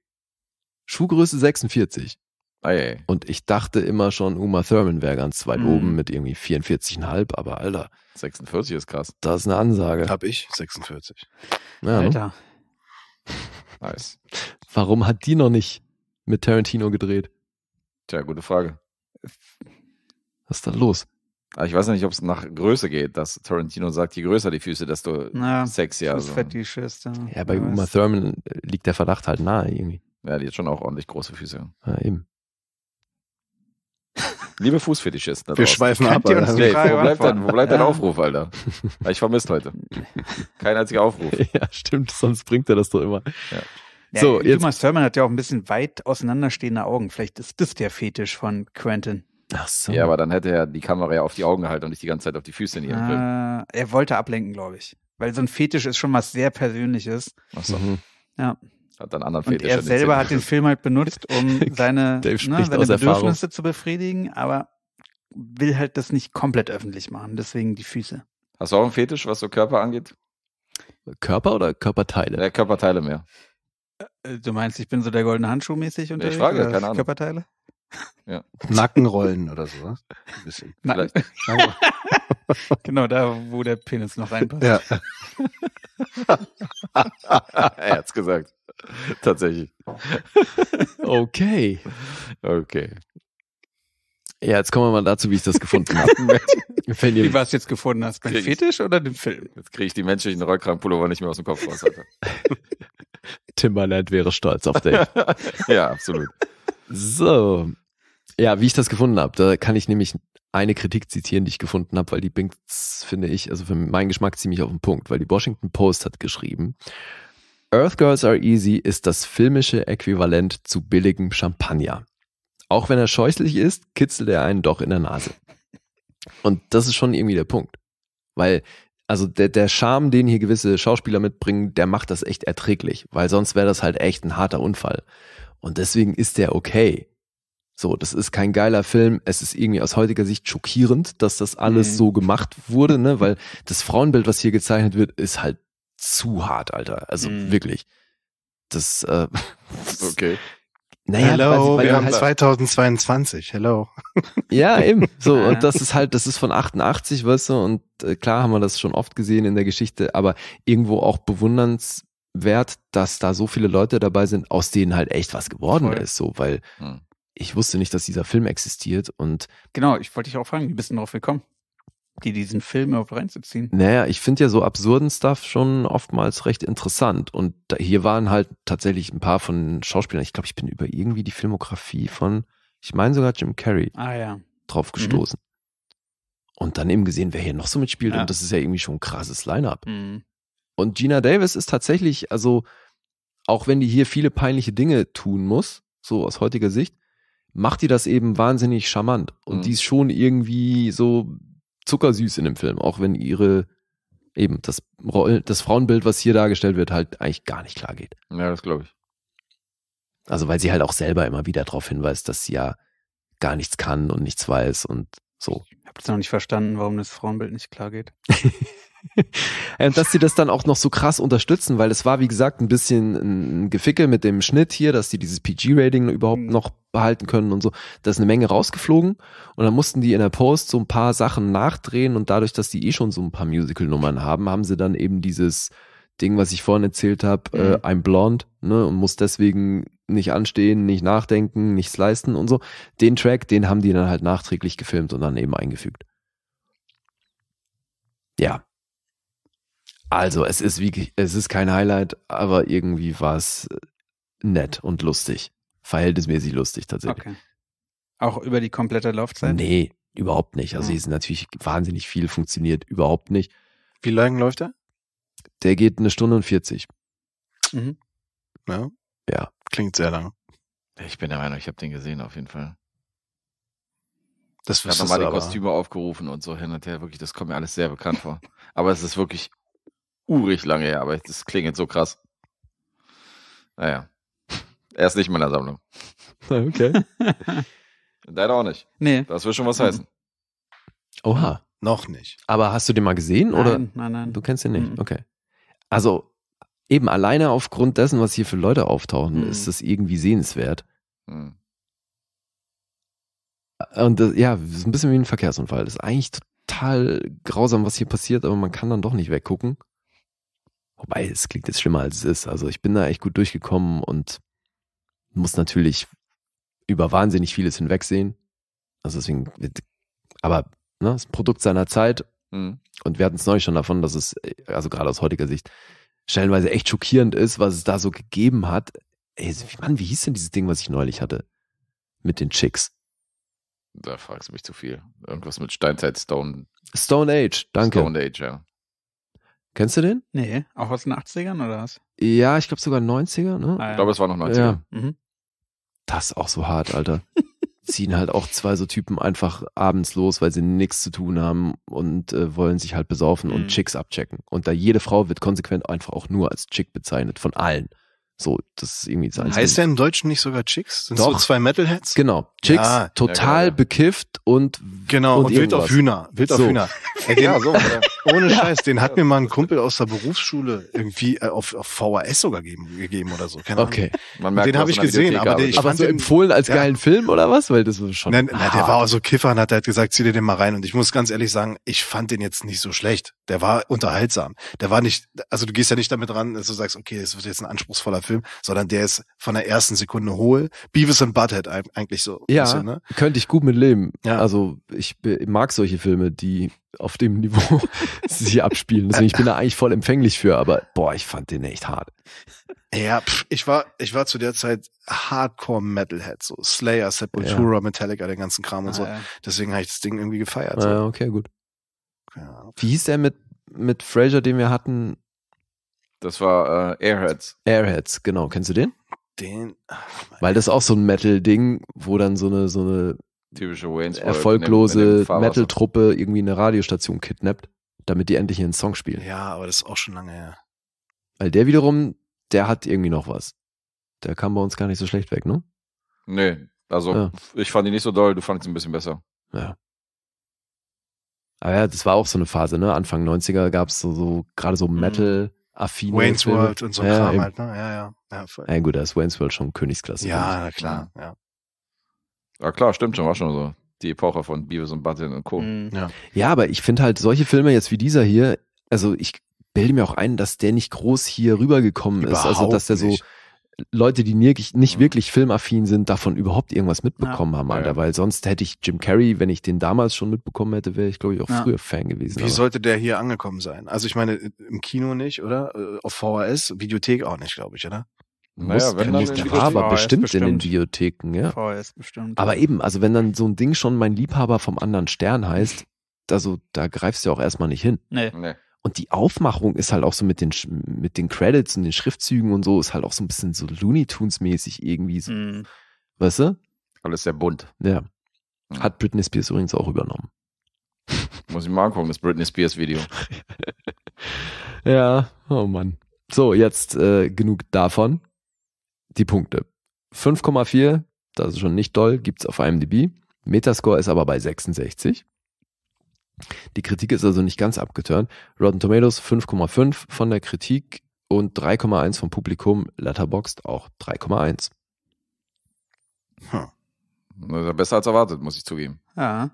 Schuhgröße 46. Ei, Und ich dachte immer schon, Uma Thurman wäre ganz weit mhm. oben mit irgendwie 44,5, aber Alter. 46 ist krass. Das ist eine Ansage. Hab ich 46. Ja, ne? Alter. Nice. Warum hat die noch nicht mit Tarantino gedreht? Tja, gute Frage. Was ist da los? Ah, ich weiß nicht, ob es nach Größe geht, dass Tarantino sagt, je größer die Füße, desto naja, sexier. Also. Fetischist, ja. ja, bei Uma Thurman äh, liegt der Verdacht halt nahe irgendwie. Ja, die hat schon auch ordentlich große Füße. Ja, eben. Liebe Fußfetischisten. Wir schweifen ab. Alter. Uns nee, wo, bleibt dein, wo bleibt dein Aufruf, Alter? Ich vermisst heute. Kein einziger Aufruf. Ja, stimmt, sonst bringt er das doch immer. Ja. Ja, so, jetzt. Thomas Thurman hat ja auch ein bisschen weit auseinanderstehende Augen. Vielleicht ist das der Fetisch von Quentin. Ach so. Ja, aber dann hätte er die Kamera ja auf die Augen gehalten und nicht die ganze Zeit auf die Füße in ihrem äh, Film. Ah, er wollte ablenken, glaube ich. Weil so ein Fetisch ist schon was sehr Persönliches. Ach so. Mhm. Ja. Hat einen anderen Fetisch. Und er selber hat den Film halt benutzt, um seine, ne, seine Bedürfnisse zu befriedigen, aber will halt das nicht komplett öffentlich machen. Deswegen die Füße. Hast du auch einen Fetisch, was so Körper angeht? Körper oder Körperteile? Ja, Körperteile mehr. Äh, äh, du meinst, ich bin so der goldene Handschuh mäßig unterwegs? Ich frage, keine Ahnung. Körperteile? Ja. Nackenrollen oder so. Ein bisschen. Vielleicht. genau, da, wo der Penis noch reinpasst. Ja. er hat's gesagt. Tatsächlich. Okay. Okay. Ja, jetzt kommen wir mal dazu, wie ich das gefunden habe. wie was du jetzt gefunden hast? Beim Fetisch oder dem Film? Jetzt kriege ich die menschlichen Rollkragenpullover nicht mehr aus dem Kopf raus. Alter. Timberland wäre stolz auf dich. ja, absolut. So. Ja, wie ich das gefunden habe, da kann ich nämlich eine Kritik zitieren, die ich gefunden habe, weil die bringt, finde ich, also für meinen Geschmack ziemlich auf den Punkt, weil die Washington Post hat geschrieben, Earth Girls Are Easy ist das filmische Äquivalent zu billigem Champagner. Auch wenn er scheußlich ist, kitzelt er einen doch in der Nase. Und das ist schon irgendwie der Punkt. Weil, also der, der Charme, den hier gewisse Schauspieler mitbringen, der macht das echt erträglich, weil sonst wäre das halt echt ein harter Unfall. Und deswegen ist der okay. So, das ist kein geiler Film. Es ist irgendwie aus heutiger Sicht schockierend, dass das alles mhm. so gemacht wurde, ne? Weil das Frauenbild, was hier gezeichnet wird, ist halt zu hart, Alter. Also mhm. wirklich. Das, äh, okay. Naja, Hello, weil, weil wir haben halt 2022. Hello. Ja, eben. So, und das ist halt, das ist von 88, weißt du, und äh, klar haben wir das schon oft gesehen in der Geschichte, aber irgendwo auch bewundernswert, dass da so viele Leute dabei sind, aus denen halt echt was geworden Voll. ist, so, weil hm. ich wusste nicht, dass dieser Film existiert und. Genau, ich wollte dich auch fragen, wie bist du denn drauf gekommen? die diesen Film überhaupt reinzuziehen. Naja, ich finde ja so absurden Stuff schon oftmals recht interessant. Und da, hier waren halt tatsächlich ein paar von Schauspielern. Ich glaube, ich bin über irgendwie die Filmografie von, ich meine sogar Jim Carrey, ah, ja. drauf gestoßen. Mhm. Und dann eben gesehen, wer hier noch so mitspielt. Ja. Und das ist ja irgendwie schon ein krasses Line-up. Mhm. Und Gina Davis ist tatsächlich, also, auch wenn die hier viele peinliche Dinge tun muss, so aus heutiger Sicht, macht die das eben wahnsinnig charmant. Und mhm. die ist schon irgendwie so zuckersüß in dem Film, auch wenn ihre eben das, das Frauenbild, was hier dargestellt wird, halt eigentlich gar nicht klar geht. Ja, das glaube ich. Also weil sie halt auch selber immer wieder darauf hinweist, dass sie ja gar nichts kann und nichts weiß und so. Ich habe das noch nicht verstanden, warum das Frauenbild nicht klar geht. und ähm, dass sie das dann auch noch so krass unterstützen, weil es war, wie gesagt, ein bisschen ein Gefickel mit dem Schnitt hier, dass sie dieses PG-Rating überhaupt mhm. noch behalten können und so. Da ist eine Menge rausgeflogen und dann mussten die in der Post so ein paar Sachen nachdrehen und dadurch, dass die eh schon so ein paar Musical-Nummern haben, haben sie dann eben dieses Ding, was ich vorhin erzählt habe, äh, mhm. äh, I'm blond ne, und muss deswegen nicht anstehen, nicht nachdenken, nichts leisten und so. Den Track, den haben die dann halt nachträglich gefilmt und dann eben eingefügt. Ja, also, es ist wirklich, es ist kein Highlight, aber irgendwie war es äh, nett und lustig. Verhältnismäßig lustig tatsächlich. Okay. Auch über die komplette Laufzeit? Nee, überhaupt nicht. Also, ah. hier ist natürlich wahnsinnig viel, funktioniert überhaupt nicht. Wie lange läuft er? Der geht eine Stunde und 40. Mhm. Ja. ja. Klingt sehr lang. Ich bin der Meinung, ich habe den gesehen auf jeden Fall. Das ich habe nochmal die Kostüme aufgerufen und so hin und her. Wirklich, das kommt mir alles sehr bekannt vor. Aber es ist wirklich urig lange her, aber das klingt jetzt so krass. Naja. Er ist nicht in meiner Sammlung. Okay. Deiner auch nicht. Nee. Das wird schon was heißen. Oha. Noch nicht. Aber hast du den mal gesehen? Nein, oder? nein, nein. Du kennst den nicht. Mhm. Okay. Also, eben alleine aufgrund dessen, was hier für Leute auftauchen, mhm. ist das irgendwie sehenswert. Mhm. Und das, ja, das ist ein bisschen wie ein Verkehrsunfall. Das ist eigentlich total grausam, was hier passiert, aber man kann dann doch nicht weggucken. Wobei, es klingt jetzt schlimmer als es ist. Also ich bin da echt gut durchgekommen und muss natürlich über wahnsinnig vieles hinwegsehen. Also deswegen, aber ne, das Produkt seiner Zeit. Mhm. Und wir hatten es neulich schon davon, dass es, also gerade aus heutiger Sicht, stellenweise echt schockierend ist, was es da so gegeben hat. Ey, Mann, wie hieß denn dieses Ding, was ich neulich hatte? Mit den Chicks. Da fragst du mich zu viel. Irgendwas mit Steinzeit, Stone. Stone Age, danke. Stone Age, ja. Kennst du den? Nee, auch aus den 80ern oder was? Ja, ich glaube sogar 90 ern ne? Ah, ja. Ich glaube, es war noch 90er. Ja. Mhm. Das ist auch so hart, Alter. Ziehen halt auch zwei so Typen einfach abends los, weil sie nichts zu tun haben und äh, wollen sich halt besaufen mhm. und Chicks abchecken. Und da jede Frau wird konsequent einfach auch nur als Chick bezeichnet, von allen. So, das ist irgendwie das Heißt der im Deutschen nicht sogar Chicks? Sind Doch. so zwei Metalheads? Genau. Chicks, ja, total ja, bekifft und Genau, und, und wild auf Hühner. Wild auf so. Hühner. Ey, ja, so, ohne Scheiß, den hat mir mal ein Kumpel aus der Berufsschule irgendwie äh, auf, auf VHS sogar gegeben, gegeben oder so. Keine Ahnung. Okay. Man merkt, den habe ich gesehen, aber der, ich aber fand so empfohlen als ja. geilen Film oder was? Weil das war schon. Nein, na, der war auch so Kiffer und hat halt gesagt, zieh dir den mal rein. Und ich muss ganz ehrlich sagen, ich fand den jetzt nicht so schlecht. Der war unterhaltsam. Der war nicht, also du gehst ja nicht damit ran, dass du sagst, okay, das wird jetzt ein anspruchsvoller Film. Film, sondern der ist von der ersten Sekunde hohl. Beavis and Butthead eigentlich so. Ja, bisschen, ne? könnte ich gut mit leben. Ja. Also ich mag solche Filme, die auf dem Niveau sich abspielen. Deswegen, ich bin da eigentlich voll empfänglich für, aber boah, ich fand den echt hart. Ja, pff, ich war, ich war zu der Zeit Hardcore Metalhead, so Slayer, Sepultura, ja. Metallica, den ganzen Kram und ah, so. Ja. Deswegen habe ich das Ding irgendwie gefeiert. Ah, okay, gut. Ja. Wie hieß der mit, mit Fraser, den wir hatten? Das war äh, Airheads. Airheads, genau. Kennst du den? Den. Ach, Weil das ist auch so ein Metal-Ding, wo dann so eine, so eine typische Wayne's erfolglose Metal-Truppe irgendwie eine Radiostation kidnappt, damit die endlich ihren Song spielen. Ja, aber das ist auch schon lange her. Weil der wiederum, der hat irgendwie noch was. Der kam bei uns gar nicht so schlecht weg, ne? Nee, also ja. ich fand ihn nicht so doll, du fandest ihn ein bisschen besser. Ja. Aber ja, das war auch so eine Phase, ne? Anfang 90er gab es so, so gerade so mhm. Metal, mhm affin. Wayne's Filme. World und so ja, Kram halt, ne? Ja, ja. Ja, voll. ja gut, da ist Wayne's World schon Königsklasse. Ja, na klar, ja. Ja klar, stimmt schon, war schon so. Die Epoche von Beavis und Button und Co. Mhm. Ja. ja, aber ich finde halt solche Filme jetzt wie dieser hier, also ich bilde mir auch ein, dass der nicht groß hier rübergekommen ist. Also, dass der so, Leute, die nicht, nicht mhm. wirklich filmaffin sind, davon überhaupt irgendwas mitbekommen ja. haben, Alter. Weil sonst hätte ich Jim Carrey, wenn ich den damals schon mitbekommen hätte, wäre ich, glaube ich, auch ja. früher Fan gewesen. Wie aber. sollte der hier angekommen sein? Also ich meine, im Kino nicht, oder? Äh, auf VHS, Videothek auch nicht, glaube ich, oder? Muss, naja, wenn dann der war aber bestimmt, bestimmt, in den Videotheken, ja. VHS bestimmt. Aber eben, also wenn dann so ein Ding schon mein Liebhaber vom anderen Stern heißt, also da greifst du ja auch erstmal nicht hin. Nee. nee. Und die Aufmachung ist halt auch so mit den, mit den Credits und den Schriftzügen und so, ist halt auch so ein bisschen so Looney Tunes-mäßig irgendwie. So. Mm. Weißt du? Alles sehr bunt. Ja. Hat Britney Spears übrigens auch übernommen. Muss ich mal angucken, das Britney Spears Video. ja, oh Mann. So, jetzt äh, genug davon. Die Punkte. 5,4, das ist schon nicht doll, gibt's auf IMDb. Metascore ist aber bei 66. Die Kritik ist also nicht ganz abgeturnt. Rotten Tomatoes 5,5 von der Kritik und 3,1 vom Publikum. Letterboxd auch 3,1. Hm. Besser als erwartet, muss ich zugeben. Ja.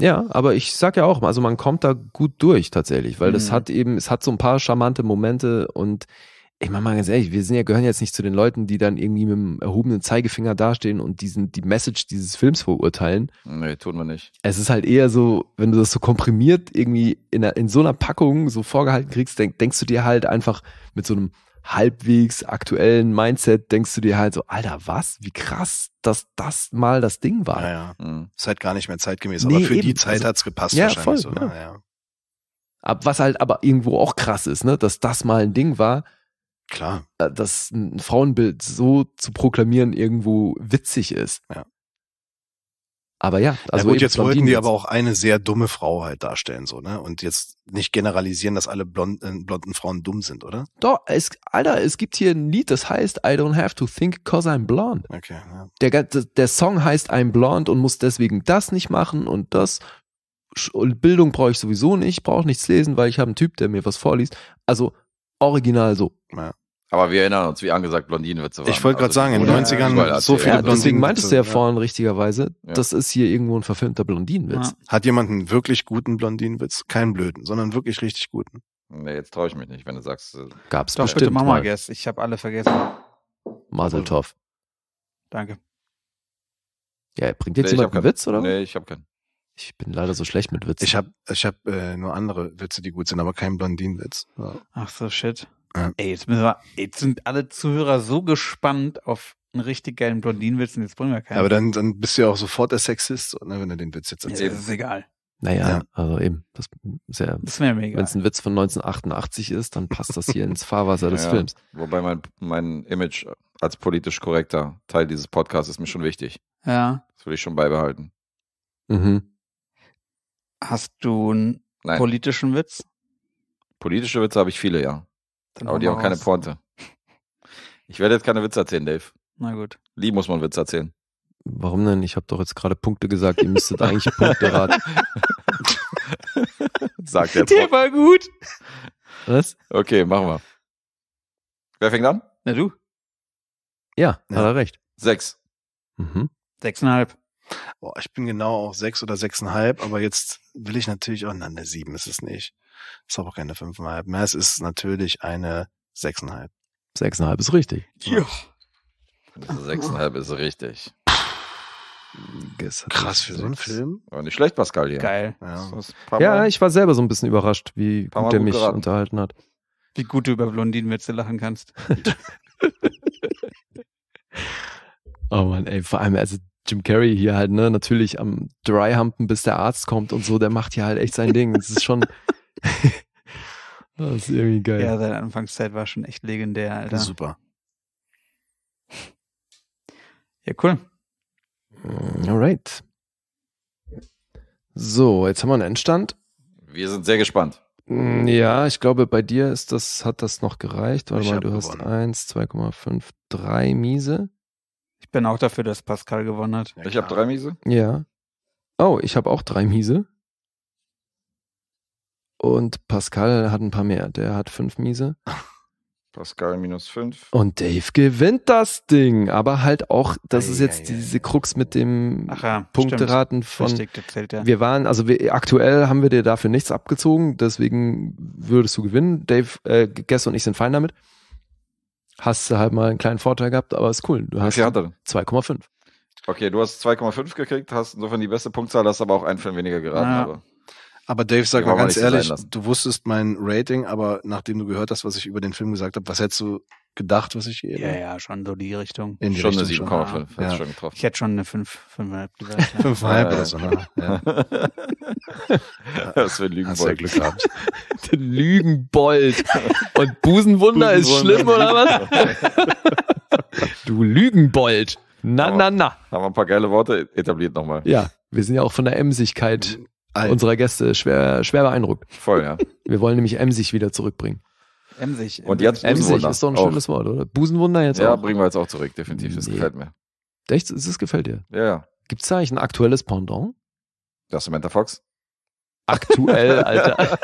Ja, aber ich sag ja auch, also man kommt da gut durch tatsächlich, weil mhm. das hat eben, es hat so ein paar charmante Momente und ich meine mal ganz ehrlich, wir sind ja, gehören jetzt nicht zu den Leuten, die dann irgendwie mit dem erhobenen Zeigefinger dastehen und diesen, die Message dieses Films verurteilen. Nee, tun wir nicht. Es ist halt eher so, wenn du das so komprimiert irgendwie in, einer, in so einer Packung so vorgehalten kriegst, denk, denkst du dir halt einfach mit so einem halbwegs aktuellen Mindset, denkst du dir halt so, Alter, was? Wie krass, dass das mal das Ding war. Naja, hm. ist halt gar nicht mehr zeitgemäß, nee, aber für eben. die Zeit also, hat's gepasst ja, wahrscheinlich voll, so. Ne? Ja. Ja. Was halt aber irgendwo auch krass ist, ne, dass das mal ein Ding war, Klar. Äh, dass ein Frauenbild so zu proklamieren irgendwo witzig ist. Ja. Aber ja, also ja gut, jetzt wollten die aber auch eine sehr dumme Frau halt darstellen, so, ne? Und jetzt nicht generalisieren, dass alle blonden, äh, blonden Frauen dumm sind, oder? Doch, es, Alter, es gibt hier ein Lied, das heißt I don't have to think cause I'm blonde. Okay. Ja. Der, der Song heißt I'm blonde und muss deswegen das nicht machen und das. Bildung brauche ich sowieso nicht, brauche nichts lesen, weil ich habe einen Typ, der mir was vorliest. Also original so. Ja. Aber wir erinnern uns, wie angesagt, Blondinenwitze waren. Ich wollte gerade also, sagen, in den 90ern ja, so viele ja, Deswegen meintest du ja, vorhin richtigerweise, das ist hier irgendwo ein verfilmter Blondinenwitz. Hat jemand einen wirklich guten Blondinenwitz? Keinen blöden, sondern wirklich richtig guten. Nee, jetzt traue ich mich nicht, wenn du sagst. Äh, Gab's Doch, bestimmt bitte Mama Guess. Ich habe alle vergessen. Maseltov. Danke. Ja, bringt jetzt nee, jemand einen keinen. Witz, oder? Nee, ich habe keinen. Ich bin leider so schlecht mit Witzen. Ich habe ich hab, äh, nur andere Witze, die gut sind, aber keinen Blondinenwitz. Ja. Ach so, shit. Ja. Ey, jetzt, wir, jetzt, sind alle Zuhörer so gespannt auf einen richtig geilen Blondinenwitz und jetzt bringen wir keinen. Aber dann, dann bist du ja auch sofort der Sexist, ne, wenn du den Witz jetzt erzählst. Ja, das ist egal. Naja, ja. also eben, das, sehr, das wäre mega. Wenn es ein Witz von 1988 ist, dann passt das hier ins Fahrwasser des ja, Films. Wobei mein, mein Image als politisch korrekter Teil dieses Podcasts ist mir schon wichtig. Ja. Das würde ich schon beibehalten. Mhm. Hast du einen Nein. politischen Witz? Politische Witze habe ich viele, ja. Dann Aber die haben raus. keine Pointe. Ich werde jetzt keine Witze erzählen, Dave. Na gut. Lee muss man Witze erzählen. Warum denn? Ich habe doch jetzt gerade Punkte gesagt. Ihr müsstet eigentlich Punkte raten. Sagt der Der war gut. Was? Okay, machen wir. Wer fängt an? Na du. Ja, ja. hat er recht. Sechs. Mhm. Sechseinhalb. Boah, ich bin genau auch sechs oder sechseinhalb, aber jetzt will ich natürlich auch, nein, eine sieben ist es nicht. Ist auch keine fünfeinhalb mehr. Es ist natürlich eine sechseinhalb. Sechseinhalb ist richtig. Ja. Also sechseinhalb ist richtig. Krass für so einen Film. Aber nicht schlecht, Pascal hier. Geil. Ja. ja. ich war selber so ein bisschen überrascht, wie gut er mich geraten. unterhalten hat. Wie gut du über Blondinenwitze lachen kannst. oh Mann, ey, vor allem, also Jim Carrey hier halt, ne, natürlich am Dryhumpen, bis der Arzt kommt und so, der macht hier halt echt sein Ding. Das ist schon. das ist irgendwie geil. Ja, seine Anfangszeit war schon echt legendär, Alter. Super. Ja, cool. Mm, alright. So, jetzt haben wir einen Endstand. Wir sind sehr gespannt. Mm, ja, ich glaube, bei dir ist das, hat das noch gereicht. Warte mal, du gewonnen. hast 1, 2,5, 3 Miese. Ich bin auch dafür, dass Pascal gewonnen hat. Ja, ich habe drei Miese. Ja. Oh, ich habe auch drei Miese. Und Pascal hat ein paar mehr. Der hat fünf Miese. Pascal minus fünf. Und Dave gewinnt das Ding. Aber halt auch, das ei, ist jetzt ei, diese Krux mit dem Ach, Punkteraten stimmt. von. Richtig, zählt, ja. Wir waren, also wir, aktuell haben wir dir dafür nichts abgezogen, deswegen würdest du gewinnen. Dave, äh, Gess und ich sind fein damit hast du halt mal einen kleinen Vorteil gehabt, aber ist cool. Du hast 2,5. Okay, du hast 2,5 gekriegt, hast insofern die beste Punktzahl, hast aber auch einen Film weniger geraten. Ja. Aber. aber Dave, sag mal ganz ehrlich, du wusstest mein Rating, aber nachdem du gehört hast, was ich über den Film gesagt habe, was hättest du gedacht, was ich eben. Ja, ja, schon so die Richtung. In die schon Richtung eine 7,5. Ja. Schon Ich hätte schon eine 5,5 gesagt. 5,5 oder so, ne? Ja. Das wäre Lügenbold. Glück gehabt. Lügenbold. Und Busenwunder, Busenwunder ist schlimm, oder was? du Lügenbold. Na, na, na. Haben wir ein paar geile Worte etabliert nochmal. Ja, wir sind ja auch von der Emsigkeit Alter. unserer Gäste schwer, schwer beeindruckt. Voll, ja. Wir wollen nämlich emsig wieder zurückbringen. Emsig. Und jetzt Emsig ist doch ein schönes auch. Wort, oder? Busenwunder jetzt ja, auch. Ja, bringen wir jetzt auch zurück, definitiv. Das nee. gefällt mir. Echt? Das gefällt dir? Ja. Gibt es da eigentlich ein aktuelles Pendant? Das Samantha Fox. Aktuell, Alter.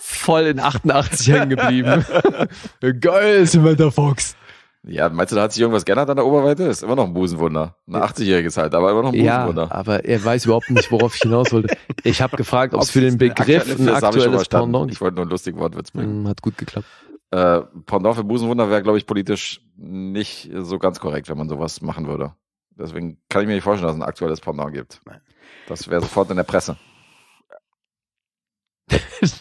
Voll in 88 hängen geblieben. Geil, Samantha Fox. Ja, meinst du, da hat sich irgendwas geändert an der Oberweite? Ist immer noch ein Busenwunder. Ein 80-jähriges halt, aber immer noch ein Busenwunder. Ja, aber er weiß überhaupt nicht, worauf ich hinaus wollte. Ich habe gefragt, ob es für den Begriff ein aktuelles, ein Pendant gibt. Ich wollte nur einen lustigen Wortwitz bringen. Hm, hat gut geklappt. Äh, Pendant für Busenwunder wäre, glaube ich, politisch nicht so ganz korrekt, wenn man sowas machen würde. Deswegen kann ich mir nicht vorstellen, dass es ein aktuelles Pendant gibt. Das wäre sofort in der Presse.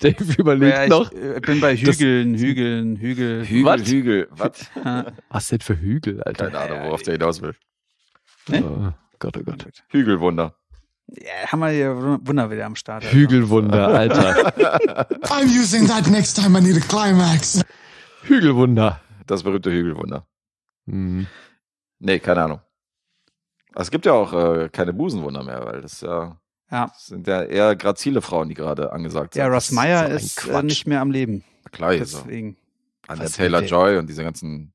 Dave überlegt ja, ich, noch. Ich äh, bin bei Hügeln, das, Hügeln, Hügel. Hügel, What? Hügel. Was? Was denn für Hügel, Alter? Keine Ahnung, worauf der hinaus will. Äh, ne? Oh, Gott, oh Gott. Hügelwunder. Ja, haben wir hier Wunder wieder am Start. Alter. Hügelwunder, Alter. I'm using that next time I need a climax. Hügelwunder. Das berühmte Hügelwunder. Mhm. Nee, keine Ahnung. Also es gibt ja auch äh, keine Busenwunder mehr, weil das ja ja. Das sind ja eher grazile Frauen, die gerade angesagt sind. Ja, Russ Meyer ist, ist äh, nicht mehr am Leben. Na klar, deswegen. An der Taylor Joy und diese ganzen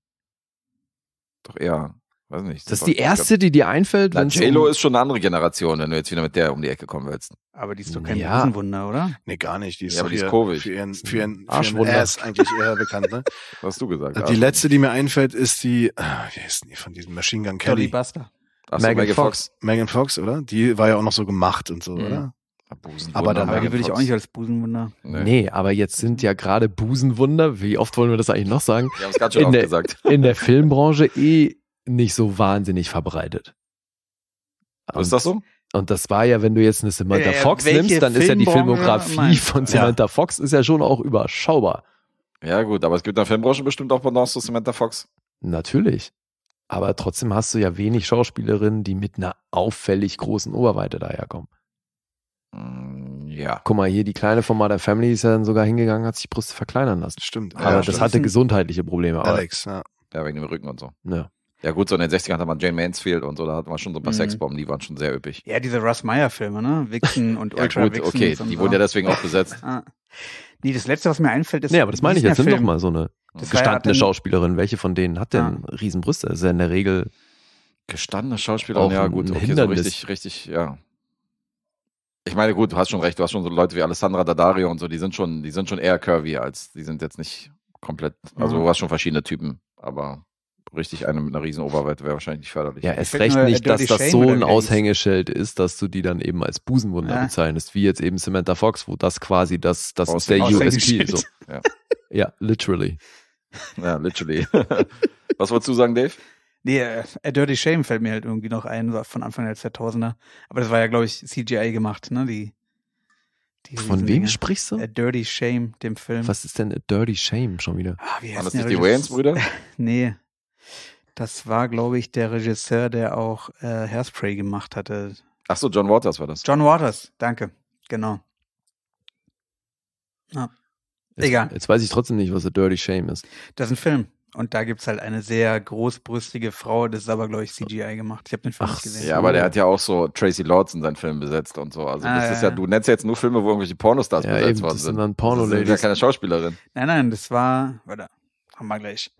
doch eher, weiß nicht. Das ist die erste, die dir einfällt, Na, ist schon eine andere Generation, wenn du jetzt wieder mit der um die Ecke kommen willst. Aber die ist doch kein ja. Riesenwunder, oder? Nee, gar nicht. Die ist, ja, aber die ist Für ihren, für ihren, für ihren Ass eigentlich eher bekannt, ne? Was hast du gesagt? Die Arschwunder. letzte, die mir einfällt, ist die, ah, wie heißt die von diesem Machine Gun Kelly? Dolly Buster. Ach Megan, Megan Fox. Fox. Megan Fox, oder? Die war ja auch noch so gemacht und so, mhm. oder? Aber dann würde ich auch nicht als Busenwunder. Nee. nee. aber jetzt sind ja gerade Busenwunder, wie oft wollen wir das eigentlich noch sagen? Wir haben es gerade schon in der, gesagt. In der Filmbranche eh nicht so wahnsinnig verbreitet. Und, ist das so? Und das war ja, wenn du jetzt eine Samantha äh, Fox nimmst, dann ist ja die Filmografie mein, von Samantha ja. Fox ist ja schon auch überschaubar. Ja gut, aber es gibt in der Filmbranche bestimmt auch Balance zu Samantha Fox. Natürlich. Aber trotzdem hast du ja wenig Schauspielerinnen, die mit einer auffällig großen Oberweite daherkommen. Mm, ja. Guck mal, hier die kleine von Mother Family ist ja dann sogar hingegangen, hat sich die Brust verkleinern lassen. Stimmt. Aber ja, das stimmt. hatte gesundheitliche Probleme. Alex, ja. Ja, wegen dem Rücken und so. Ja. Ja, gut, so in den 60ern hatte man Jane Mansfield und so, da hatten wir schon so ein paar mhm. Sexbomben, die waren schon sehr üppig. Ja, diese Russ Meyer-Filme, ne? Wixen und ja, Ultra gut, Wixen Okay, die so. wurden ja deswegen auch besetzt. ah. Nee, das letzte, was mir einfällt, ist. Nee, aber das meine ich jetzt, sind doch mal so eine. Das gestandene heißt, Schauspielerin, welche von denen hat denn ja. Riesenbrüste? Das ist ja in der Regel. Gestandene Schauspielerin, ja, gut, okay, so richtig, richtig, ja. Ich meine, gut, du hast schon recht, du hast schon so Leute wie Alessandra Daddario und so, die sind schon, die sind schon eher curvy als, die sind jetzt nicht komplett, also mhm. du hast schon verschiedene Typen, aber richtig eine mit einer riesen Oberweite wäre wahrscheinlich nicht förderlich. Ja, es recht nicht, dass das so ein Aushängeschild ist, dass du die dann eben als Busenwunder ah. bezeichnest, wie jetzt eben Samantha Fox, wo das quasi das, das ist der USP. So. Ja. ja. literally. Ja, literally. Was wolltest du sagen, Dave? Nee, äh, A Dirty Shame fällt mir halt irgendwie noch ein, von Anfang der 2000er. Aber das war ja, glaube ich, CGI gemacht, ne? Die, die von wem sprichst du? A Dirty Shame, dem Film. Was ist denn A Dirty Shame schon wieder? Ah, wie Waren das nicht die Wayans-Brüder? nee. Das war, glaube ich, der Regisseur, der auch äh, Hairspray gemacht hatte. Ach so, John Waters war das. John Waters, danke. Genau. Ja. Jetzt, Egal. Jetzt weiß ich trotzdem nicht, was A Dirty Shame ist. Das ist ein Film. Und da gibt es halt eine sehr großbrüstige Frau, das ist aber, glaube ich, CGI gemacht. Ich habe den Film Ach, gesehen. Ja, aber der hat ja auch so Tracy Lords in seinen Film besetzt und so. Also ah, das ja, ist ja, du nennst ja jetzt nur Filme, wo irgendwelche Pornostars ja, besetzt eben, worden das sind. Dann das ist ja keine Schauspielerin. Nein, nein, das war. Warte, haben wir gleich.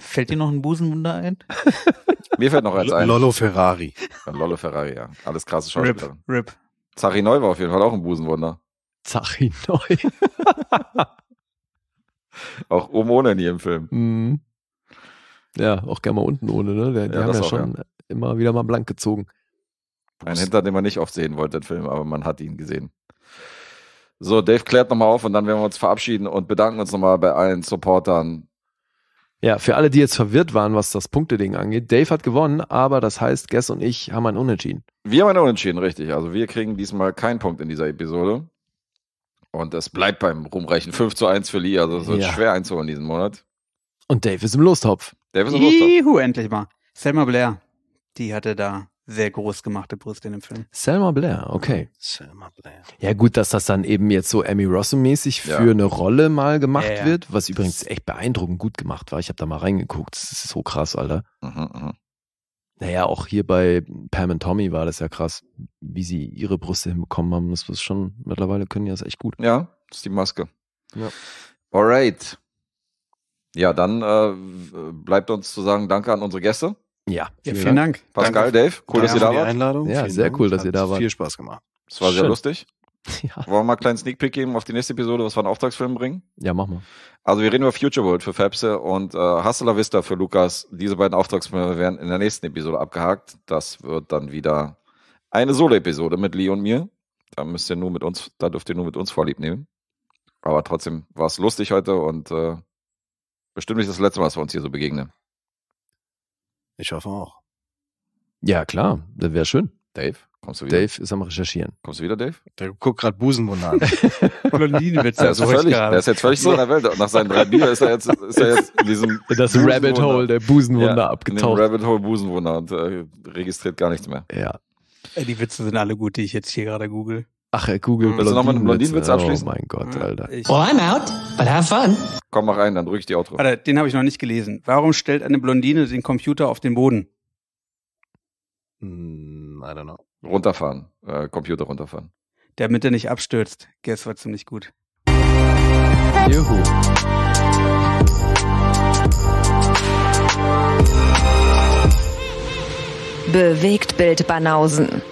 Fällt dir noch ein Busenwunder ein? Mir fällt noch eins ein. Lollo Ferrari. Lollo Ferrari, ja. Alles krasse Schauspielerin. Rip, Rip. Zari Neu war auf jeden Fall auch ein Busenwunder. Zachi Neu. auch oben ohne in jedem Film. Mhm. Ja, auch gerne mal unten ohne, ne? Die, die ja, haben ja auch, schon ja. immer wieder mal blank gezogen. Ein Hintern, den man nicht oft sehen wollte, den Film, aber man hat ihn gesehen. So, Dave klärt nochmal auf und dann werden wir uns verabschieden und bedanken uns nochmal bei allen Supportern. Ja, für alle, die jetzt verwirrt waren, was das Punkteding angeht, Dave hat gewonnen, aber das heißt, Guess und ich haben ein Unentschieden. Wir haben ein Unentschieden, richtig. Also wir kriegen diesmal keinen Punkt in dieser Episode. Und das bleibt beim rumreichen 5 zu 1 für Lee. Also es wird ja. schwer einzuholen diesen Monat. Und Dave ist im Lostopf. Dave ist im Lostopf. Juhu, endlich mal. Selma Blair, die hatte da sehr groß gemachte Brust in dem Film. Selma Blair, okay. Selma Blair. Ja, gut, dass das dann eben jetzt so Emmy Rossum-mäßig für ja. eine Rolle mal gemacht ja, ja. wird, was übrigens echt beeindruckend gut gemacht war. Ich habe da mal reingeguckt. Das ist so krass, Alter. Mhm, mhm. Naja, auch hier bei Pam und Tommy war das ja krass, wie sie ihre Brüste hinbekommen haben. Das ist schon, mittlerweile können die das echt gut. Ja, das ist die Maske. Ja. Alright. Ja, dann äh, bleibt uns zu sagen, danke an unsere Gäste. Ja, vielen, ja, vielen Dank. Dank. Pascal, Dave, cool, danke dass ihr da wart. Einladung. Ja, vielen sehr Dank. cool, dass ihr da wart. Viel Spaß gemacht. Es war Schön. sehr lustig. Ja. Wollen wir mal einen kleinen Sneak Peek geben auf die nächste Episode, was wir einen Auftragsfilm bringen? Ja, mach mal. Also wir reden über Future World für Fabse und äh, Hustler Vista für Lukas. Diese beiden Auftragsfilme werden in der nächsten Episode abgehakt. Das wird dann wieder eine Solo-Episode mit Lee und mir. Da müsst ihr nur mit uns, da dürft ihr nur mit uns vorlieb nehmen. Aber trotzdem war es lustig heute und äh, bestimmt nicht das letzte Mal, dass wir uns hier so begegnen. Ich hoffe auch. Ja, klar, das wäre schön. Dave, kommst du wieder? Dave ist am Recherchieren. Kommst du wieder, Dave? Der guckt gerade Busenwunder an. Blondinenwitze. der, ist der ist jetzt völlig so in der Welt. Nach seinen drei Bier ist er jetzt, ist er jetzt in diesem. das Rabbit Hole der Busenwunder ja, abgetaucht. Rabbit Hole Busenwunder und äh, registriert gar nichts mehr. Ja. Ey, die Witze sind alle gut, die ich jetzt hier gerade google. Ach, er äh, Google Willst du nochmal einen Blondinenwitz abschließen? Oh mein Gott, hm, Alter. Well, oh, I'm out, but have fun. Komm, mach rein, dann drücke ich die Outro. Alter, den habe ich noch nicht gelesen. Warum stellt eine Blondine den Computer auf den Boden? Hm. I don't know. Runterfahren, äh, Computer runterfahren. Damit er nicht abstürzt. Guess war ziemlich gut. Juhu. Bewegt Bild Banausen.